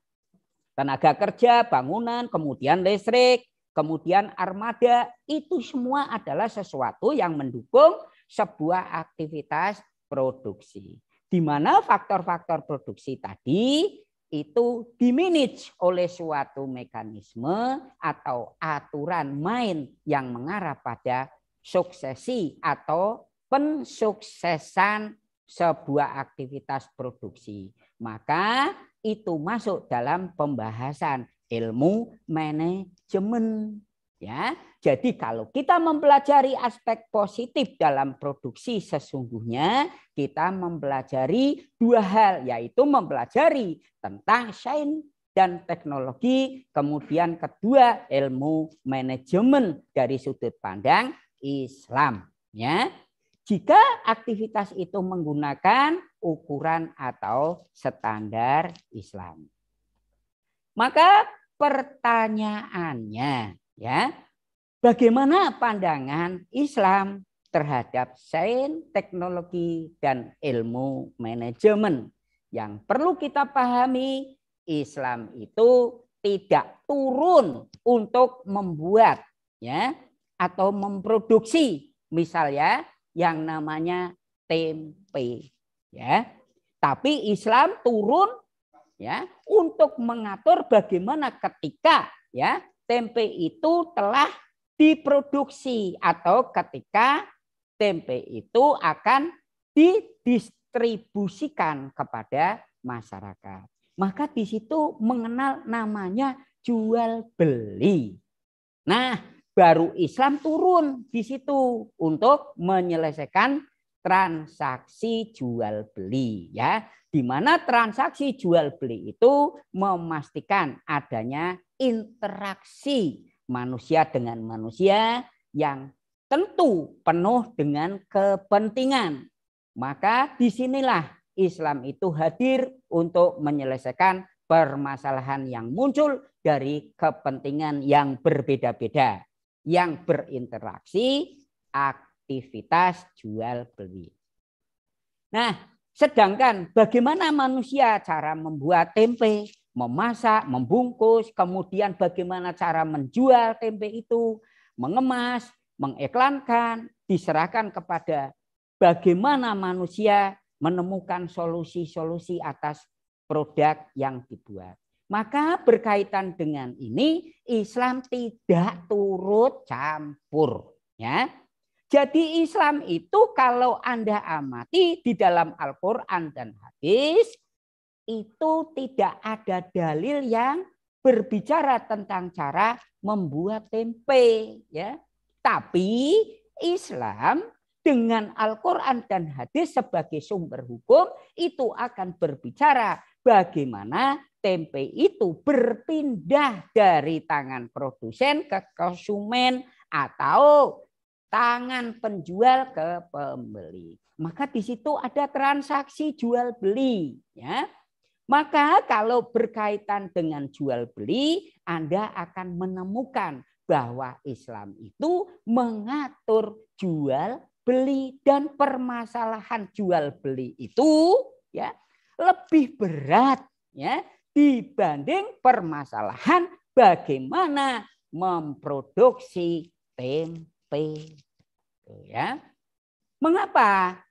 tenaga kerja, bangunan, kemudian listrik, kemudian armada itu semua adalah sesuatu yang mendukung sebuah aktivitas produksi. Di mana faktor-faktor produksi tadi itu diminish oleh suatu mekanisme atau aturan main yang mengarah pada suksesi atau pensuksesan sebuah aktivitas produksi. Maka itu masuk dalam pembahasan ilmu manajemen. Ya, jadi kalau kita mempelajari aspek positif dalam produksi sesungguhnya kita mempelajari dua hal yaitu mempelajari tentang sains dan teknologi, kemudian kedua ilmu manajemen dari sudut pandang Islam, ya. Jika aktivitas itu menggunakan ukuran atau standar Islam. Maka pertanyaannya, Ya. Bagaimana pandangan Islam terhadap sains, teknologi dan ilmu manajemen? Yang perlu kita pahami, Islam itu tidak turun untuk membuat ya atau memproduksi misalnya yang namanya tempe ya. Tapi Islam turun ya untuk mengatur bagaimana ketika ya tempe itu telah diproduksi atau ketika tempe itu akan didistribusikan kepada masyarakat. Maka di situ mengenal namanya jual beli. Nah, baru Islam turun di situ untuk menyelesaikan transaksi jual beli ya. Di mana transaksi jual beli itu memastikan adanya interaksi manusia dengan manusia yang tentu penuh dengan kepentingan. Maka disinilah Islam itu hadir untuk menyelesaikan permasalahan yang muncul dari kepentingan yang berbeda-beda, yang berinteraksi, aktivitas jual beli. Nah, sedangkan bagaimana manusia cara membuat tempe, memasak, membungkus, kemudian bagaimana cara menjual tempe itu, mengemas, mengiklankan, diserahkan kepada bagaimana manusia menemukan solusi-solusi atas produk yang dibuat. Maka berkaitan dengan ini Islam tidak turut campur, ya. Jadi Islam itu kalau Anda amati di dalam Al-Qur'an dan hadis itu tidak ada dalil yang berbicara tentang cara membuat tempe ya. Tapi Islam dengan Al-Qur'an dan hadis sebagai sumber hukum itu akan berbicara bagaimana tempe itu berpindah dari tangan produsen ke konsumen atau tangan penjual ke pembeli. Maka di situ ada transaksi jual beli ya. Maka kalau berkaitan dengan jual beli, Anda akan menemukan bahwa Islam itu mengatur jual beli dan permasalahan jual beli itu ya lebih berat ya dibanding permasalahan bagaimana memproduksi tempe ya mengapa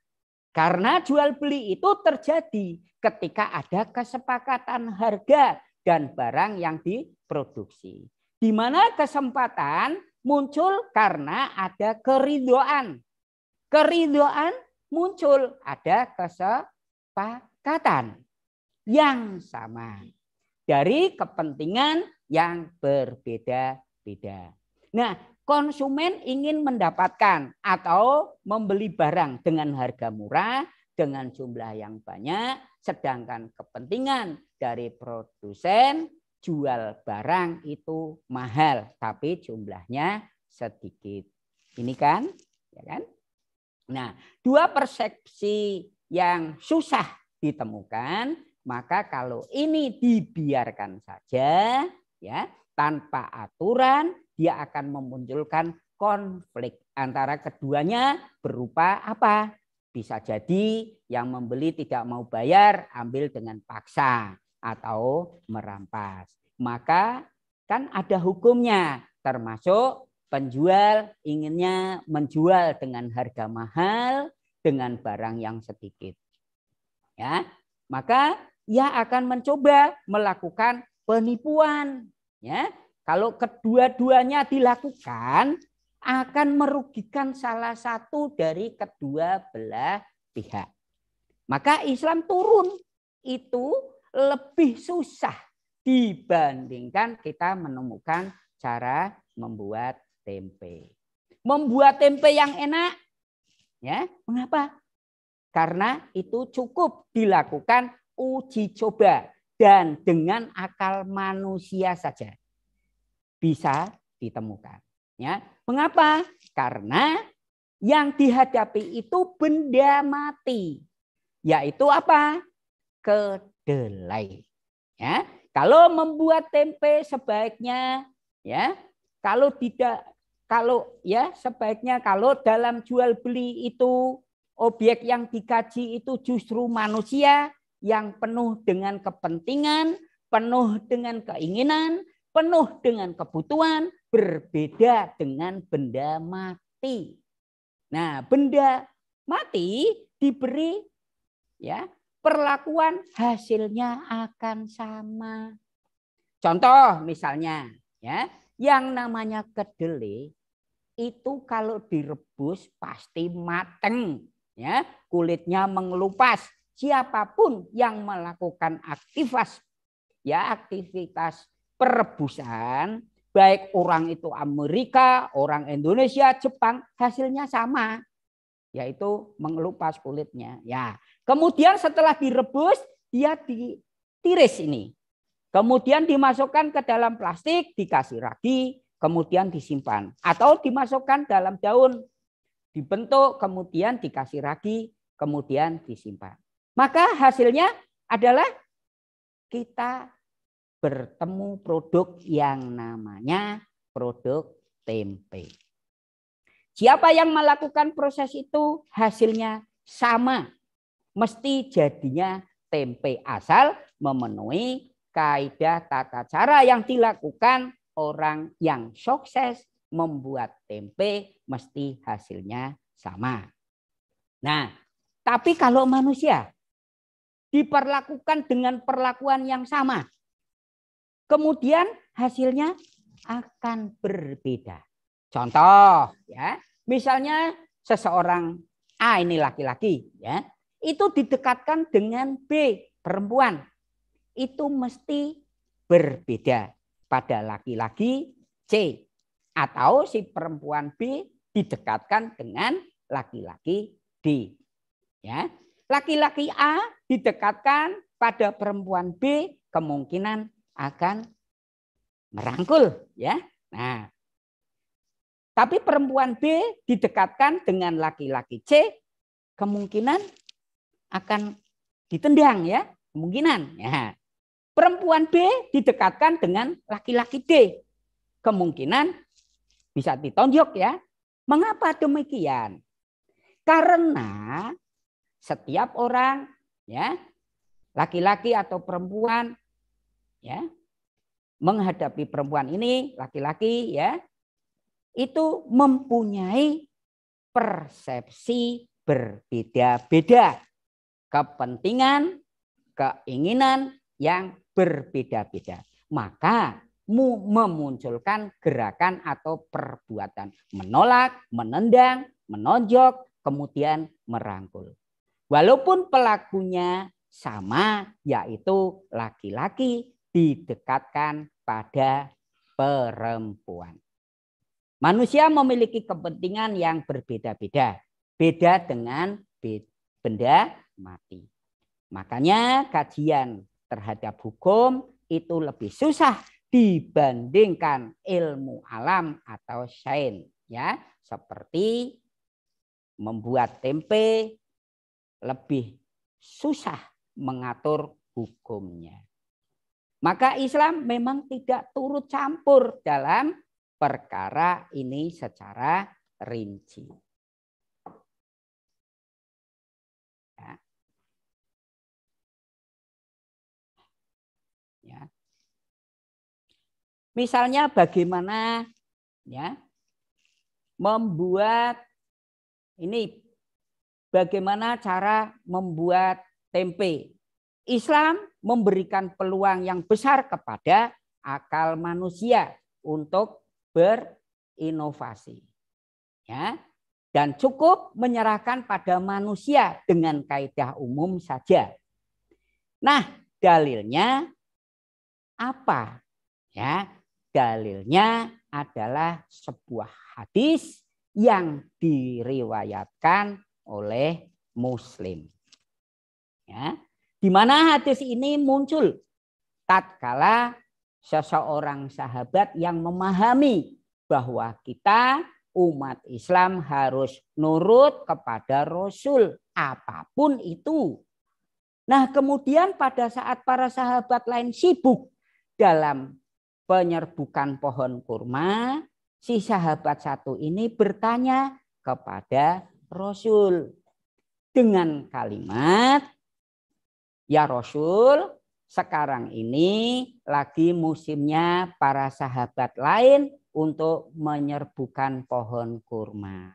karena jual beli itu terjadi ketika ada kesepakatan harga dan barang yang diproduksi. Di mana kesempatan muncul karena ada keridoan. Keridoan muncul ada kesepakatan yang sama dari kepentingan yang berbeda-beda. Nah, konsumen ingin mendapatkan atau membeli barang dengan harga murah, dengan jumlah yang banyak, sedangkan kepentingan dari produsen jual barang itu mahal, tapi jumlahnya sedikit. Ini kan, ya kan? Nah, dua persepsi yang susah ditemukan, maka kalau ini dibiarkan saja, ya tanpa aturan, dia akan memunculkan konflik antara keduanya berupa apa? Bisa jadi yang membeli tidak mau bayar, ambil dengan paksa atau merampas. Maka kan ada hukumnya, termasuk penjual inginnya menjual dengan harga mahal dengan barang yang sedikit. Ya, maka ia akan mencoba melakukan penipuan. Ya, kalau kedua-duanya dilakukan, akan merugikan salah satu dari kedua belah pihak. Maka Islam turun itu lebih susah dibandingkan kita menemukan cara membuat tempe. Membuat tempe yang enak ya, mengapa? Karena itu cukup dilakukan uji coba dan dengan akal manusia saja bisa ditemukan ya Mengapa? Karena yang dihadapi itu benda mati, yaitu apa? Kedelai. Ya, kalau membuat tempe sebaiknya ya, kalau tidak kalau ya sebaiknya kalau dalam jual beli itu objek yang dikaji itu justru manusia yang penuh dengan kepentingan, penuh dengan keinginan, penuh dengan kebutuhan, berbeda dengan benda mati. Nah, benda mati diberi ya perlakuan hasilnya akan sama. Contoh misalnya ya, yang namanya kedelai itu kalau direbus pasti mateng ya, kulitnya mengelupas. Siapapun yang melakukan aktivitas ya aktivitas perebusan baik orang itu Amerika, orang Indonesia, Jepang, hasilnya sama, yaitu mengelupas kulitnya. Ya, kemudian setelah direbus dia ditiris ini, kemudian dimasukkan ke dalam plastik, dikasih ragi, kemudian disimpan atau dimasukkan dalam daun, dibentuk, kemudian dikasih ragi, kemudian disimpan. Maka hasilnya adalah kita bertemu produk yang namanya produk tempe. Siapa yang melakukan proses itu hasilnya sama. Mesti jadinya tempe asal memenuhi kaidah tata cara yang dilakukan orang yang sukses membuat tempe mesti hasilnya sama. Nah, tapi kalau manusia diperlakukan dengan perlakuan yang sama, kemudian hasilnya akan berbeda. Contoh ya, misalnya seseorang A ini laki-laki ya, itu didekatkan dengan B perempuan. Itu mesti berbeda pada laki-laki C atau si perempuan B didekatkan dengan laki-laki D. Ya. Laki-laki A didekatkan pada perempuan B kemungkinan akan merangkul ya. Nah, tapi perempuan B didekatkan dengan laki-laki C kemungkinan akan ditendang ya, kemungkinan ya. Perempuan B didekatkan dengan laki-laki D kemungkinan bisa ditonjok ya. Mengapa demikian? Karena setiap orang ya laki-laki atau perempuan ya menghadapi perempuan ini laki-laki ya itu mempunyai persepsi berbeda-beda kepentingan keinginan yang berbeda-beda maka memunculkan gerakan atau perbuatan menolak menendang menonjok kemudian merangkul walaupun pelakunya sama yaitu laki-laki didekatkan pada perempuan. Manusia memiliki kepentingan yang berbeda-beda, beda dengan benda mati. Makanya kajian terhadap hukum itu lebih susah dibandingkan ilmu alam atau sains ya, seperti membuat tempe lebih susah mengatur hukumnya. Maka Islam memang tidak turut campur dalam perkara ini secara rinci. Ya.
ya. Misalnya
bagaimana ya membuat ini bagaimana cara membuat tempe Islam memberikan peluang yang besar kepada akal manusia untuk berinovasi. Ya, dan cukup menyerahkan pada manusia dengan kaidah umum saja. Nah, dalilnya apa? Ya, dalilnya adalah sebuah hadis yang diriwayatkan oleh Muslim. Ya, di mana hadis ini muncul? Tatkala seseorang sahabat yang memahami bahwa kita umat Islam harus nurut kepada Rasul apapun itu. Nah kemudian pada saat para sahabat lain sibuk dalam penyerbukan pohon kurma, si sahabat satu ini bertanya kepada Rasul dengan kalimat Ya Rasul, sekarang ini lagi musimnya para sahabat lain untuk menyerbukan pohon kurma.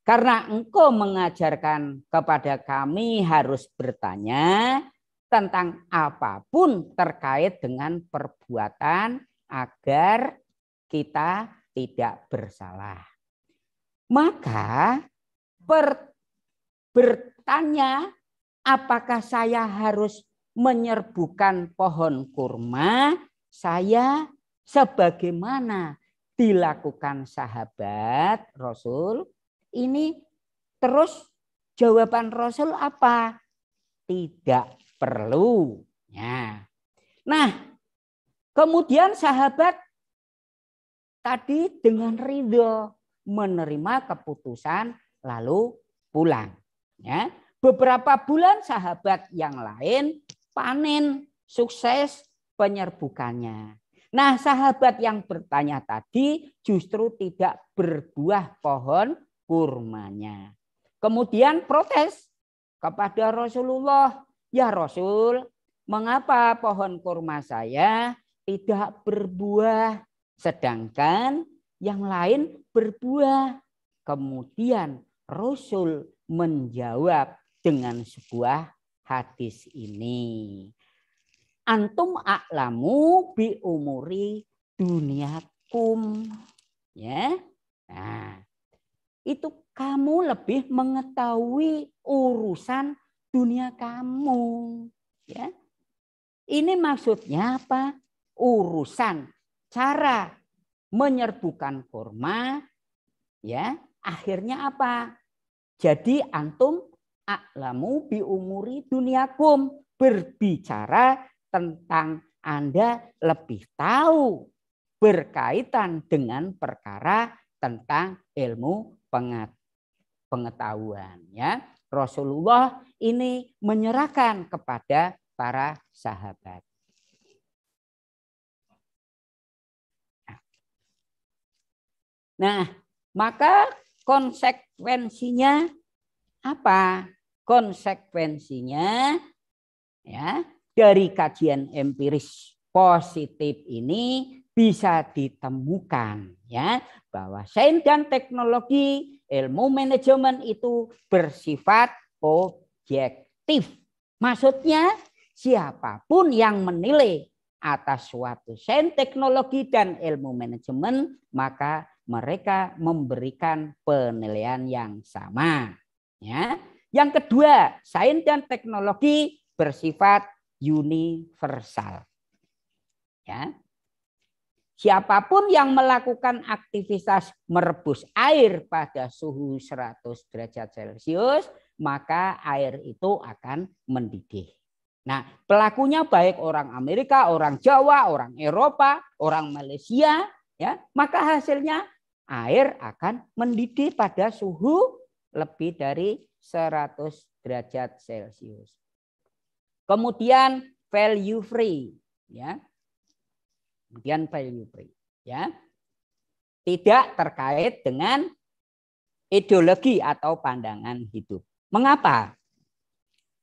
Karena engkau mengajarkan kepada kami harus bertanya tentang apapun terkait dengan perbuatan agar kita tidak bersalah. Maka bertanya apakah saya harus menyerbukan pohon kurma? Saya sebagaimana dilakukan sahabat Rasul? Ini terus jawaban Rasul apa? Tidak perlu. Ya. Nah, kemudian sahabat tadi dengan ridho menerima keputusan lalu pulang. Ya. Beberapa bulan sahabat yang lain panen sukses penyerbukannya. Nah, sahabat yang bertanya tadi justru tidak berbuah pohon kurmanya. Kemudian protes kepada Rasulullah, "Ya Rasul, mengapa pohon kurma saya tidak berbuah sedangkan yang lain berbuah?" Kemudian Rasul menjawab, dengan sebuah hadis ini. Antum aklamu bi umuri duniakum. Ya. Nah, itu kamu lebih mengetahui urusan dunia kamu. Ya. Ini maksudnya apa? Urusan cara menyerbukan kurma ya akhirnya apa? Jadi antum Aklamu bi umuri duniakum. Berbicara tentang Anda lebih tahu berkaitan dengan perkara tentang ilmu pengetahuan ya. Rasulullah ini menyerahkan kepada para sahabat. Nah, maka konsekuensinya apa? Konsekuensinya ya dari kajian empiris positif ini bisa ditemukan ya bahwa sains dan teknologi ilmu manajemen itu bersifat objektif. Maksudnya siapapun yang menilai atas suatu sains teknologi dan ilmu manajemen maka mereka memberikan penilaian yang sama ya yang kedua, sains dan teknologi bersifat universal. Ya. Siapapun yang melakukan aktivitas merebus air pada suhu 100 derajat Celcius, maka air itu akan mendidih. Nah, pelakunya baik orang Amerika, orang Jawa, orang Eropa, orang Malaysia, ya, maka hasilnya air akan mendidih pada suhu lebih dari 100 derajat Celcius. Kemudian value free ya. Kemudian value free ya. Tidak terkait dengan ideologi atau pandangan hidup. Mengapa?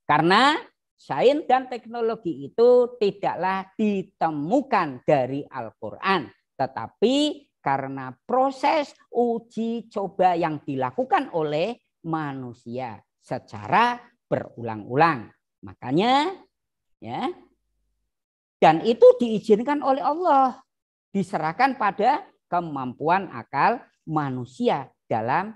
Karena sains dan teknologi itu tidaklah ditemukan dari Al-Quran. Tetapi karena proses uji coba yang dilakukan oleh manusia secara berulang-ulang. Makanya ya dan itu diizinkan oleh Allah diserahkan pada kemampuan akal manusia dalam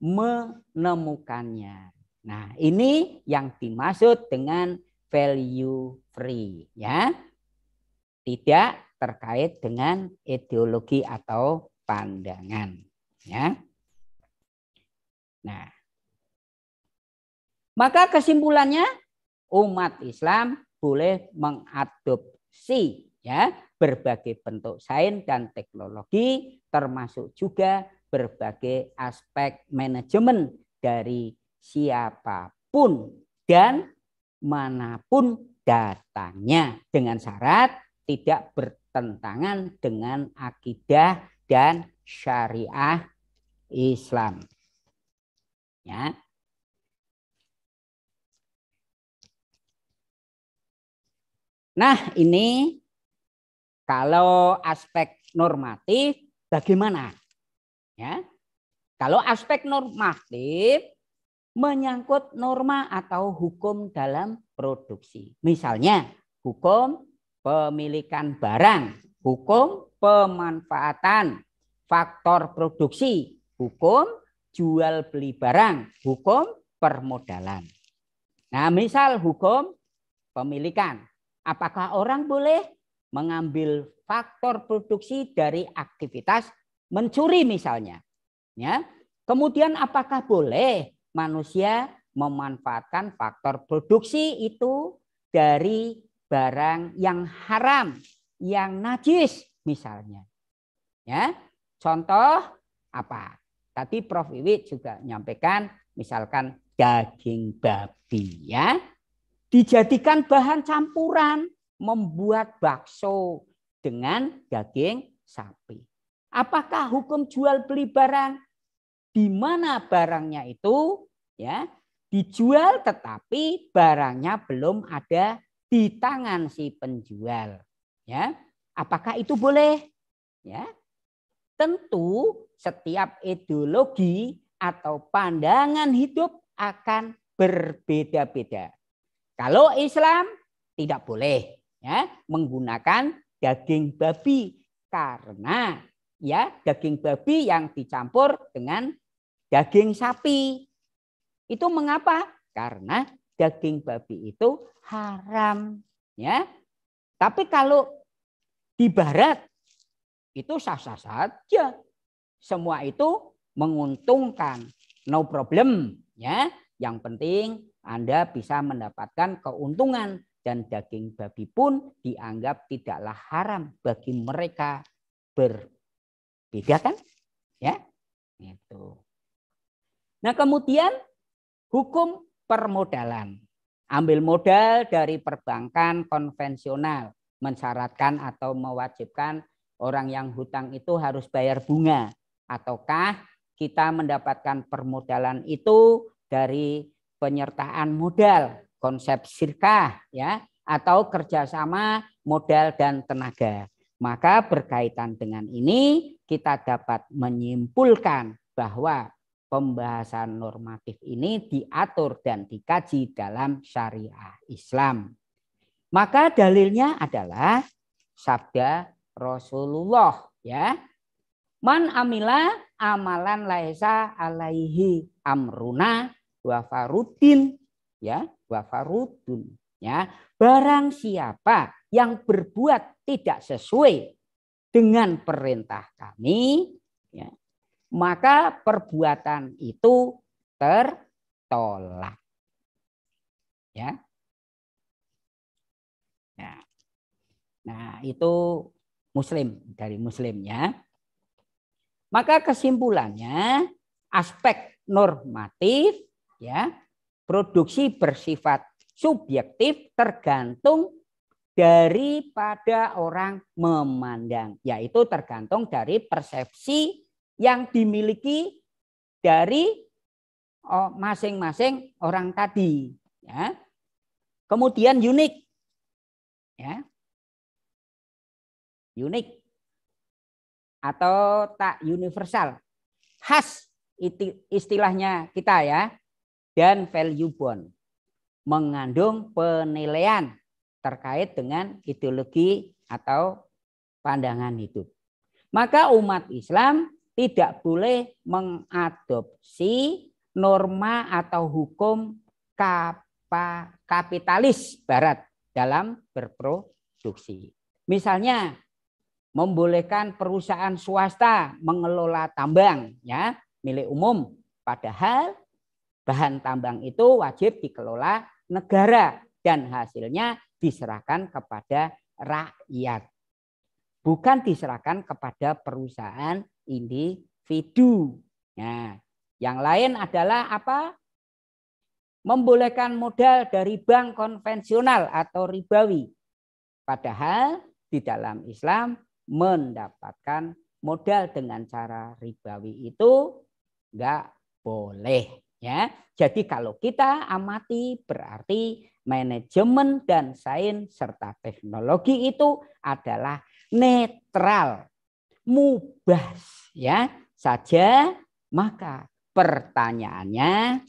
menemukannya. Nah, ini yang dimaksud dengan value free ya. Tidak terkait dengan ideologi atau pandangan ya. Nah, maka kesimpulannya umat Islam boleh mengadopsi ya berbagai bentuk sains dan teknologi termasuk juga berbagai aspek manajemen dari siapapun dan manapun datangnya dengan syarat tidak bertentangan dengan akidah dan syariah Islam. Ya, Nah ini kalau aspek normatif bagaimana? Ya, kalau aspek normatif menyangkut norma atau hukum dalam produksi. Misalnya hukum pemilikan barang, hukum pemanfaatan faktor produksi, hukum jual beli barang, hukum permodalan. Nah, misal hukum pemilikan. Apakah orang boleh mengambil faktor produksi dari aktivitas mencuri misalnya? Ya. Kemudian apakah boleh manusia memanfaatkan faktor produksi itu dari barang yang haram, yang najis misalnya? Ya. Contoh apa? Tadi Prof Iwit juga menyampaikan misalkan daging babi ya dijadikan bahan campuran membuat bakso dengan daging sapi. Apakah hukum jual beli barang? Di mana barangnya itu ya dijual tetapi barangnya belum ada di tangan si penjual. Ya, apakah itu boleh? Ya. Tentu setiap ideologi atau pandangan hidup akan berbeda-beda. Kalau Islam tidak boleh ya menggunakan daging babi karena ya daging babi yang dicampur dengan daging sapi. Itu mengapa? Karena daging babi itu haram, ya. Tapi kalau di barat itu sah-sah saja. Semua itu menguntungkan. No problem, ya. Yang penting anda bisa mendapatkan keuntungan dan daging babi pun dianggap tidaklah haram bagi mereka
berbeda
kan? Ya. Itu. Nah, kemudian hukum permodalan. Ambil modal dari perbankan konvensional mensyaratkan atau mewajibkan orang yang hutang itu harus bayar bunga ataukah kita mendapatkan permodalan itu dari penyertaan modal, konsep sirkah ya, atau kerjasama modal dan tenaga. Maka berkaitan dengan ini kita dapat menyimpulkan bahwa pembahasan normatif ini diatur dan dikaji dalam syariah Islam. Maka dalilnya adalah sabda Rasulullah ya. Man amila amalan laisa alaihi amruna wafa rutin ya wafa rutin ya barang siapa yang berbuat tidak sesuai dengan perintah kami ya, maka perbuatan itu tertolak ya, ya. nah, itu muslim dari muslimnya maka kesimpulannya aspek normatif ya produksi bersifat subjektif tergantung daripada orang memandang, yaitu tergantung dari persepsi yang dimiliki dari oh, masing-masing orang tadi. Ya. Kemudian unik, ya, unik atau tak universal, khas istilahnya kita ya, dan value bond mengandung penilaian terkait dengan ideologi atau pandangan hidup. Maka umat Islam tidak boleh mengadopsi norma atau hukum kapitalis barat dalam berproduksi. Misalnya membolehkan perusahaan swasta mengelola tambang ya milik umum padahal bahan tambang itu wajib dikelola negara dan hasilnya diserahkan kepada rakyat. Bukan diserahkan kepada perusahaan individu. Nah, yang lain adalah apa? Membolehkan modal dari bank konvensional atau ribawi. Padahal di dalam Islam mendapatkan modal dengan cara ribawi itu enggak boleh. Ya, jadi kalau kita amati berarti manajemen dan sains serta teknologi itu adalah netral, mubas ya saja maka pertanyaannya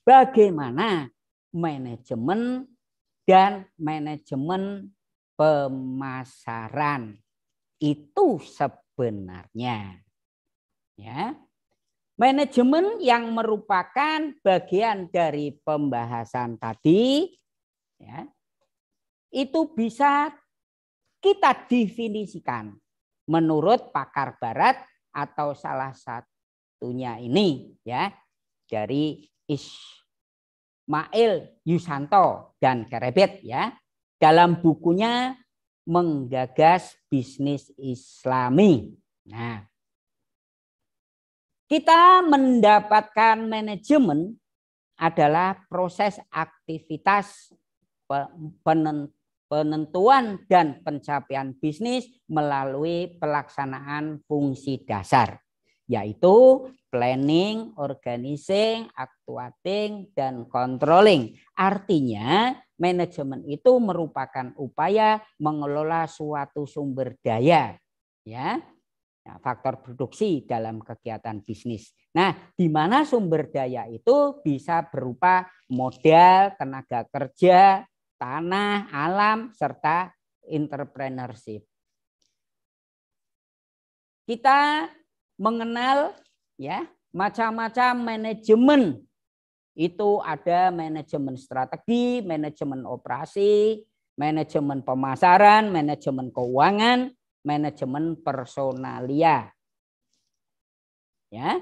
bagaimana manajemen dan manajemen pemasaran itu sebagai sebenarnya. Ya. Manajemen yang merupakan bagian dari pembahasan tadi ya, itu bisa kita definisikan menurut pakar barat atau salah satunya ini ya dari Ismail Yusanto dan Kerebet ya dalam bukunya menggagas bisnis islami. Nah, kita mendapatkan manajemen adalah proses aktivitas penentuan dan pencapaian bisnis melalui pelaksanaan fungsi dasar, yaitu planning, organizing, actuating, dan controlling. Artinya manajemen itu merupakan upaya mengelola suatu sumber daya, ya. Nah, faktor produksi dalam kegiatan bisnis. Nah, di mana sumber daya itu bisa berupa modal, tenaga kerja, tanah, alam, serta entrepreneurship. Kita mengenal ya macam-macam manajemen itu ada manajemen strategi, manajemen operasi, manajemen pemasaran, manajemen keuangan, manajemen personalia. Ya.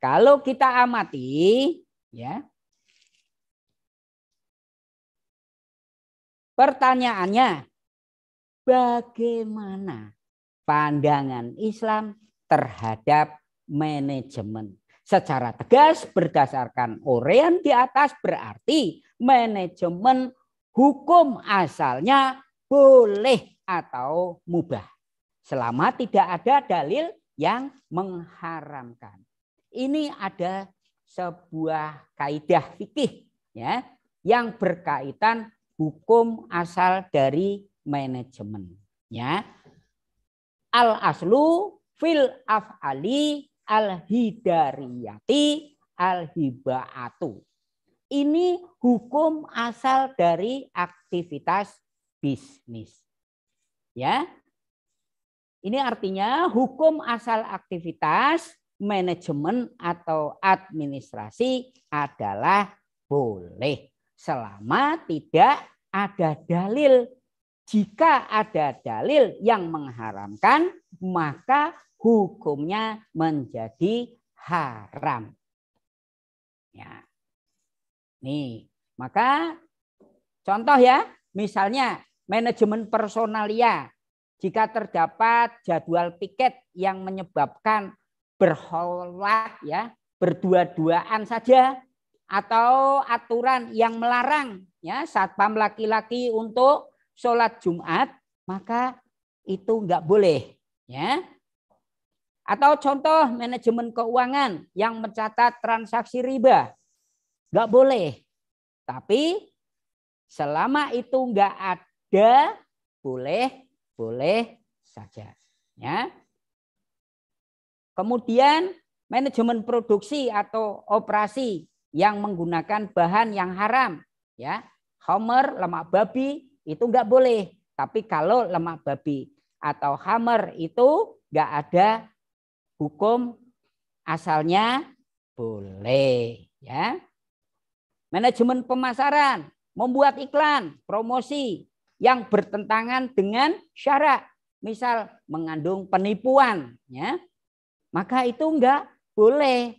Kalau kita amati, ya.
Pertanyaannya,
bagaimana pandangan Islam terhadap manajemen Secara tegas berdasarkan orient di atas berarti manajemen hukum asalnya boleh atau mubah. Selama tidak ada dalil yang mengharamkan. Ini ada sebuah kaidah fikih ya yang berkaitan hukum asal dari manajemen ya. Al aslu fil af'ali al-hidariyati al-hibaatu. Ini hukum asal dari aktivitas bisnis. Ya. Ini artinya hukum asal aktivitas manajemen atau administrasi adalah boleh selama tidak ada dalil. Jika ada dalil yang mengharamkan, maka hukumnya menjadi haram. Ya. Nih, maka contoh ya, misalnya manajemen personalia. Jika terdapat jadwal piket yang menyebabkan berholak ya, berdua-duaan saja atau aturan yang melarang ya satpam laki-laki untuk sholat Jumat maka itu nggak boleh ya atau contoh manajemen keuangan yang mencatat transaksi riba. Nggak boleh. Tapi selama itu nggak ada, boleh, boleh saja. Ya. Kemudian manajemen produksi atau operasi yang menggunakan bahan yang haram. ya Homer, lemak babi, itu nggak boleh. Tapi kalau lemak babi atau hammer itu nggak ada hukum asalnya boleh ya. Manajemen pemasaran, membuat iklan, promosi yang bertentangan dengan syarat, misal mengandung penipuan ya. Maka itu enggak boleh.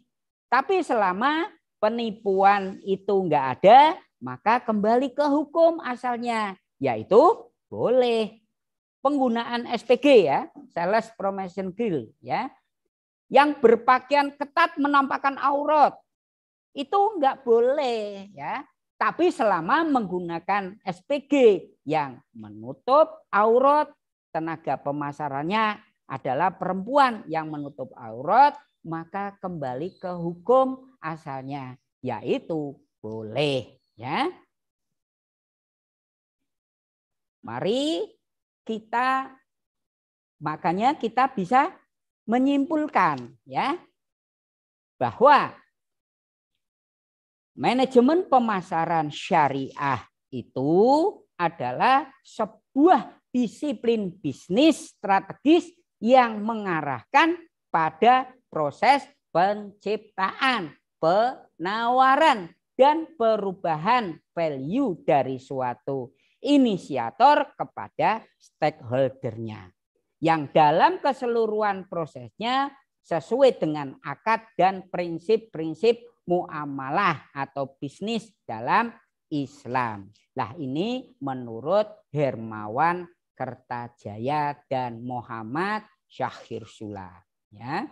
Tapi selama penipuan itu enggak ada, maka kembali ke hukum asalnya yaitu boleh penggunaan SPG ya, sales promotion grill ya yang berpakaian ketat menampakkan aurat. Itu enggak boleh ya. Tapi selama menggunakan SPG yang menutup aurat, tenaga pemasarannya adalah perempuan yang menutup aurat, maka kembali ke hukum asalnya yaitu boleh ya. Mari kita makanya kita bisa menyimpulkan ya bahwa manajemen pemasaran syariah itu adalah sebuah disiplin bisnis strategis yang mengarahkan pada proses penciptaan, penawaran, dan perubahan value dari suatu inisiator kepada stakeholdernya yang dalam keseluruhan prosesnya sesuai dengan akad dan prinsip-prinsip muamalah atau bisnis dalam Islam. Lah ini menurut Hermawan Kertajaya dan Muhammad Syahir Sula. Ya.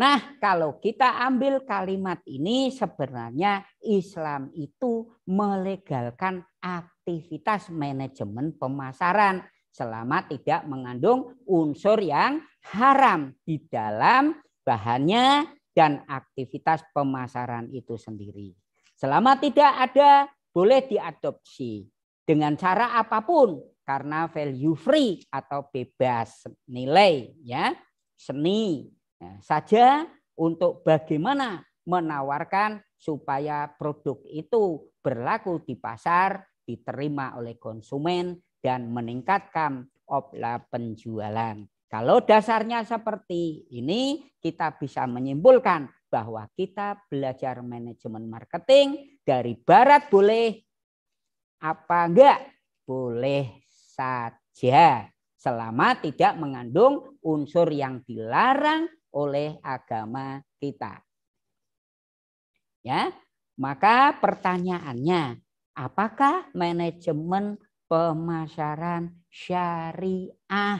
Nah kalau kita ambil kalimat ini sebenarnya Islam itu melegalkan aktivitas manajemen pemasaran selama tidak mengandung unsur yang haram di dalam bahannya dan aktivitas pemasaran itu sendiri. Selama tidak ada, boleh diadopsi dengan cara apapun karena value free atau bebas nilai ya seni ya, saja untuk bagaimana menawarkan supaya produk itu berlaku di pasar diterima oleh konsumen dan meningkatkan opla penjualan. Kalau dasarnya seperti ini, kita bisa menyimpulkan bahwa kita belajar manajemen marketing dari barat boleh apa enggak? Boleh saja selama tidak mengandung unsur yang dilarang oleh agama kita. Ya, maka pertanyaannya, apakah manajemen pemasaran syariah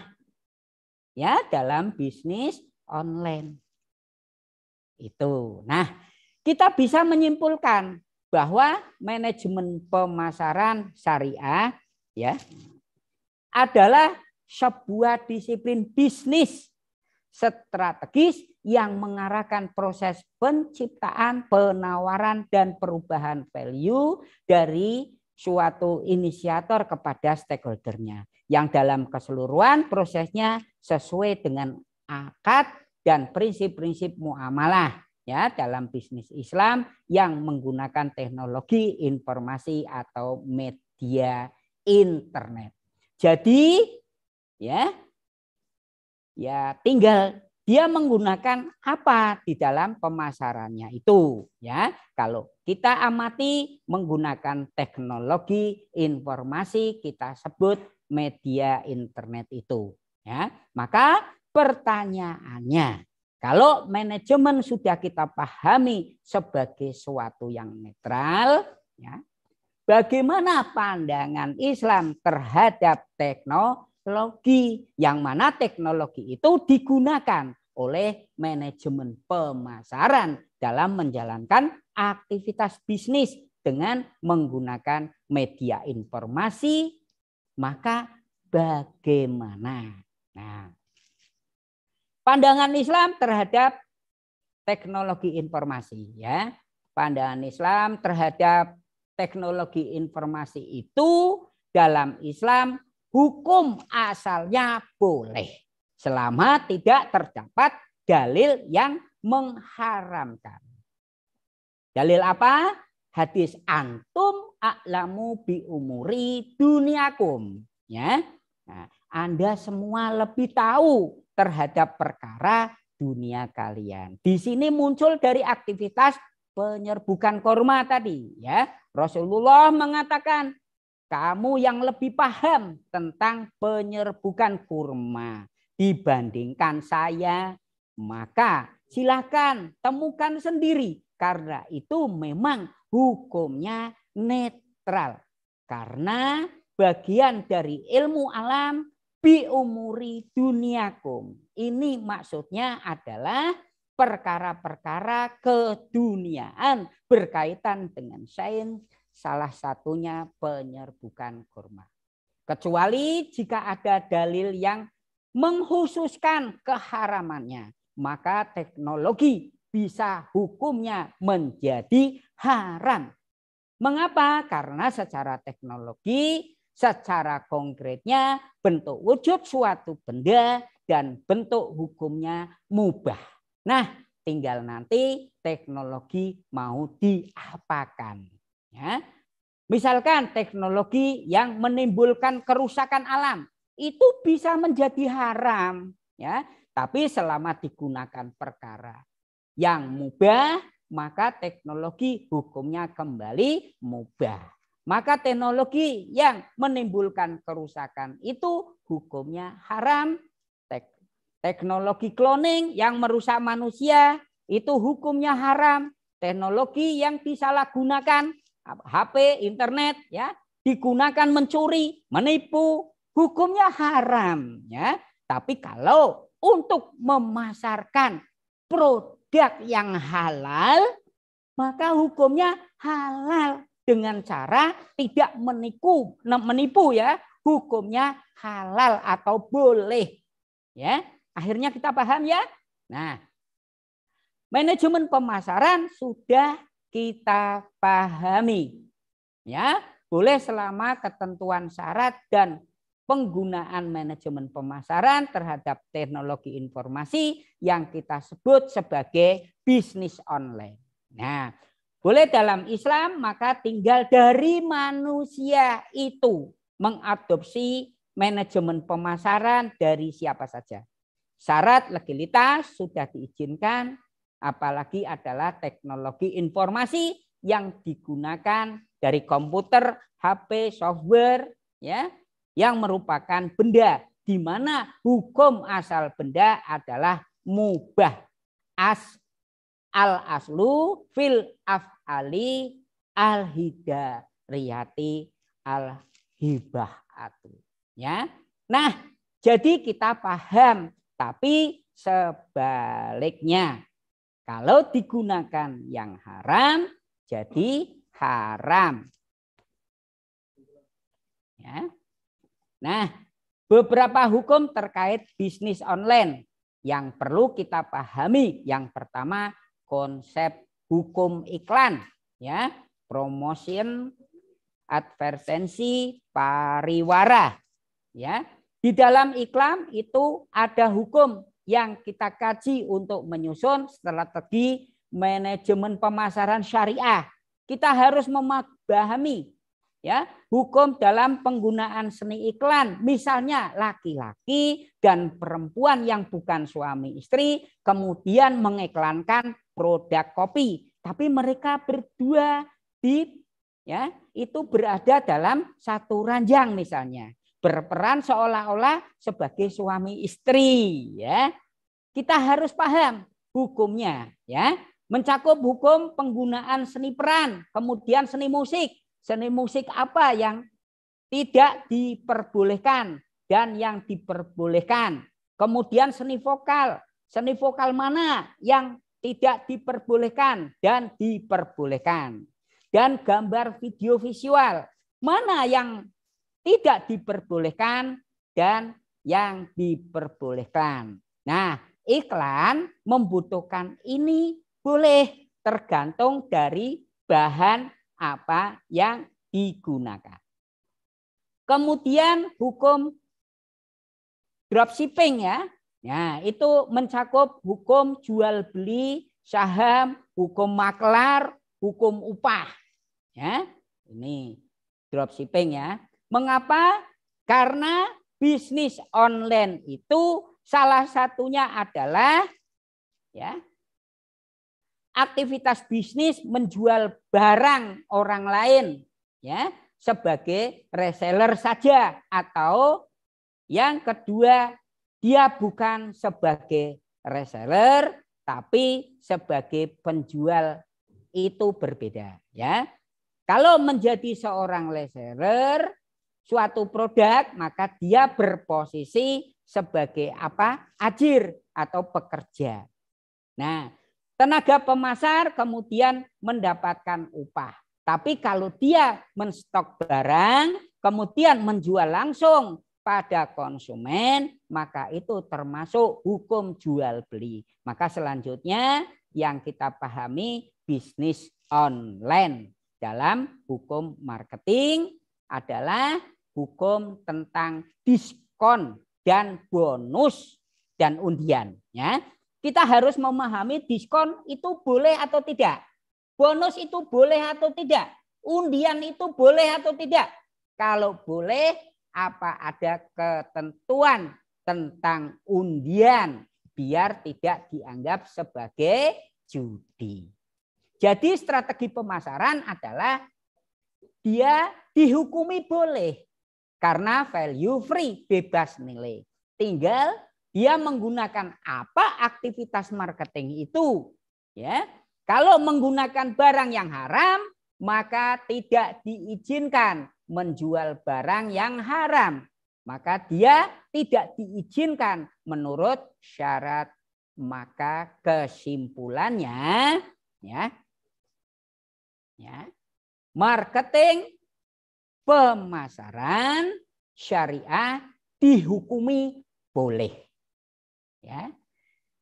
ya dalam bisnis online. Itu. Nah, kita bisa menyimpulkan bahwa manajemen pemasaran syariah ya adalah sebuah disiplin bisnis strategis yang mengarahkan proses penciptaan, penawaran, dan perubahan value dari suatu inisiator kepada stakeholdernya yang dalam keseluruhan prosesnya sesuai dengan akad dan prinsip-prinsip muamalah ya dalam bisnis Islam yang menggunakan teknologi informasi atau media internet. Jadi ya ya tinggal dia menggunakan apa di dalam pemasarannya itu ya kalau kita amati menggunakan teknologi informasi kita sebut media internet itu ya maka pertanyaannya kalau manajemen sudah kita pahami sebagai suatu yang netral ya bagaimana pandangan Islam terhadap teknologi teknologi yang mana teknologi itu digunakan oleh manajemen pemasaran dalam menjalankan aktivitas bisnis dengan menggunakan media informasi maka bagaimana nah pandangan Islam terhadap teknologi informasi ya pandangan Islam terhadap teknologi informasi itu dalam Islam hukum asalnya boleh selama tidak terdapat dalil yang mengharamkan. Dalil apa? Hadis antum a'lamu bi umuri duniakum, ya. Nah, anda semua lebih tahu terhadap perkara dunia kalian. Di sini muncul dari aktivitas penyerbukan korma tadi, ya. Rasulullah mengatakan kamu yang lebih paham tentang penyerbukan kurma dibandingkan saya, maka silahkan temukan sendiri. Karena itu memang hukumnya netral. Karena bagian dari ilmu alam biumuri duniakum. Ini maksudnya adalah perkara-perkara keduniaan berkaitan dengan sains, salah satunya penyerbukan kurma. Kecuali jika ada dalil yang menghususkan keharamannya, maka teknologi bisa hukumnya menjadi haram. Mengapa? Karena secara teknologi, secara konkretnya bentuk wujud suatu benda dan bentuk hukumnya mubah. Nah, tinggal nanti teknologi mau diapakan. Ya. Misalkan teknologi yang menimbulkan kerusakan alam itu bisa menjadi haram, ya. Tapi selama digunakan perkara yang mubah, maka teknologi hukumnya kembali mubah. Maka teknologi yang menimbulkan kerusakan itu hukumnya haram. Tek teknologi cloning yang merusak manusia itu hukumnya haram. Teknologi yang disalahgunakan HP, internet ya, digunakan mencuri, menipu, hukumnya haram ya. Tapi kalau untuk memasarkan produk yang halal, maka hukumnya halal dengan cara tidak menipu, menipu ya, hukumnya halal atau boleh. Ya, akhirnya kita paham ya. Nah, manajemen pemasaran sudah kita pahami. Ya, boleh selama ketentuan syarat dan penggunaan manajemen pemasaran terhadap teknologi informasi yang kita sebut sebagai bisnis online. Nah, boleh dalam Islam maka tinggal dari manusia itu mengadopsi manajemen pemasaran dari siapa saja. Syarat legalitas sudah diizinkan, apalagi adalah teknologi informasi yang digunakan dari komputer, HP, software ya yang merupakan benda di mana hukum asal benda adalah mubah as al aslu fil afali al hidariyati al hibahatu ya nah jadi kita paham tapi sebaliknya kalau digunakan yang haram, jadi haram. Ya. Nah, beberapa hukum terkait bisnis online yang perlu kita pahami. Yang pertama, konsep hukum iklan, ya, promotion, advertensi, pariwara, ya. Di dalam iklan itu ada hukum yang kita kaji untuk menyusun strategi manajemen pemasaran syariah. Kita harus memahami ya hukum dalam penggunaan seni iklan misalnya laki-laki dan perempuan yang bukan suami istri kemudian mengiklankan produk kopi tapi mereka berdua di ya itu berada dalam satu ranjang misalnya berperan seolah-olah sebagai suami istri ya. Kita harus paham hukumnya ya. Mencakup hukum penggunaan seni peran, kemudian seni musik. Seni musik apa yang tidak diperbolehkan dan yang diperbolehkan. Kemudian seni vokal, seni vokal mana yang tidak diperbolehkan dan diperbolehkan. Dan gambar video visual, mana yang tidak diperbolehkan, dan yang diperbolehkan. Nah, iklan membutuhkan ini boleh tergantung dari bahan apa yang digunakan. Kemudian hukum dropshipping ya. Ya, itu mencakup hukum jual beli saham, hukum maklar, hukum upah. Ya, ini dropshipping ya. Mengapa? Karena bisnis online itu salah satunya adalah ya aktivitas bisnis menjual barang orang lain ya sebagai reseller saja atau yang kedua dia bukan sebagai reseller tapi sebagai penjual itu berbeda ya. Kalau menjadi seorang reseller suatu produk, maka dia berposisi sebagai apa? Ajir atau pekerja. Nah, tenaga pemasar kemudian mendapatkan upah. Tapi kalau dia menstok barang, kemudian menjual langsung pada konsumen, maka itu termasuk hukum jual beli. Maka selanjutnya yang kita pahami bisnis online dalam hukum marketing adalah hukum tentang diskon dan bonus dan undian. Ya, kita harus memahami diskon itu boleh atau tidak, bonus itu boleh atau tidak, undian itu boleh atau tidak. Kalau boleh, apa ada ketentuan tentang undian biar tidak dianggap sebagai judi. Jadi strategi pemasaran adalah dia dihukumi boleh, karena value free, bebas nilai. Tinggal dia menggunakan apa aktivitas marketing itu. Ya, Kalau menggunakan barang yang haram, maka tidak diizinkan menjual barang yang haram. Maka dia tidak diizinkan menurut syarat. Maka kesimpulannya, ya, ya, marketing pemasaran syariah dihukumi boleh. Ya.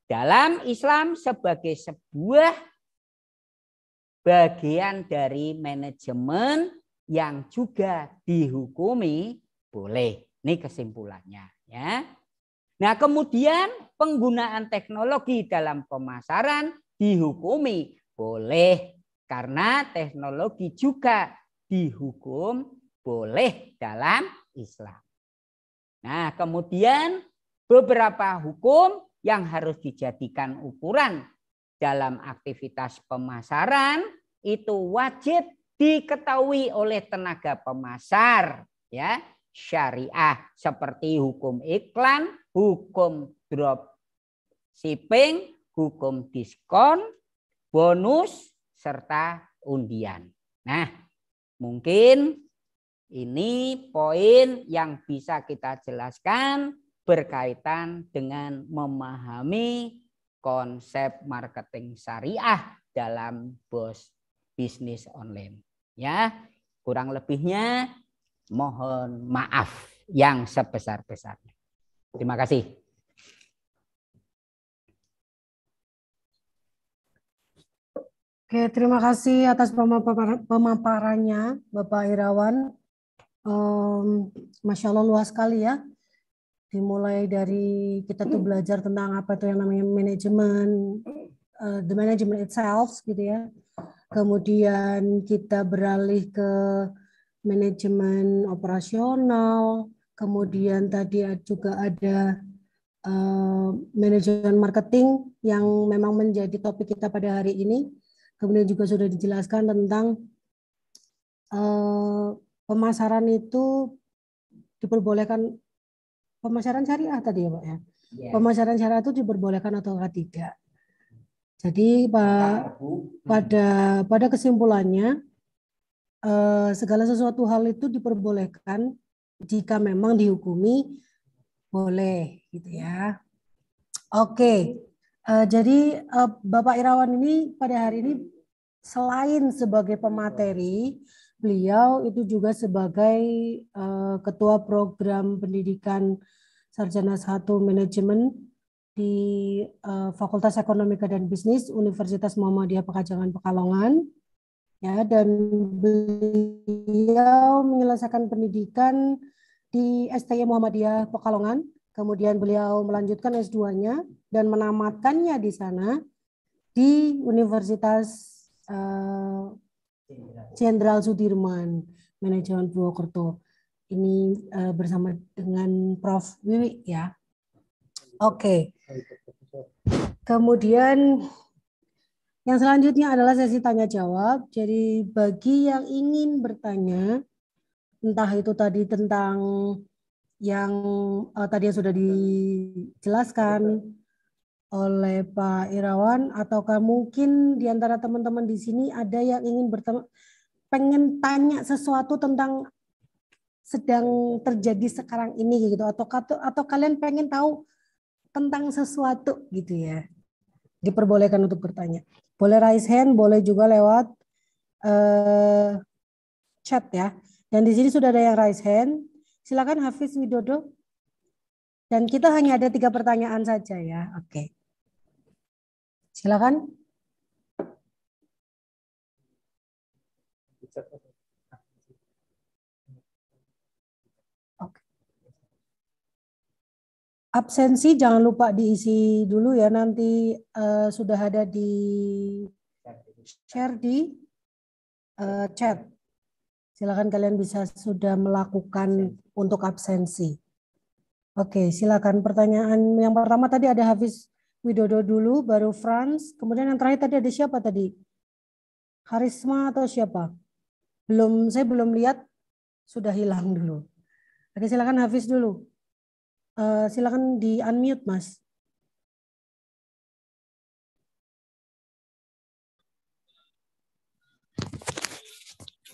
Dalam Islam sebagai sebuah bagian dari manajemen yang juga dihukumi boleh. Ini kesimpulannya ya. Nah, kemudian penggunaan teknologi dalam pemasaran dihukumi boleh karena teknologi juga dihukum boleh dalam Islam. Nah, kemudian beberapa hukum yang harus dijadikan ukuran dalam aktivitas pemasaran itu wajib diketahui oleh tenaga pemasar ya syariah seperti hukum iklan, hukum drop shipping, hukum diskon, bonus serta undian. Nah, mungkin ini poin yang bisa kita jelaskan berkaitan dengan memahami konsep marketing syariah dalam bos bisnis online. Ya, kurang lebihnya mohon maaf yang sebesar-besarnya. Terima kasih.
Oke, terima kasih atas
pemaparannya Bapak Irawan um, masya Allah luas sekali ya. Dimulai dari kita tuh hmm. belajar tentang apa tuh yang namanya manajemen, uh, the management itself gitu ya. Kemudian kita beralih ke manajemen operasional, kemudian tadi juga ada uh, manajemen marketing yang memang menjadi topik kita pada hari ini. Kemudian juga sudah dijelaskan tentang uh, pemasaran itu diperbolehkan pemasaran syariah tadi ya Pak ya. Iya. Pemasaran syariah itu diperbolehkan atau tidak. Jadi Pak hmm. pada pada kesimpulannya eh, segala sesuatu hal itu diperbolehkan jika memang dihukumi boleh gitu ya. Oke. Eh, jadi eh, Bapak Irawan ini pada hari ini selain sebagai pemateri beliau itu juga sebagai uh, ketua program pendidikan sarjana satu manajemen di uh, Fakultas Ekonomika dan Bisnis Universitas Muhammadiyah Pekajangan Pekalongan ya dan beliau menyelesaikan pendidikan di STY Muhammadiyah Pekalongan kemudian beliau melanjutkan S2-nya dan menamatkannya di sana di Universitas eh, Jenderal Sudirman, manajemen Purwokerto. Ini uh, bersama dengan Prof. Wiwi ya. Oke. Okay. Kemudian yang selanjutnya adalah sesi tanya jawab. Jadi bagi yang ingin bertanya, entah itu tadi tentang yang uh, tadi yang sudah dijelaskan, oleh Pak Irawan ataukah mungkin di antara teman-teman di sini ada yang ingin bertemu pengen tanya sesuatu tentang sedang terjadi sekarang ini gitu atau atau kalian pengen tahu tentang sesuatu gitu ya diperbolehkan untuk bertanya boleh raise hand boleh juga lewat uh, chat ya dan di sini sudah ada yang raise hand silakan Hafiz Widodo dan kita hanya ada tiga pertanyaan saja ya oke okay. Silakan. Absensi jangan lupa diisi dulu ya nanti uh, sudah ada di share di uh, chat. Silakan kalian bisa sudah melakukan untuk absensi. Oke, silakan pertanyaan yang pertama tadi ada Hafiz Widodo dulu, baru Franz. Kemudian yang terakhir tadi ada siapa tadi? Harisma atau siapa? Belum, saya belum lihat. Sudah hilang dulu. Oke, silakan
Hafiz dulu. Uh, silakan di unmute, Mas.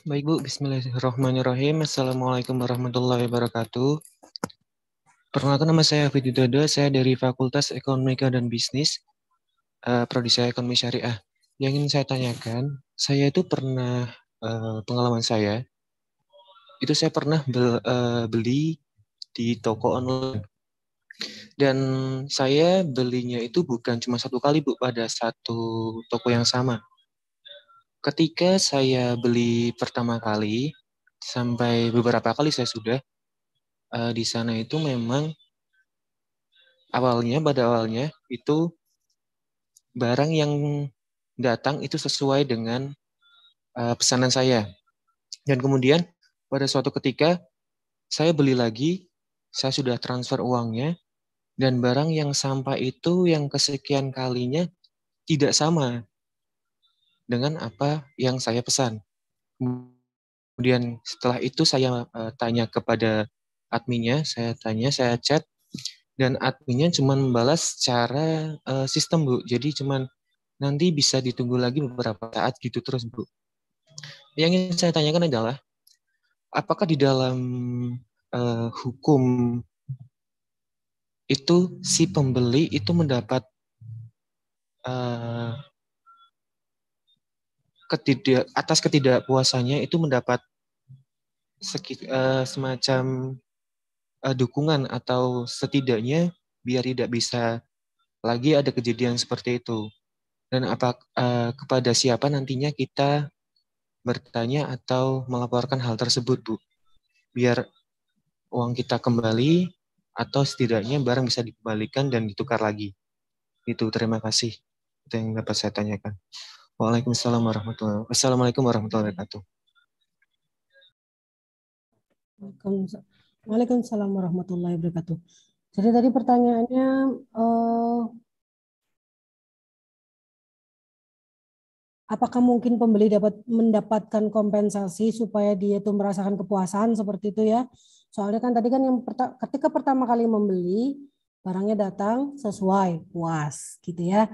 Baik Bu, Bismillahirrahmanirrahim. Assalamualaikum warahmatullahi wabarakatuh. Perkenalkan nama saya Fitri Dodo, saya dari Fakultas Ekonomika dan Bisnis, uh, eh, prodi saya Ekonomi Syariah. Yang ingin saya tanyakan, saya itu pernah uh, pengalaman saya, itu saya pernah bel, uh, beli di toko online. Dan saya belinya itu bukan cuma satu kali bu pada satu toko yang sama. Ketika saya beli pertama kali sampai beberapa kali saya sudah uh, di sana itu memang awalnya pada awalnya itu barang yang datang itu sesuai dengan uh, pesanan saya. Dan kemudian pada suatu ketika saya beli lagi, saya sudah transfer uangnya dan barang yang sampai itu yang kesekian kalinya tidak sama dengan apa yang saya pesan. Kemudian setelah itu saya eh, tanya kepada adminnya, saya tanya, saya chat, dan adminnya cuma membalas secara uh, sistem bu. Jadi cuma nanti bisa ditunggu lagi beberapa saat gitu terus bu. Yang ingin saya tanyakan adalah apakah di dalam uh, hukum itu si pembeli itu mendapat uh, eh, ketidak atas ketidakpuasannya itu mendapat sekit, uh, semacam uh, dukungan atau setidaknya biar tidak bisa lagi ada kejadian seperti itu. Dan apa uh, kepada siapa nantinya kita bertanya atau melaporkan hal tersebut, Bu? Biar uang kita kembali atau setidaknya barang bisa dikembalikan dan ditukar lagi. Itu terima kasih. Itu yang dapat saya tanyakan. Waalaikumsalam warahmatullahi wabarakatuh. Assalamualaikum warahmatullahi
wabarakatuh.
Waalaikumsalam
warahmatullahi wabarakatuh. Jadi tadi pertanyaannya uh, apakah mungkin pembeli dapat mendapatkan
kompensasi supaya dia itu merasakan kepuasan seperti itu ya? Soalnya kan tadi kan yang perta ketika pertama kali membeli barangnya datang sesuai puas gitu ya.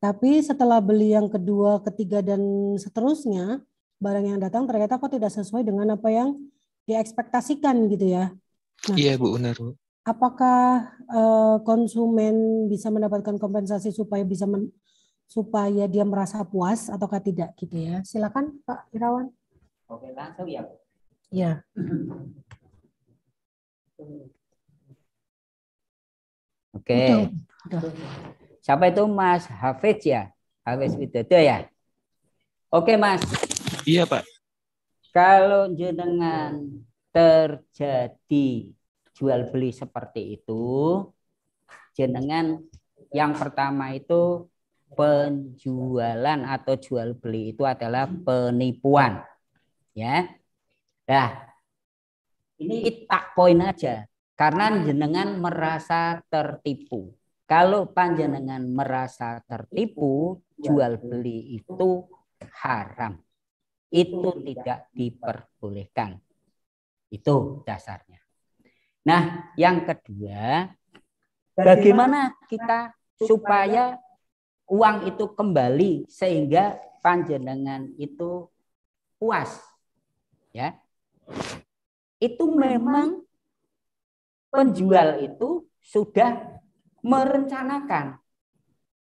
Tapi setelah beli yang kedua, ketiga dan seterusnya barang yang datang ternyata kok tidak sesuai dengan apa yang diekspektasikan gitu ya.
Nah, iya Bu, benar Bu.
Apakah uh, konsumen bisa mendapatkan kompensasi supaya bisa men supaya dia merasa puas ataukah tidak gitu ya? Silakan Pak Irawan.
Oke, langsung ya Ya. Oke. Okay. Siapa itu Mas Hafiz ya? Hafiz Widodo ya? Oke, Mas. Iya, Pak. Kalau jenengan terjadi jual beli seperti itu jenengan yang pertama itu penjualan atau jual beli itu adalah penipuan ya dah ini kita poin aja karena jenengan merasa tertipu kalau panjenengan merasa tertipu jual beli itu haram itu tidak diperbolehkan itu dasarnya. Nah, yang kedua,
bagaimana
kita supaya uang itu kembali sehingga panjenengan itu puas. Ya. Itu memang penjual itu sudah merencanakan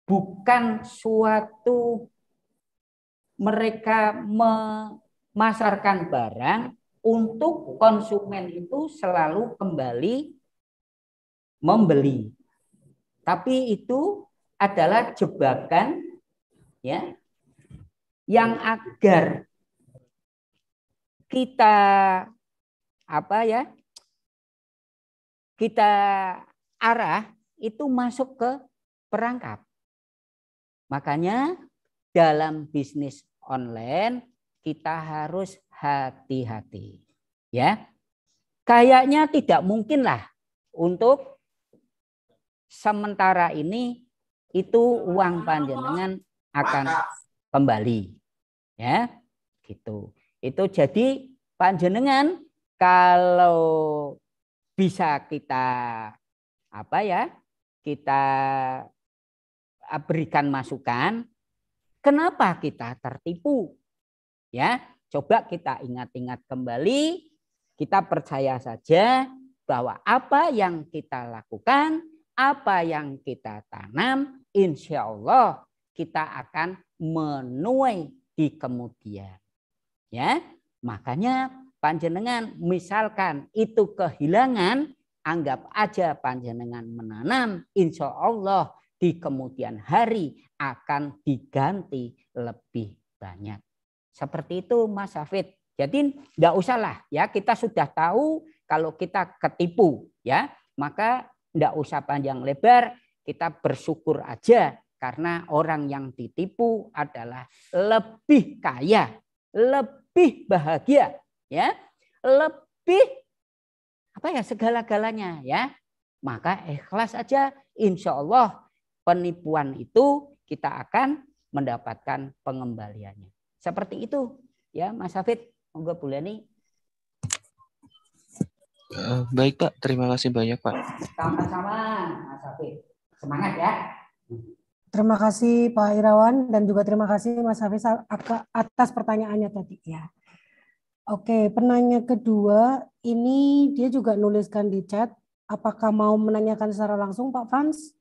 bukan suatu mereka memasarkan barang untuk konsumen itu selalu kembali membeli. Tapi itu adalah jebakan ya yang agar kita apa ya kita arah itu masuk ke perangkap. Makanya dalam bisnis online kita harus hati-hati. Ya. Kayaknya tidak mungkin lah untuk sementara ini itu uang panjenengan akan kembali. Ya. Gitu. Itu jadi panjenengan kalau bisa kita apa ya? Kita ah, berikan masukan kenapa kita tertipu? Ya, Coba kita ingat-ingat kembali, kita percaya saja bahwa apa yang kita lakukan, apa yang kita tanam, insya Allah kita akan menuai di kemudian. Ya, makanya panjenengan misalkan itu kehilangan, anggap aja panjenengan menanam, insya Allah di kemudian hari akan diganti lebih banyak. Seperti itu Mas Hafid. Jadi tidak usahlah ya kita sudah tahu kalau kita ketipu ya maka tidak usah panjang lebar kita bersyukur aja karena orang yang ditipu adalah lebih kaya, lebih bahagia ya, lebih apa ya segala-galanya ya. Maka ikhlas aja insya Allah penipuan itu kita akan mendapatkan pengembaliannya. Seperti itu ya Mas Hafid, monggo Bu nih.
Eh, baik Pak, terima kasih banyak Pak.
Sama-sama Mas Hafid. Semangat ya.
Terima kasih Pak Irawan dan juga terima kasih Mas Hafiz atas pertanyaannya tadi ya. Oke, penanya kedua ini dia juga nuliskan di chat. Apakah mau menanyakan secara langsung Pak Franz?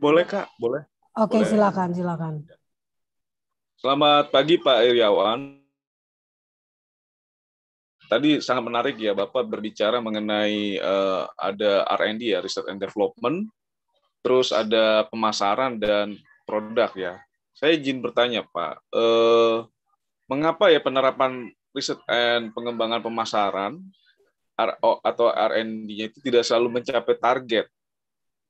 Boleh Kak, boleh.
Oke, boleh. silakan, silakan. Ya.
Selamat pagi Pak Iryawan. Tadi sangat menarik ya Bapak berbicara mengenai uh, ada R&D ya, Research and Development, terus ada pemasaran dan produk ya. Saya izin bertanya Pak, uh, mengapa ya penerapan riset and pengembangan pemasaran R atau R&D-nya itu tidak selalu mencapai target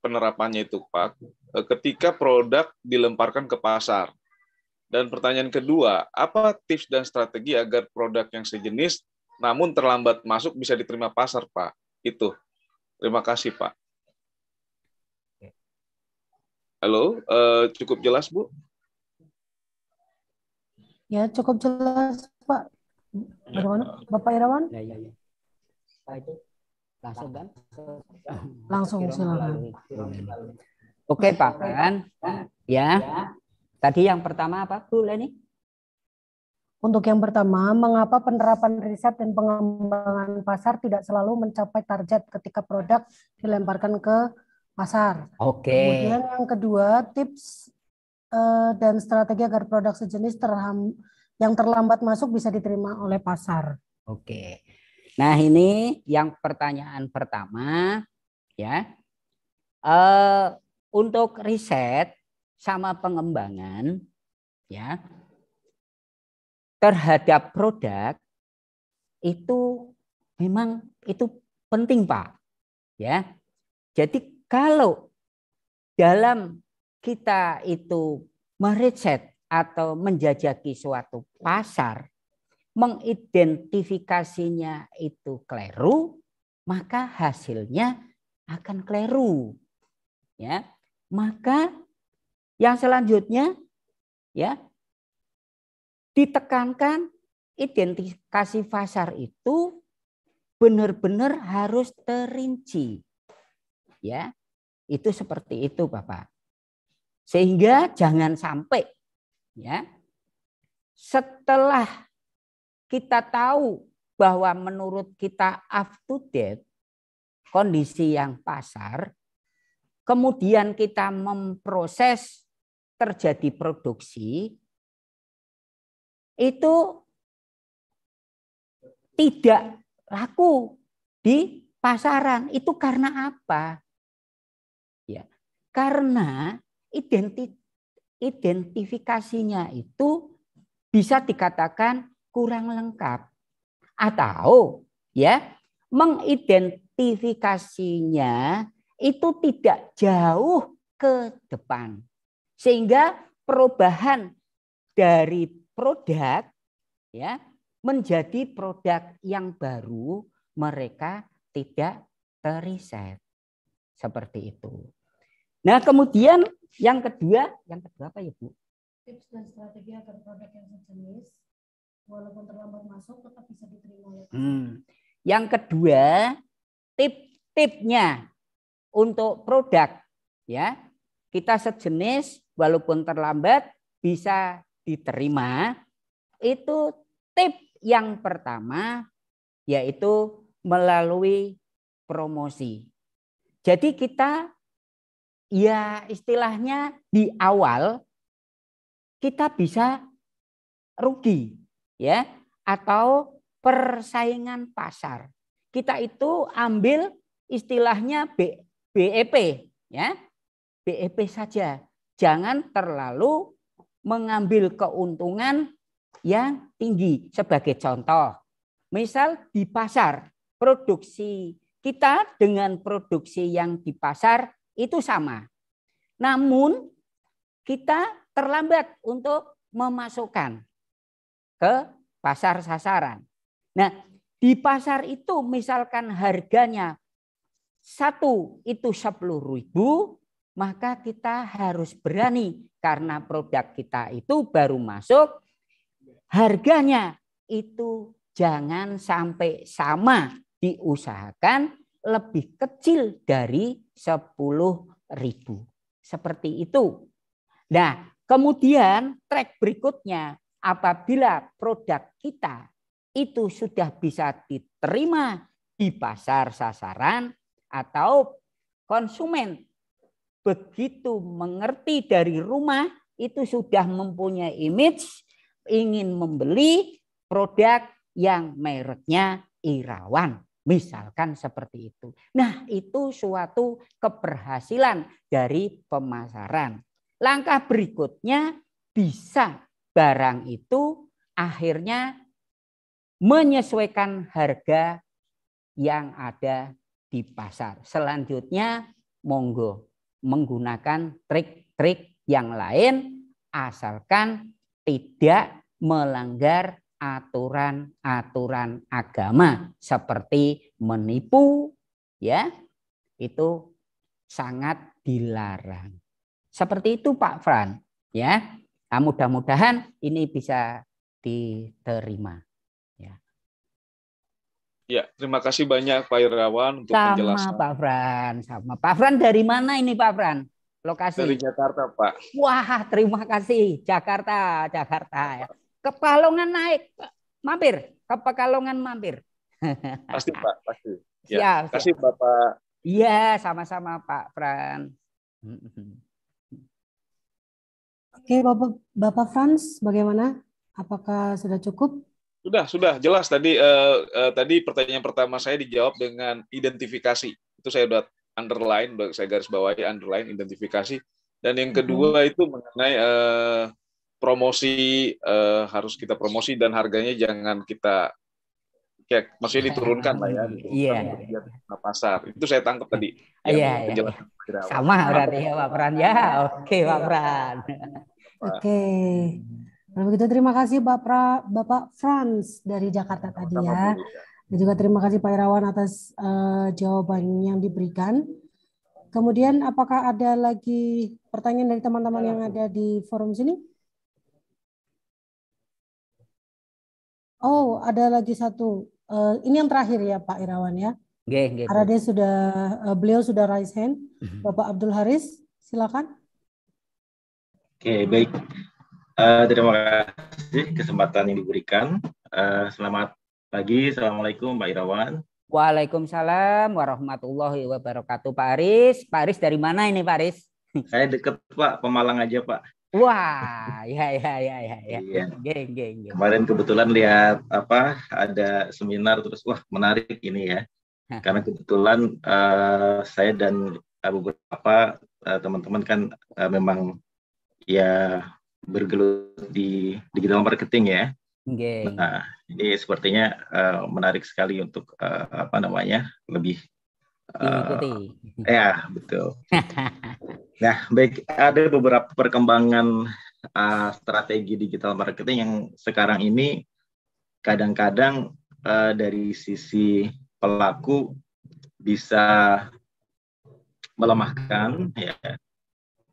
penerapannya itu Pak eh, ketika produk dilemparkan ke pasar dan pertanyaan kedua, apa tips dan strategi agar produk yang sejenis namun terlambat masuk bisa diterima pasar, Pak? Itu. Terima kasih, Pak. Halo, uh, cukup jelas, Bu?
Ya, cukup jelas, Pak. Ya. Bagaimana, Bapak Irawan?
Ya, ya, ya. Pak itu langsung kan? Langsung silakan. Oke, Pak Ya. ya. Tadi yang pertama apa, Bu Leni? Untuk yang pertama,
mengapa penerapan riset dan pengembangan pasar tidak selalu mencapai target ketika produk dilemparkan ke pasar?
Oke.
Okay. Kemudian
yang kedua, tips uh, dan strategi agar produk sejenis terham, yang terlambat masuk bisa diterima oleh pasar. Oke. Okay. Nah ini
yang pertanyaan pertama, ya. Uh, untuk riset sama pengembangan ya terhadap produk itu memang itu penting Pak. Ya. Jadi kalau dalam kita itu meriset atau menjajaki suatu pasar, mengidentifikasinya itu keliru, maka hasilnya akan keliru. Ya. Maka yang selanjutnya ya ditekankan identifikasi pasar itu benar-benar harus terinci. Ya. Itu seperti itu, Bapak. Sehingga jangan sampai ya setelah kita tahu bahwa menurut kita up to date kondisi yang pasar kemudian kita memproses terjadi produksi itu tidak laku di pasaran. Itu karena apa? Ya, karena identi identifikasinya itu bisa dikatakan kurang lengkap atau ya mengidentifikasinya itu tidak jauh ke depan. Sehingga perubahan dari produk ya menjadi produk yang baru mereka tidak teriset. Seperti itu. Nah, kemudian yang kedua, yang kedua apa ya, Bu?
Tips dan strategi agar produk yang sejenis walaupun terlambat masuk tetap bisa diterima oleh
ya, hmm. Yang kedua, tip-tipnya untuk produk ya kita sejenis walaupun terlambat bisa diterima. Itu tip yang pertama yaitu melalui promosi. Jadi kita ya istilahnya di awal kita bisa rugi ya atau persaingan pasar. Kita itu ambil istilahnya BEP ya. BEP saja. Jangan terlalu mengambil keuntungan yang tinggi. Sebagai contoh, misal di pasar, produksi kita dengan produksi yang di pasar itu sama. Namun kita terlambat untuk memasukkan ke pasar sasaran. Nah, di pasar itu misalkan harganya satu itu sepuluh ribu, maka kita harus berani karena produk kita itu baru masuk harganya itu jangan sampai sama diusahakan lebih kecil dari sepuluh ribu. Seperti itu. Nah, kemudian track berikutnya apabila produk kita itu sudah bisa diterima di pasar sasaran atau konsumen begitu mengerti dari rumah itu sudah mempunyai image ingin membeli produk yang mereknya Irawan. Misalkan seperti itu. Nah itu suatu keberhasilan dari pemasaran. Langkah berikutnya bisa barang itu akhirnya menyesuaikan harga yang ada di pasar. Selanjutnya monggo menggunakan trik-trik yang lain asalkan tidak melanggar aturan-aturan agama seperti menipu ya itu sangat dilarang. Seperti itu Pak Fran ya. Nah, mudah-mudahan ini bisa diterima.
Ya, terima kasih banyak Pak Irawan untuk sama, penjelasan. Pak
Fran, sama Pak Fran dari mana ini Pak Fran? Lokasi dari Jakarta Pak. Wah, terima kasih Jakarta, Jakarta ya. Ke Pekalongan naik, mampir ke Pekalongan mampir.
Pasti Pak, pasti. Ya, ya siap. kasih Bapak.
Iya, sama-sama Pak Fran.
Oke, Bapak Bapak Frans, bagaimana? Apakah sudah cukup?
Sudah,
sudah jelas tadi uh, uh, tadi pertanyaan pertama saya dijawab dengan identifikasi. Itu saya udah underline, saya garis bawahi underline identifikasi. Dan yang mm-hmm. kedua hmm. itu mengenai uh, promosi uh, harus kita promosi dan harganya jangan kita ya maksudnya diturunkan lah ya. Iya. Yeah. pasar. Itu saya
tangkap tadi. Iya. Yeah, yeah, yeah.
Sama berarti ya Pak Pran ya. Oke okay, Pak Pran.
Oke.
Okay. Kalau begitu terima kasih Bapak Bapak Franz dari Jakarta tadi ya. Dan juga terima kasih Pak Irawan atas uh, jawaban yang diberikan. Kemudian apakah ada lagi pertanyaan dari teman-teman yang ada di forum sini? Oh, ada lagi satu. Uh, ini yang terakhir ya Pak Irawan ya.
Geng, dia
sudah uh, beliau sudah raise hand. Mhm. Bapak Abdul Haris, silakan.
Oke, okay, baik. Uh, terima kasih kesempatan yang diberikan. Uh, selamat pagi, assalamualaikum Pak Irawan.
Waalaikumsalam warahmatullahi wabarakatuh Pak Aris. Pak Aris dari mana ini Pak Aris?
Saya deket Pak, Pemalang aja Pak.
Wah, ya ya ya ya ya. Iya. Geng, geng, geng. Kemarin
kebetulan lihat apa ada seminar terus wah menarik ini ya. Karena kebetulan uh, saya dan beberapa uh, teman-teman kan uh, memang ya bergelut di digital marketing ya.
Okay. Nah,
ini sepertinya uh, menarik sekali untuk uh, apa namanya lebih Uh, ya betul. nah baik ada beberapa perkembangan uh, strategi digital marketing yang sekarang ini kadang-kadang uh, dari sisi pelaku bisa melemahkan ya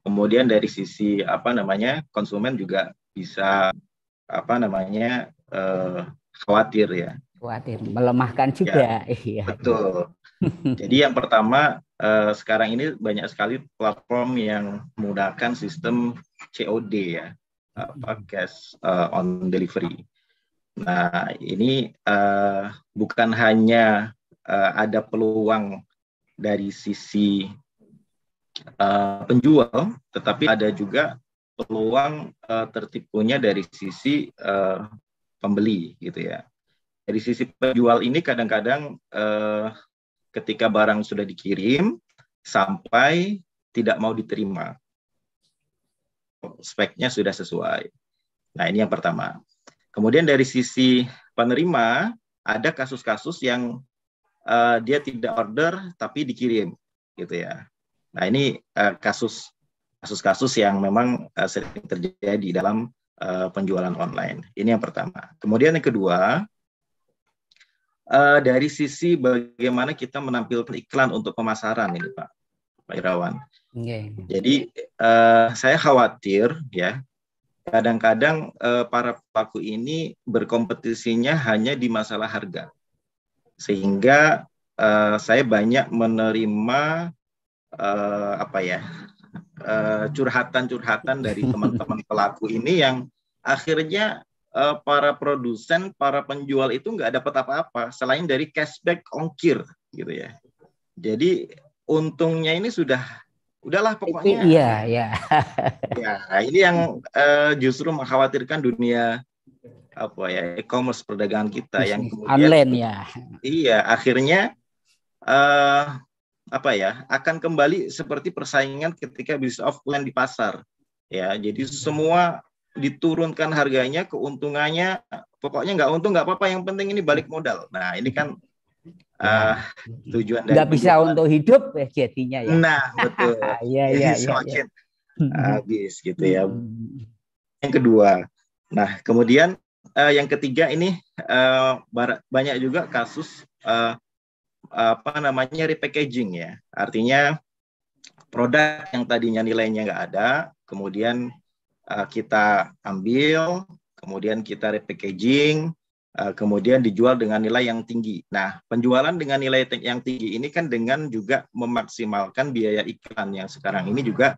Kemudian dari sisi apa namanya konsumen juga bisa apa namanya eh, khawatir ya.
Khawatir melemahkan ya, juga. Ya, iya. Betul.
Jadi yang pertama eh, sekarang ini banyak sekali platform yang menggunakan sistem COD ya, apa hmm. cash uh, on delivery. Nah ini uh, bukan hanya uh, ada peluang dari sisi uh, penjual, tetapi ada juga peluang uh, tertipunya dari sisi uh, pembeli gitu ya. Dari sisi penjual ini kadang-kadang uh, ketika barang sudah dikirim sampai tidak mau diterima. Speknya sudah sesuai. Nah, ini yang pertama. Kemudian dari sisi penerima ada kasus-kasus yang uh, dia tidak order tapi dikirim gitu ya. Nah ini eh, kasus kasus-kasus yang memang eh, sering terjadi dalam eh, penjualan online. Ini yang pertama. Kemudian yang kedua dari sisi bagaimana kita menampilkan iklan untuk pemasaran ini Pak Pak Irawan. Okay. Iya. Jadi saya khawatir ya kadang-kadang para pelaku ini berkompetisinya hanya di masalah harga sehingga uh, saya banyak menerima uh, apa ya eh, curhatan-curhatan dari teman-teman pelaku ini yang akhirnya uh, para produsen, para penjual itu nggak dapat apa-apa selain dari cashback ongkir gitu ya. Jadi untungnya ini sudah udahlah pokoknya. Itu, iya,
iya. ya, ini yang
uh, justru mengkhawatirkan dunia apa ya e-commerce perdagangan kita yang
kemudian online ya.
Iya, akhirnya uh, apa ya akan kembali seperti persaingan ketika bisnis offline di pasar ya jadi hmm. semua diturunkan harganya keuntungannya pokoknya nggak untung nggak apa-apa yang penting ini balik modal nah ini kan uh, tujuan dari bisa penjualan.
untuk hidup ya jadinya ya nah betul ya, ya, jadi iya, iya, semakin ya.
habis gitu ya yang kedua nah kemudian uh, yang ketiga ini uh, banyak juga kasus uh, apa namanya repackaging ya. Artinya produk yang tadinya nilainya nggak ada, kemudian uh, kita ambil, kemudian kita repackaging, uh, kemudian dijual dengan nilai yang tinggi. Nah, penjualan dengan nilai yang tinggi ini kan dengan juga memaksimalkan biaya iklan yang sekarang ini juga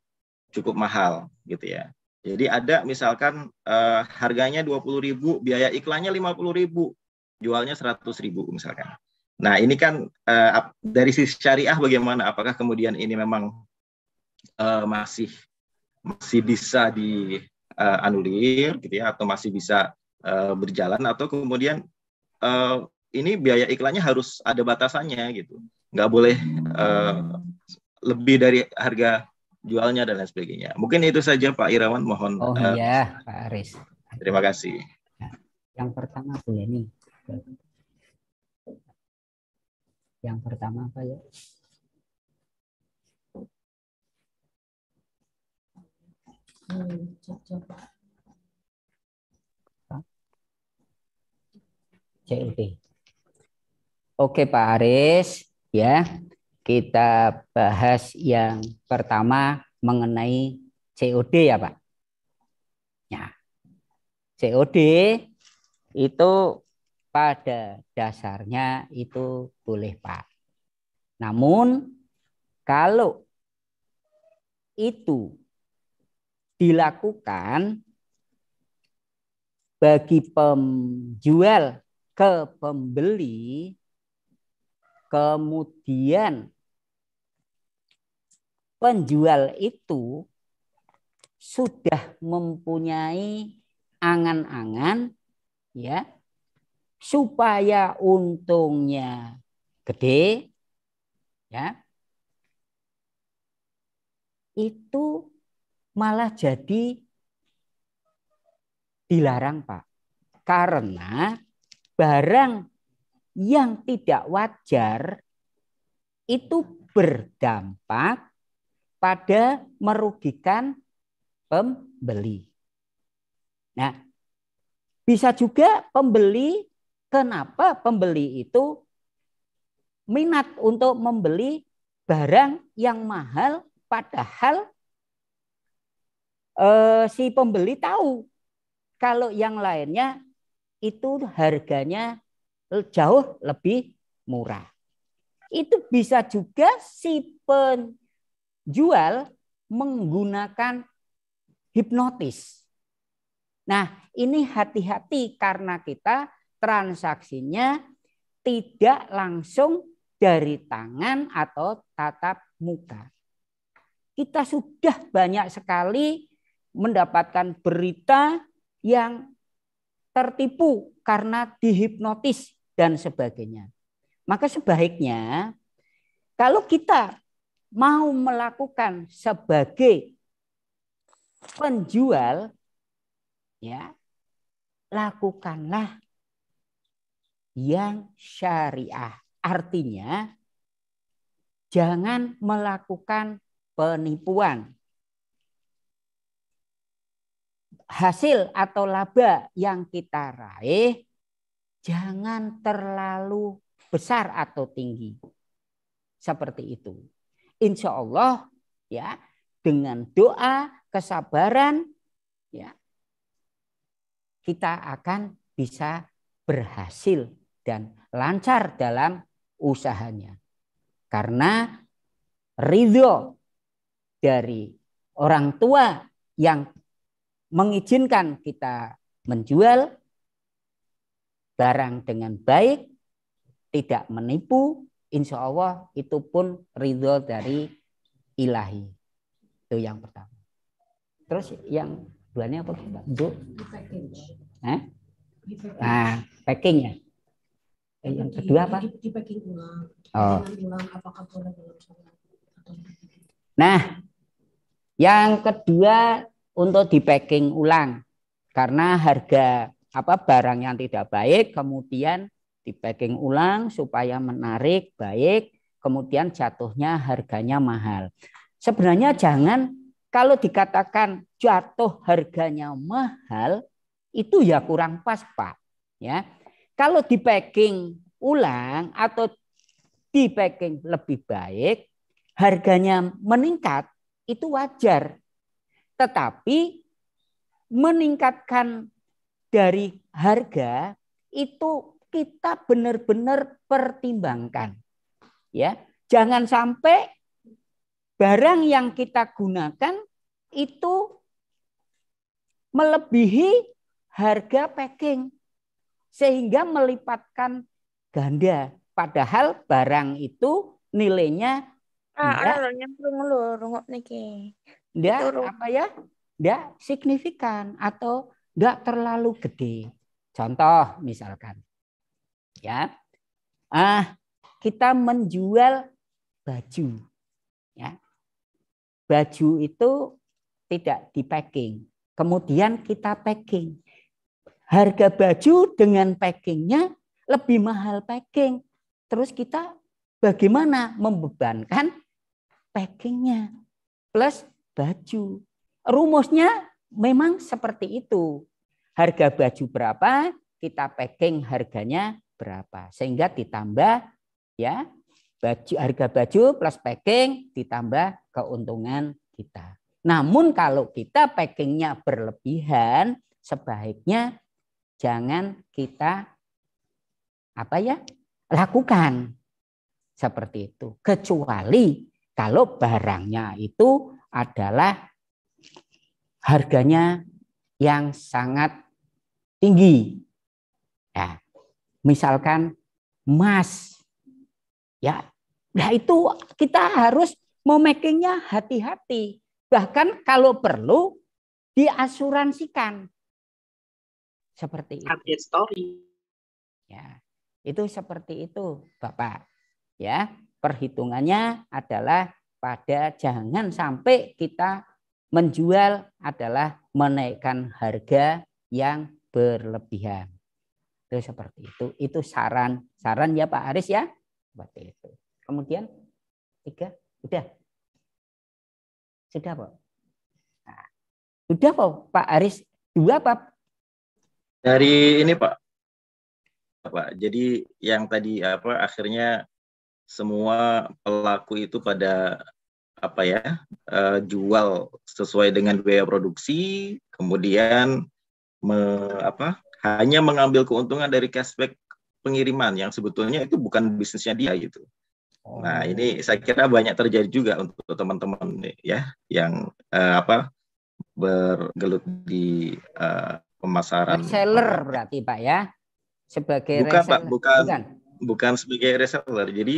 cukup mahal gitu ya. Jadi ada misalkan uh, harganya 20.000, biaya iklannya 50.000, jualnya 100.000 misalkan. Nah, ini kan uh, dari sisi syariah bagaimana? Apakah kemudian ini memang uh, masih masih bisa dianulir eh, uh, gitu ya atau masih bisa uh, berjalan atau kemudian uh, ini biaya iklannya harus ada batasannya gitu. Nggak boleh uh, lebih dari harga jualnya dan lain sebagainya. Mungkin itu saja Pak Irawan mohon Oh
uh, iya, Pak
Aris. Terima kasih. Ya,
yang pertama Bu Leni
yang pertama apa ya?
COD. Oke Pak Aris, ya kita bahas yang pertama mengenai COD ya Pak. Ya. COD itu pada dasarnya itu boleh Pak. Namun kalau itu dilakukan bagi penjual ke pembeli kemudian penjual itu sudah mempunyai angan-angan ya supaya untungnya gede ya itu malah jadi dilarang Pak karena barang yang tidak wajar itu berdampak pada merugikan pembeli. Nah, bisa juga pembeli kenapa pembeli itu minat untuk membeli barang yang mahal padahal eh, si pembeli tahu kalau yang lainnya itu harganya jauh lebih murah. Itu bisa juga si penjual menggunakan hipnotis. Nah, ini hati-hati karena kita transaksinya tidak langsung dari tangan atau tatap muka. Kita sudah banyak sekali mendapatkan berita yang tertipu karena dihipnotis dan sebagainya. Maka sebaiknya kalau kita mau melakukan sebagai penjual ya lakukanlah yang syariah. Artinya jangan melakukan penipuan. Hasil atau laba yang kita raih jangan terlalu besar atau tinggi. Seperti itu. Insya Allah ya dengan doa, kesabaran ya kita akan bisa berhasil dan lancar dalam usahanya. Karena ridho dari orang tua yang mengizinkan kita menjual barang dengan baik, tidak menipu, insya Allah itu pun ridho dari ilahi. Itu yang pertama. Terus yang duanya apa? Bu? Packing. Nah, packing ya. Eh, yang iya, kedua iya, apa? Oh. Nah, yang kedua untuk di packing ulang karena harga apa barang yang tidak baik kemudian di packing ulang supaya menarik baik kemudian jatuhnya harganya mahal. Sebenarnya jangan kalau dikatakan jatuh harganya mahal itu ya kurang pas Pak ya kalau di packing ulang atau di packing lebih baik, harganya meningkat, itu wajar. Tetapi meningkatkan dari harga itu kita benar-benar pertimbangkan. Ya, jangan sampai barang yang kita gunakan itu melebihi harga packing sehingga melipatkan ganda. Padahal barang itu nilainya ah, ah,
ah apa ya?
tidak signifikan atau tidak terlalu gede. Contoh misalkan ya. Ah, kita menjual baju. Ya. Baju itu tidak di packing. Kemudian kita packing harga baju dengan packingnya lebih mahal packing. Terus kita bagaimana membebankan packingnya plus baju. Rumusnya memang seperti itu. Harga baju berapa, kita packing harganya berapa. Sehingga ditambah ya baju harga baju plus packing ditambah keuntungan kita. Namun kalau kita packingnya berlebihan, sebaiknya jangan kita apa ya lakukan seperti itu kecuali kalau barangnya itu adalah harganya yang sangat tinggi ya misalkan emas ya nah itu kita harus memakingnya hati-hati bahkan kalau perlu diasuransikan seperti itu. Update story. Ya. Itu seperti itu, Bapak. Ya, perhitungannya adalah pada jangan sampai kita menjual adalah menaikkan harga yang berlebihan. Itu seperti itu. Itu saran, saran ya Pak Aris ya. Seperti itu. Kemudian tiga, udah. Sudah, Pak. Nah, sudah, Pak, Pak Aris. Dua, Pak,
dari ini Pak, Pak.
Jadi yang tadi apa akhirnya semua pelaku itu pada apa ya uh, jual sesuai dengan biaya produksi, kemudian me, apa hanya mengambil keuntungan dari cashback pengiriman yang sebetulnya itu bukan bisnisnya dia gitu. Oh. Nah ini saya kira banyak terjadi juga untuk teman-teman ya yang uh, apa bergelut di uh, pemasaran.
Reseller berarti Pak ya? Sebagai bukan reseller. Pak,
bukan, bukan bukan sebagai reseller. Jadi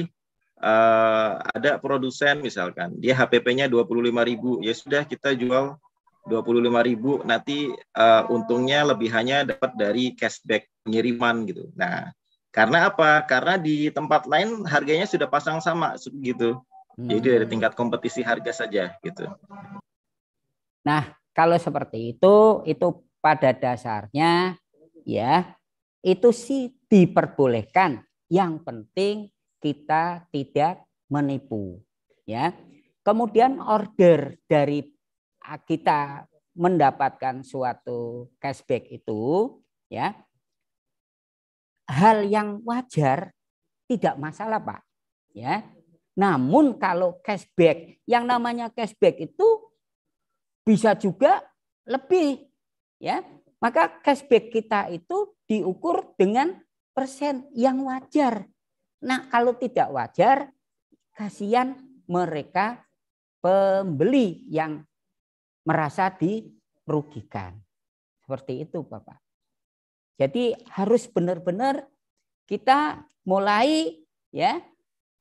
uh, ada produsen misalkan dia HPP-nya dua puluh ribu ya sudah kita jual dua puluh ribu nanti uh, untungnya lebih hanya dapat dari cashback pengiriman gitu. Nah, karena apa? Karena di tempat lain harganya sudah pasang sama gitu. Jadi dari hmm. tingkat kompetisi harga saja gitu.
Nah, kalau seperti itu itu pada dasarnya ya itu sih diperbolehkan. Yang penting kita tidak menipu, ya. Kemudian order dari ah, kita mendapatkan suatu cashback itu, ya. Hal yang wajar tidak masalah, Pak. Ya. Namun kalau cashback, yang namanya cashback itu bisa juga lebih ya maka cashback kita itu diukur dengan persen yang wajar. Nah kalau tidak wajar, kasihan mereka pembeli yang merasa dirugikan. Seperti itu Bapak. Jadi harus benar-benar kita mulai ya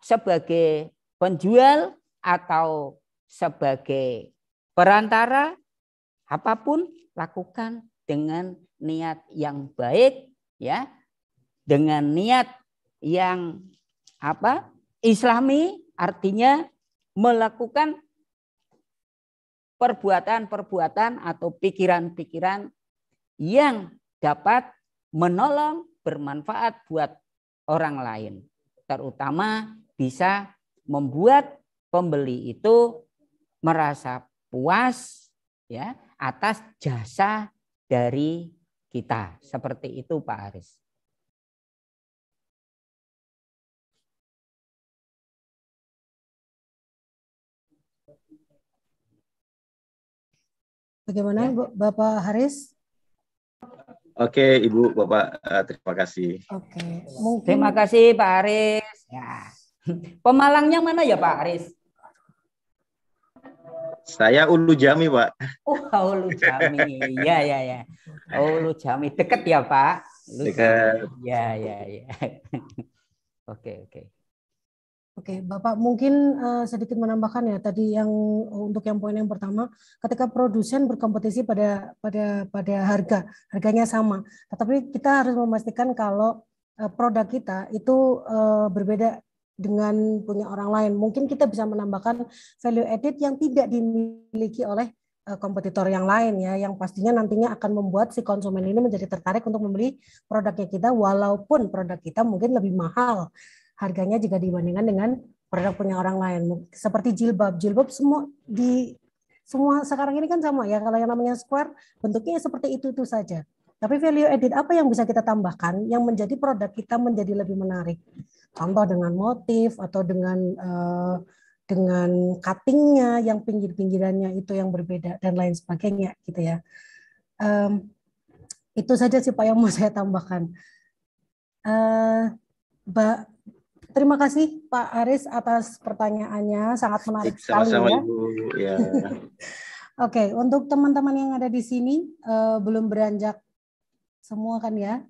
sebagai penjual atau sebagai perantara apapun lakukan dengan niat yang baik ya dengan niat yang apa islami artinya melakukan perbuatan-perbuatan atau pikiran-pikiran yang dapat menolong bermanfaat buat orang lain terutama bisa membuat pembeli itu merasa puas ya atas jasa dari kita. Seperti itu Pak Aris.
Bagaimana ya. Bapak
Haris?
Oke, Ibu, Bapak, eh, terima kasih. Oke,
terima kasih Pak Aris. Ya. Pemalangnya mana ya Pak Aris?
Saya Ulu Jami, Pak.
Oh, Ulu Jami. ya, ya, ya. Ulu Jami. Dekat ya, Pak? Ulu Dekat. Iya, iya, iya. Oke, oke.
Oke, Bapak mungkin uh, sedikit menambahkan ya tadi yang untuk yang poin yang pertama, ketika produsen berkompetisi pada pada pada harga, harganya sama, tetapi kita harus memastikan kalau uh, produk kita itu uh, berbeda dengan punya orang lain. Mungkin kita bisa menambahkan value added yang tidak dimiliki oleh eh, kompetitor yang lain ya, yang pastinya nantinya akan membuat si konsumen ini menjadi tertarik untuk membeli produknya kita, walaupun produk kita mungkin lebih mahal harganya jika dibandingkan dengan produk punya orang lain. Seperti jilbab, jilbab semua di semua sekarang ini kan sama ya, kalau yang namanya square bentuknya seperti itu itu saja. Tapi value added apa yang bisa kita tambahkan yang menjadi produk kita menjadi lebih menarik? Contoh dengan motif atau dengan uh, dengan cuttingnya yang pinggir-pinggirannya itu yang berbeda dan lain sebagainya gitu ya. Um, itu saja sih Pak yang mau saya tambahkan. Uh, eh, ba terima kasih Pak Aris atas pertanyaannya, sangat menarik Sama -sama sekali ya.
ya. Oke,
okay, untuk teman-teman yang ada di sini uh, belum beranjak semua kan ya.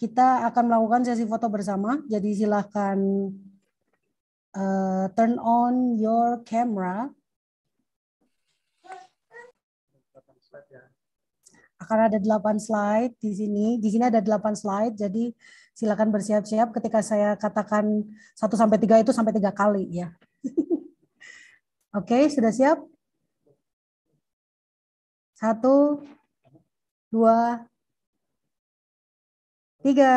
Kita akan melakukan sesi foto bersama, jadi silahkan uh, turn on your camera. Akan ada delapan slide di sini. Di sini ada delapan slide, jadi silakan bersiap-siap ketika saya katakan satu sampai tiga itu sampai tiga kali ya.
Oke, okay, sudah siap? Satu, dua, tiga.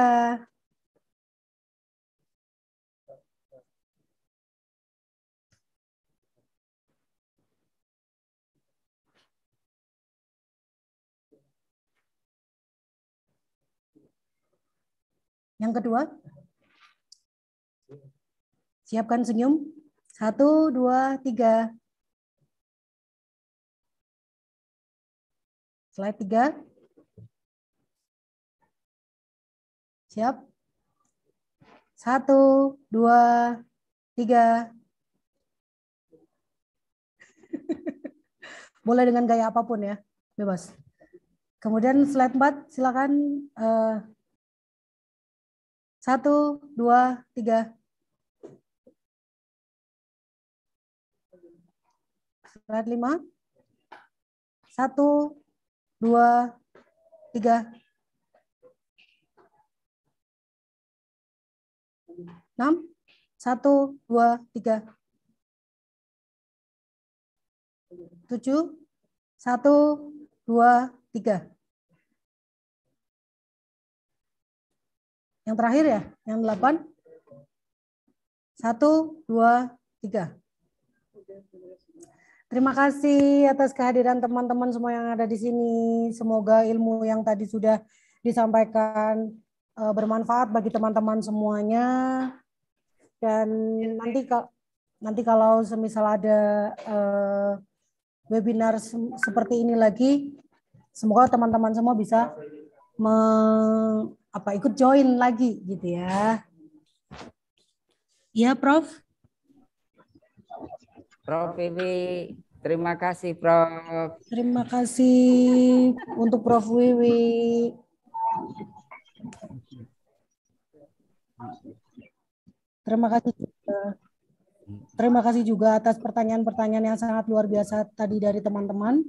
Yang kedua, siapkan senyum. Satu, dua, tiga. Slide tiga. Siap? Satu, dua, tiga.
Boleh dengan gaya apapun ya, bebas.
Kemudian slide 4, silakan. Eh, satu, dua, tiga. Slide 5. Satu, dua, tiga. 6, 1, 2, 3, 7, 1, 2, 3. Yang terakhir ya, yang 8. 1, 2, 3.
Terima kasih atas kehadiran teman-teman semua yang ada di sini. Semoga ilmu yang tadi sudah disampaikan eh, bermanfaat bagi teman-teman semuanya. Dan nanti kalau nanti kalau semisal ada uh, webinar se seperti ini lagi, semoga teman-teman semua bisa me apa ikut join lagi gitu ya.
Iya, Prof. Prof Wiwi, terima kasih Prof. Terima
kasih untuk Prof Wiwi. Terima kasih. Terima kasih juga atas pertanyaan-pertanyaan yang sangat luar biasa tadi dari teman-teman.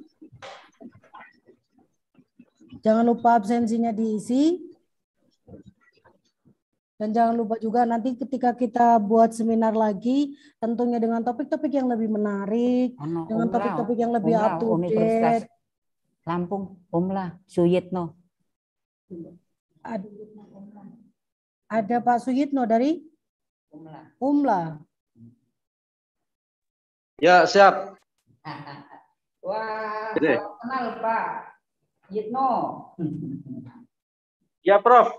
Jangan lupa absensinya diisi. Dan jangan lupa juga nanti ketika kita buat seminar lagi, tentunya dengan topik-topik yang lebih
menarik, ano, dengan topik-topik yang lebih up to date. Lampung, Umlah, Suyitno. Ada, ada Pak
Suyitno dari
Umlah, Umlah.
Ya, siap.
Wah, Jadi. kenal Pak Yitno.
Ya, Prof.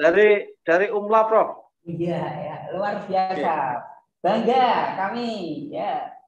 Dari dari
Umlah Prof. Iya, ya, luar biasa.
Bangga kami,
ya.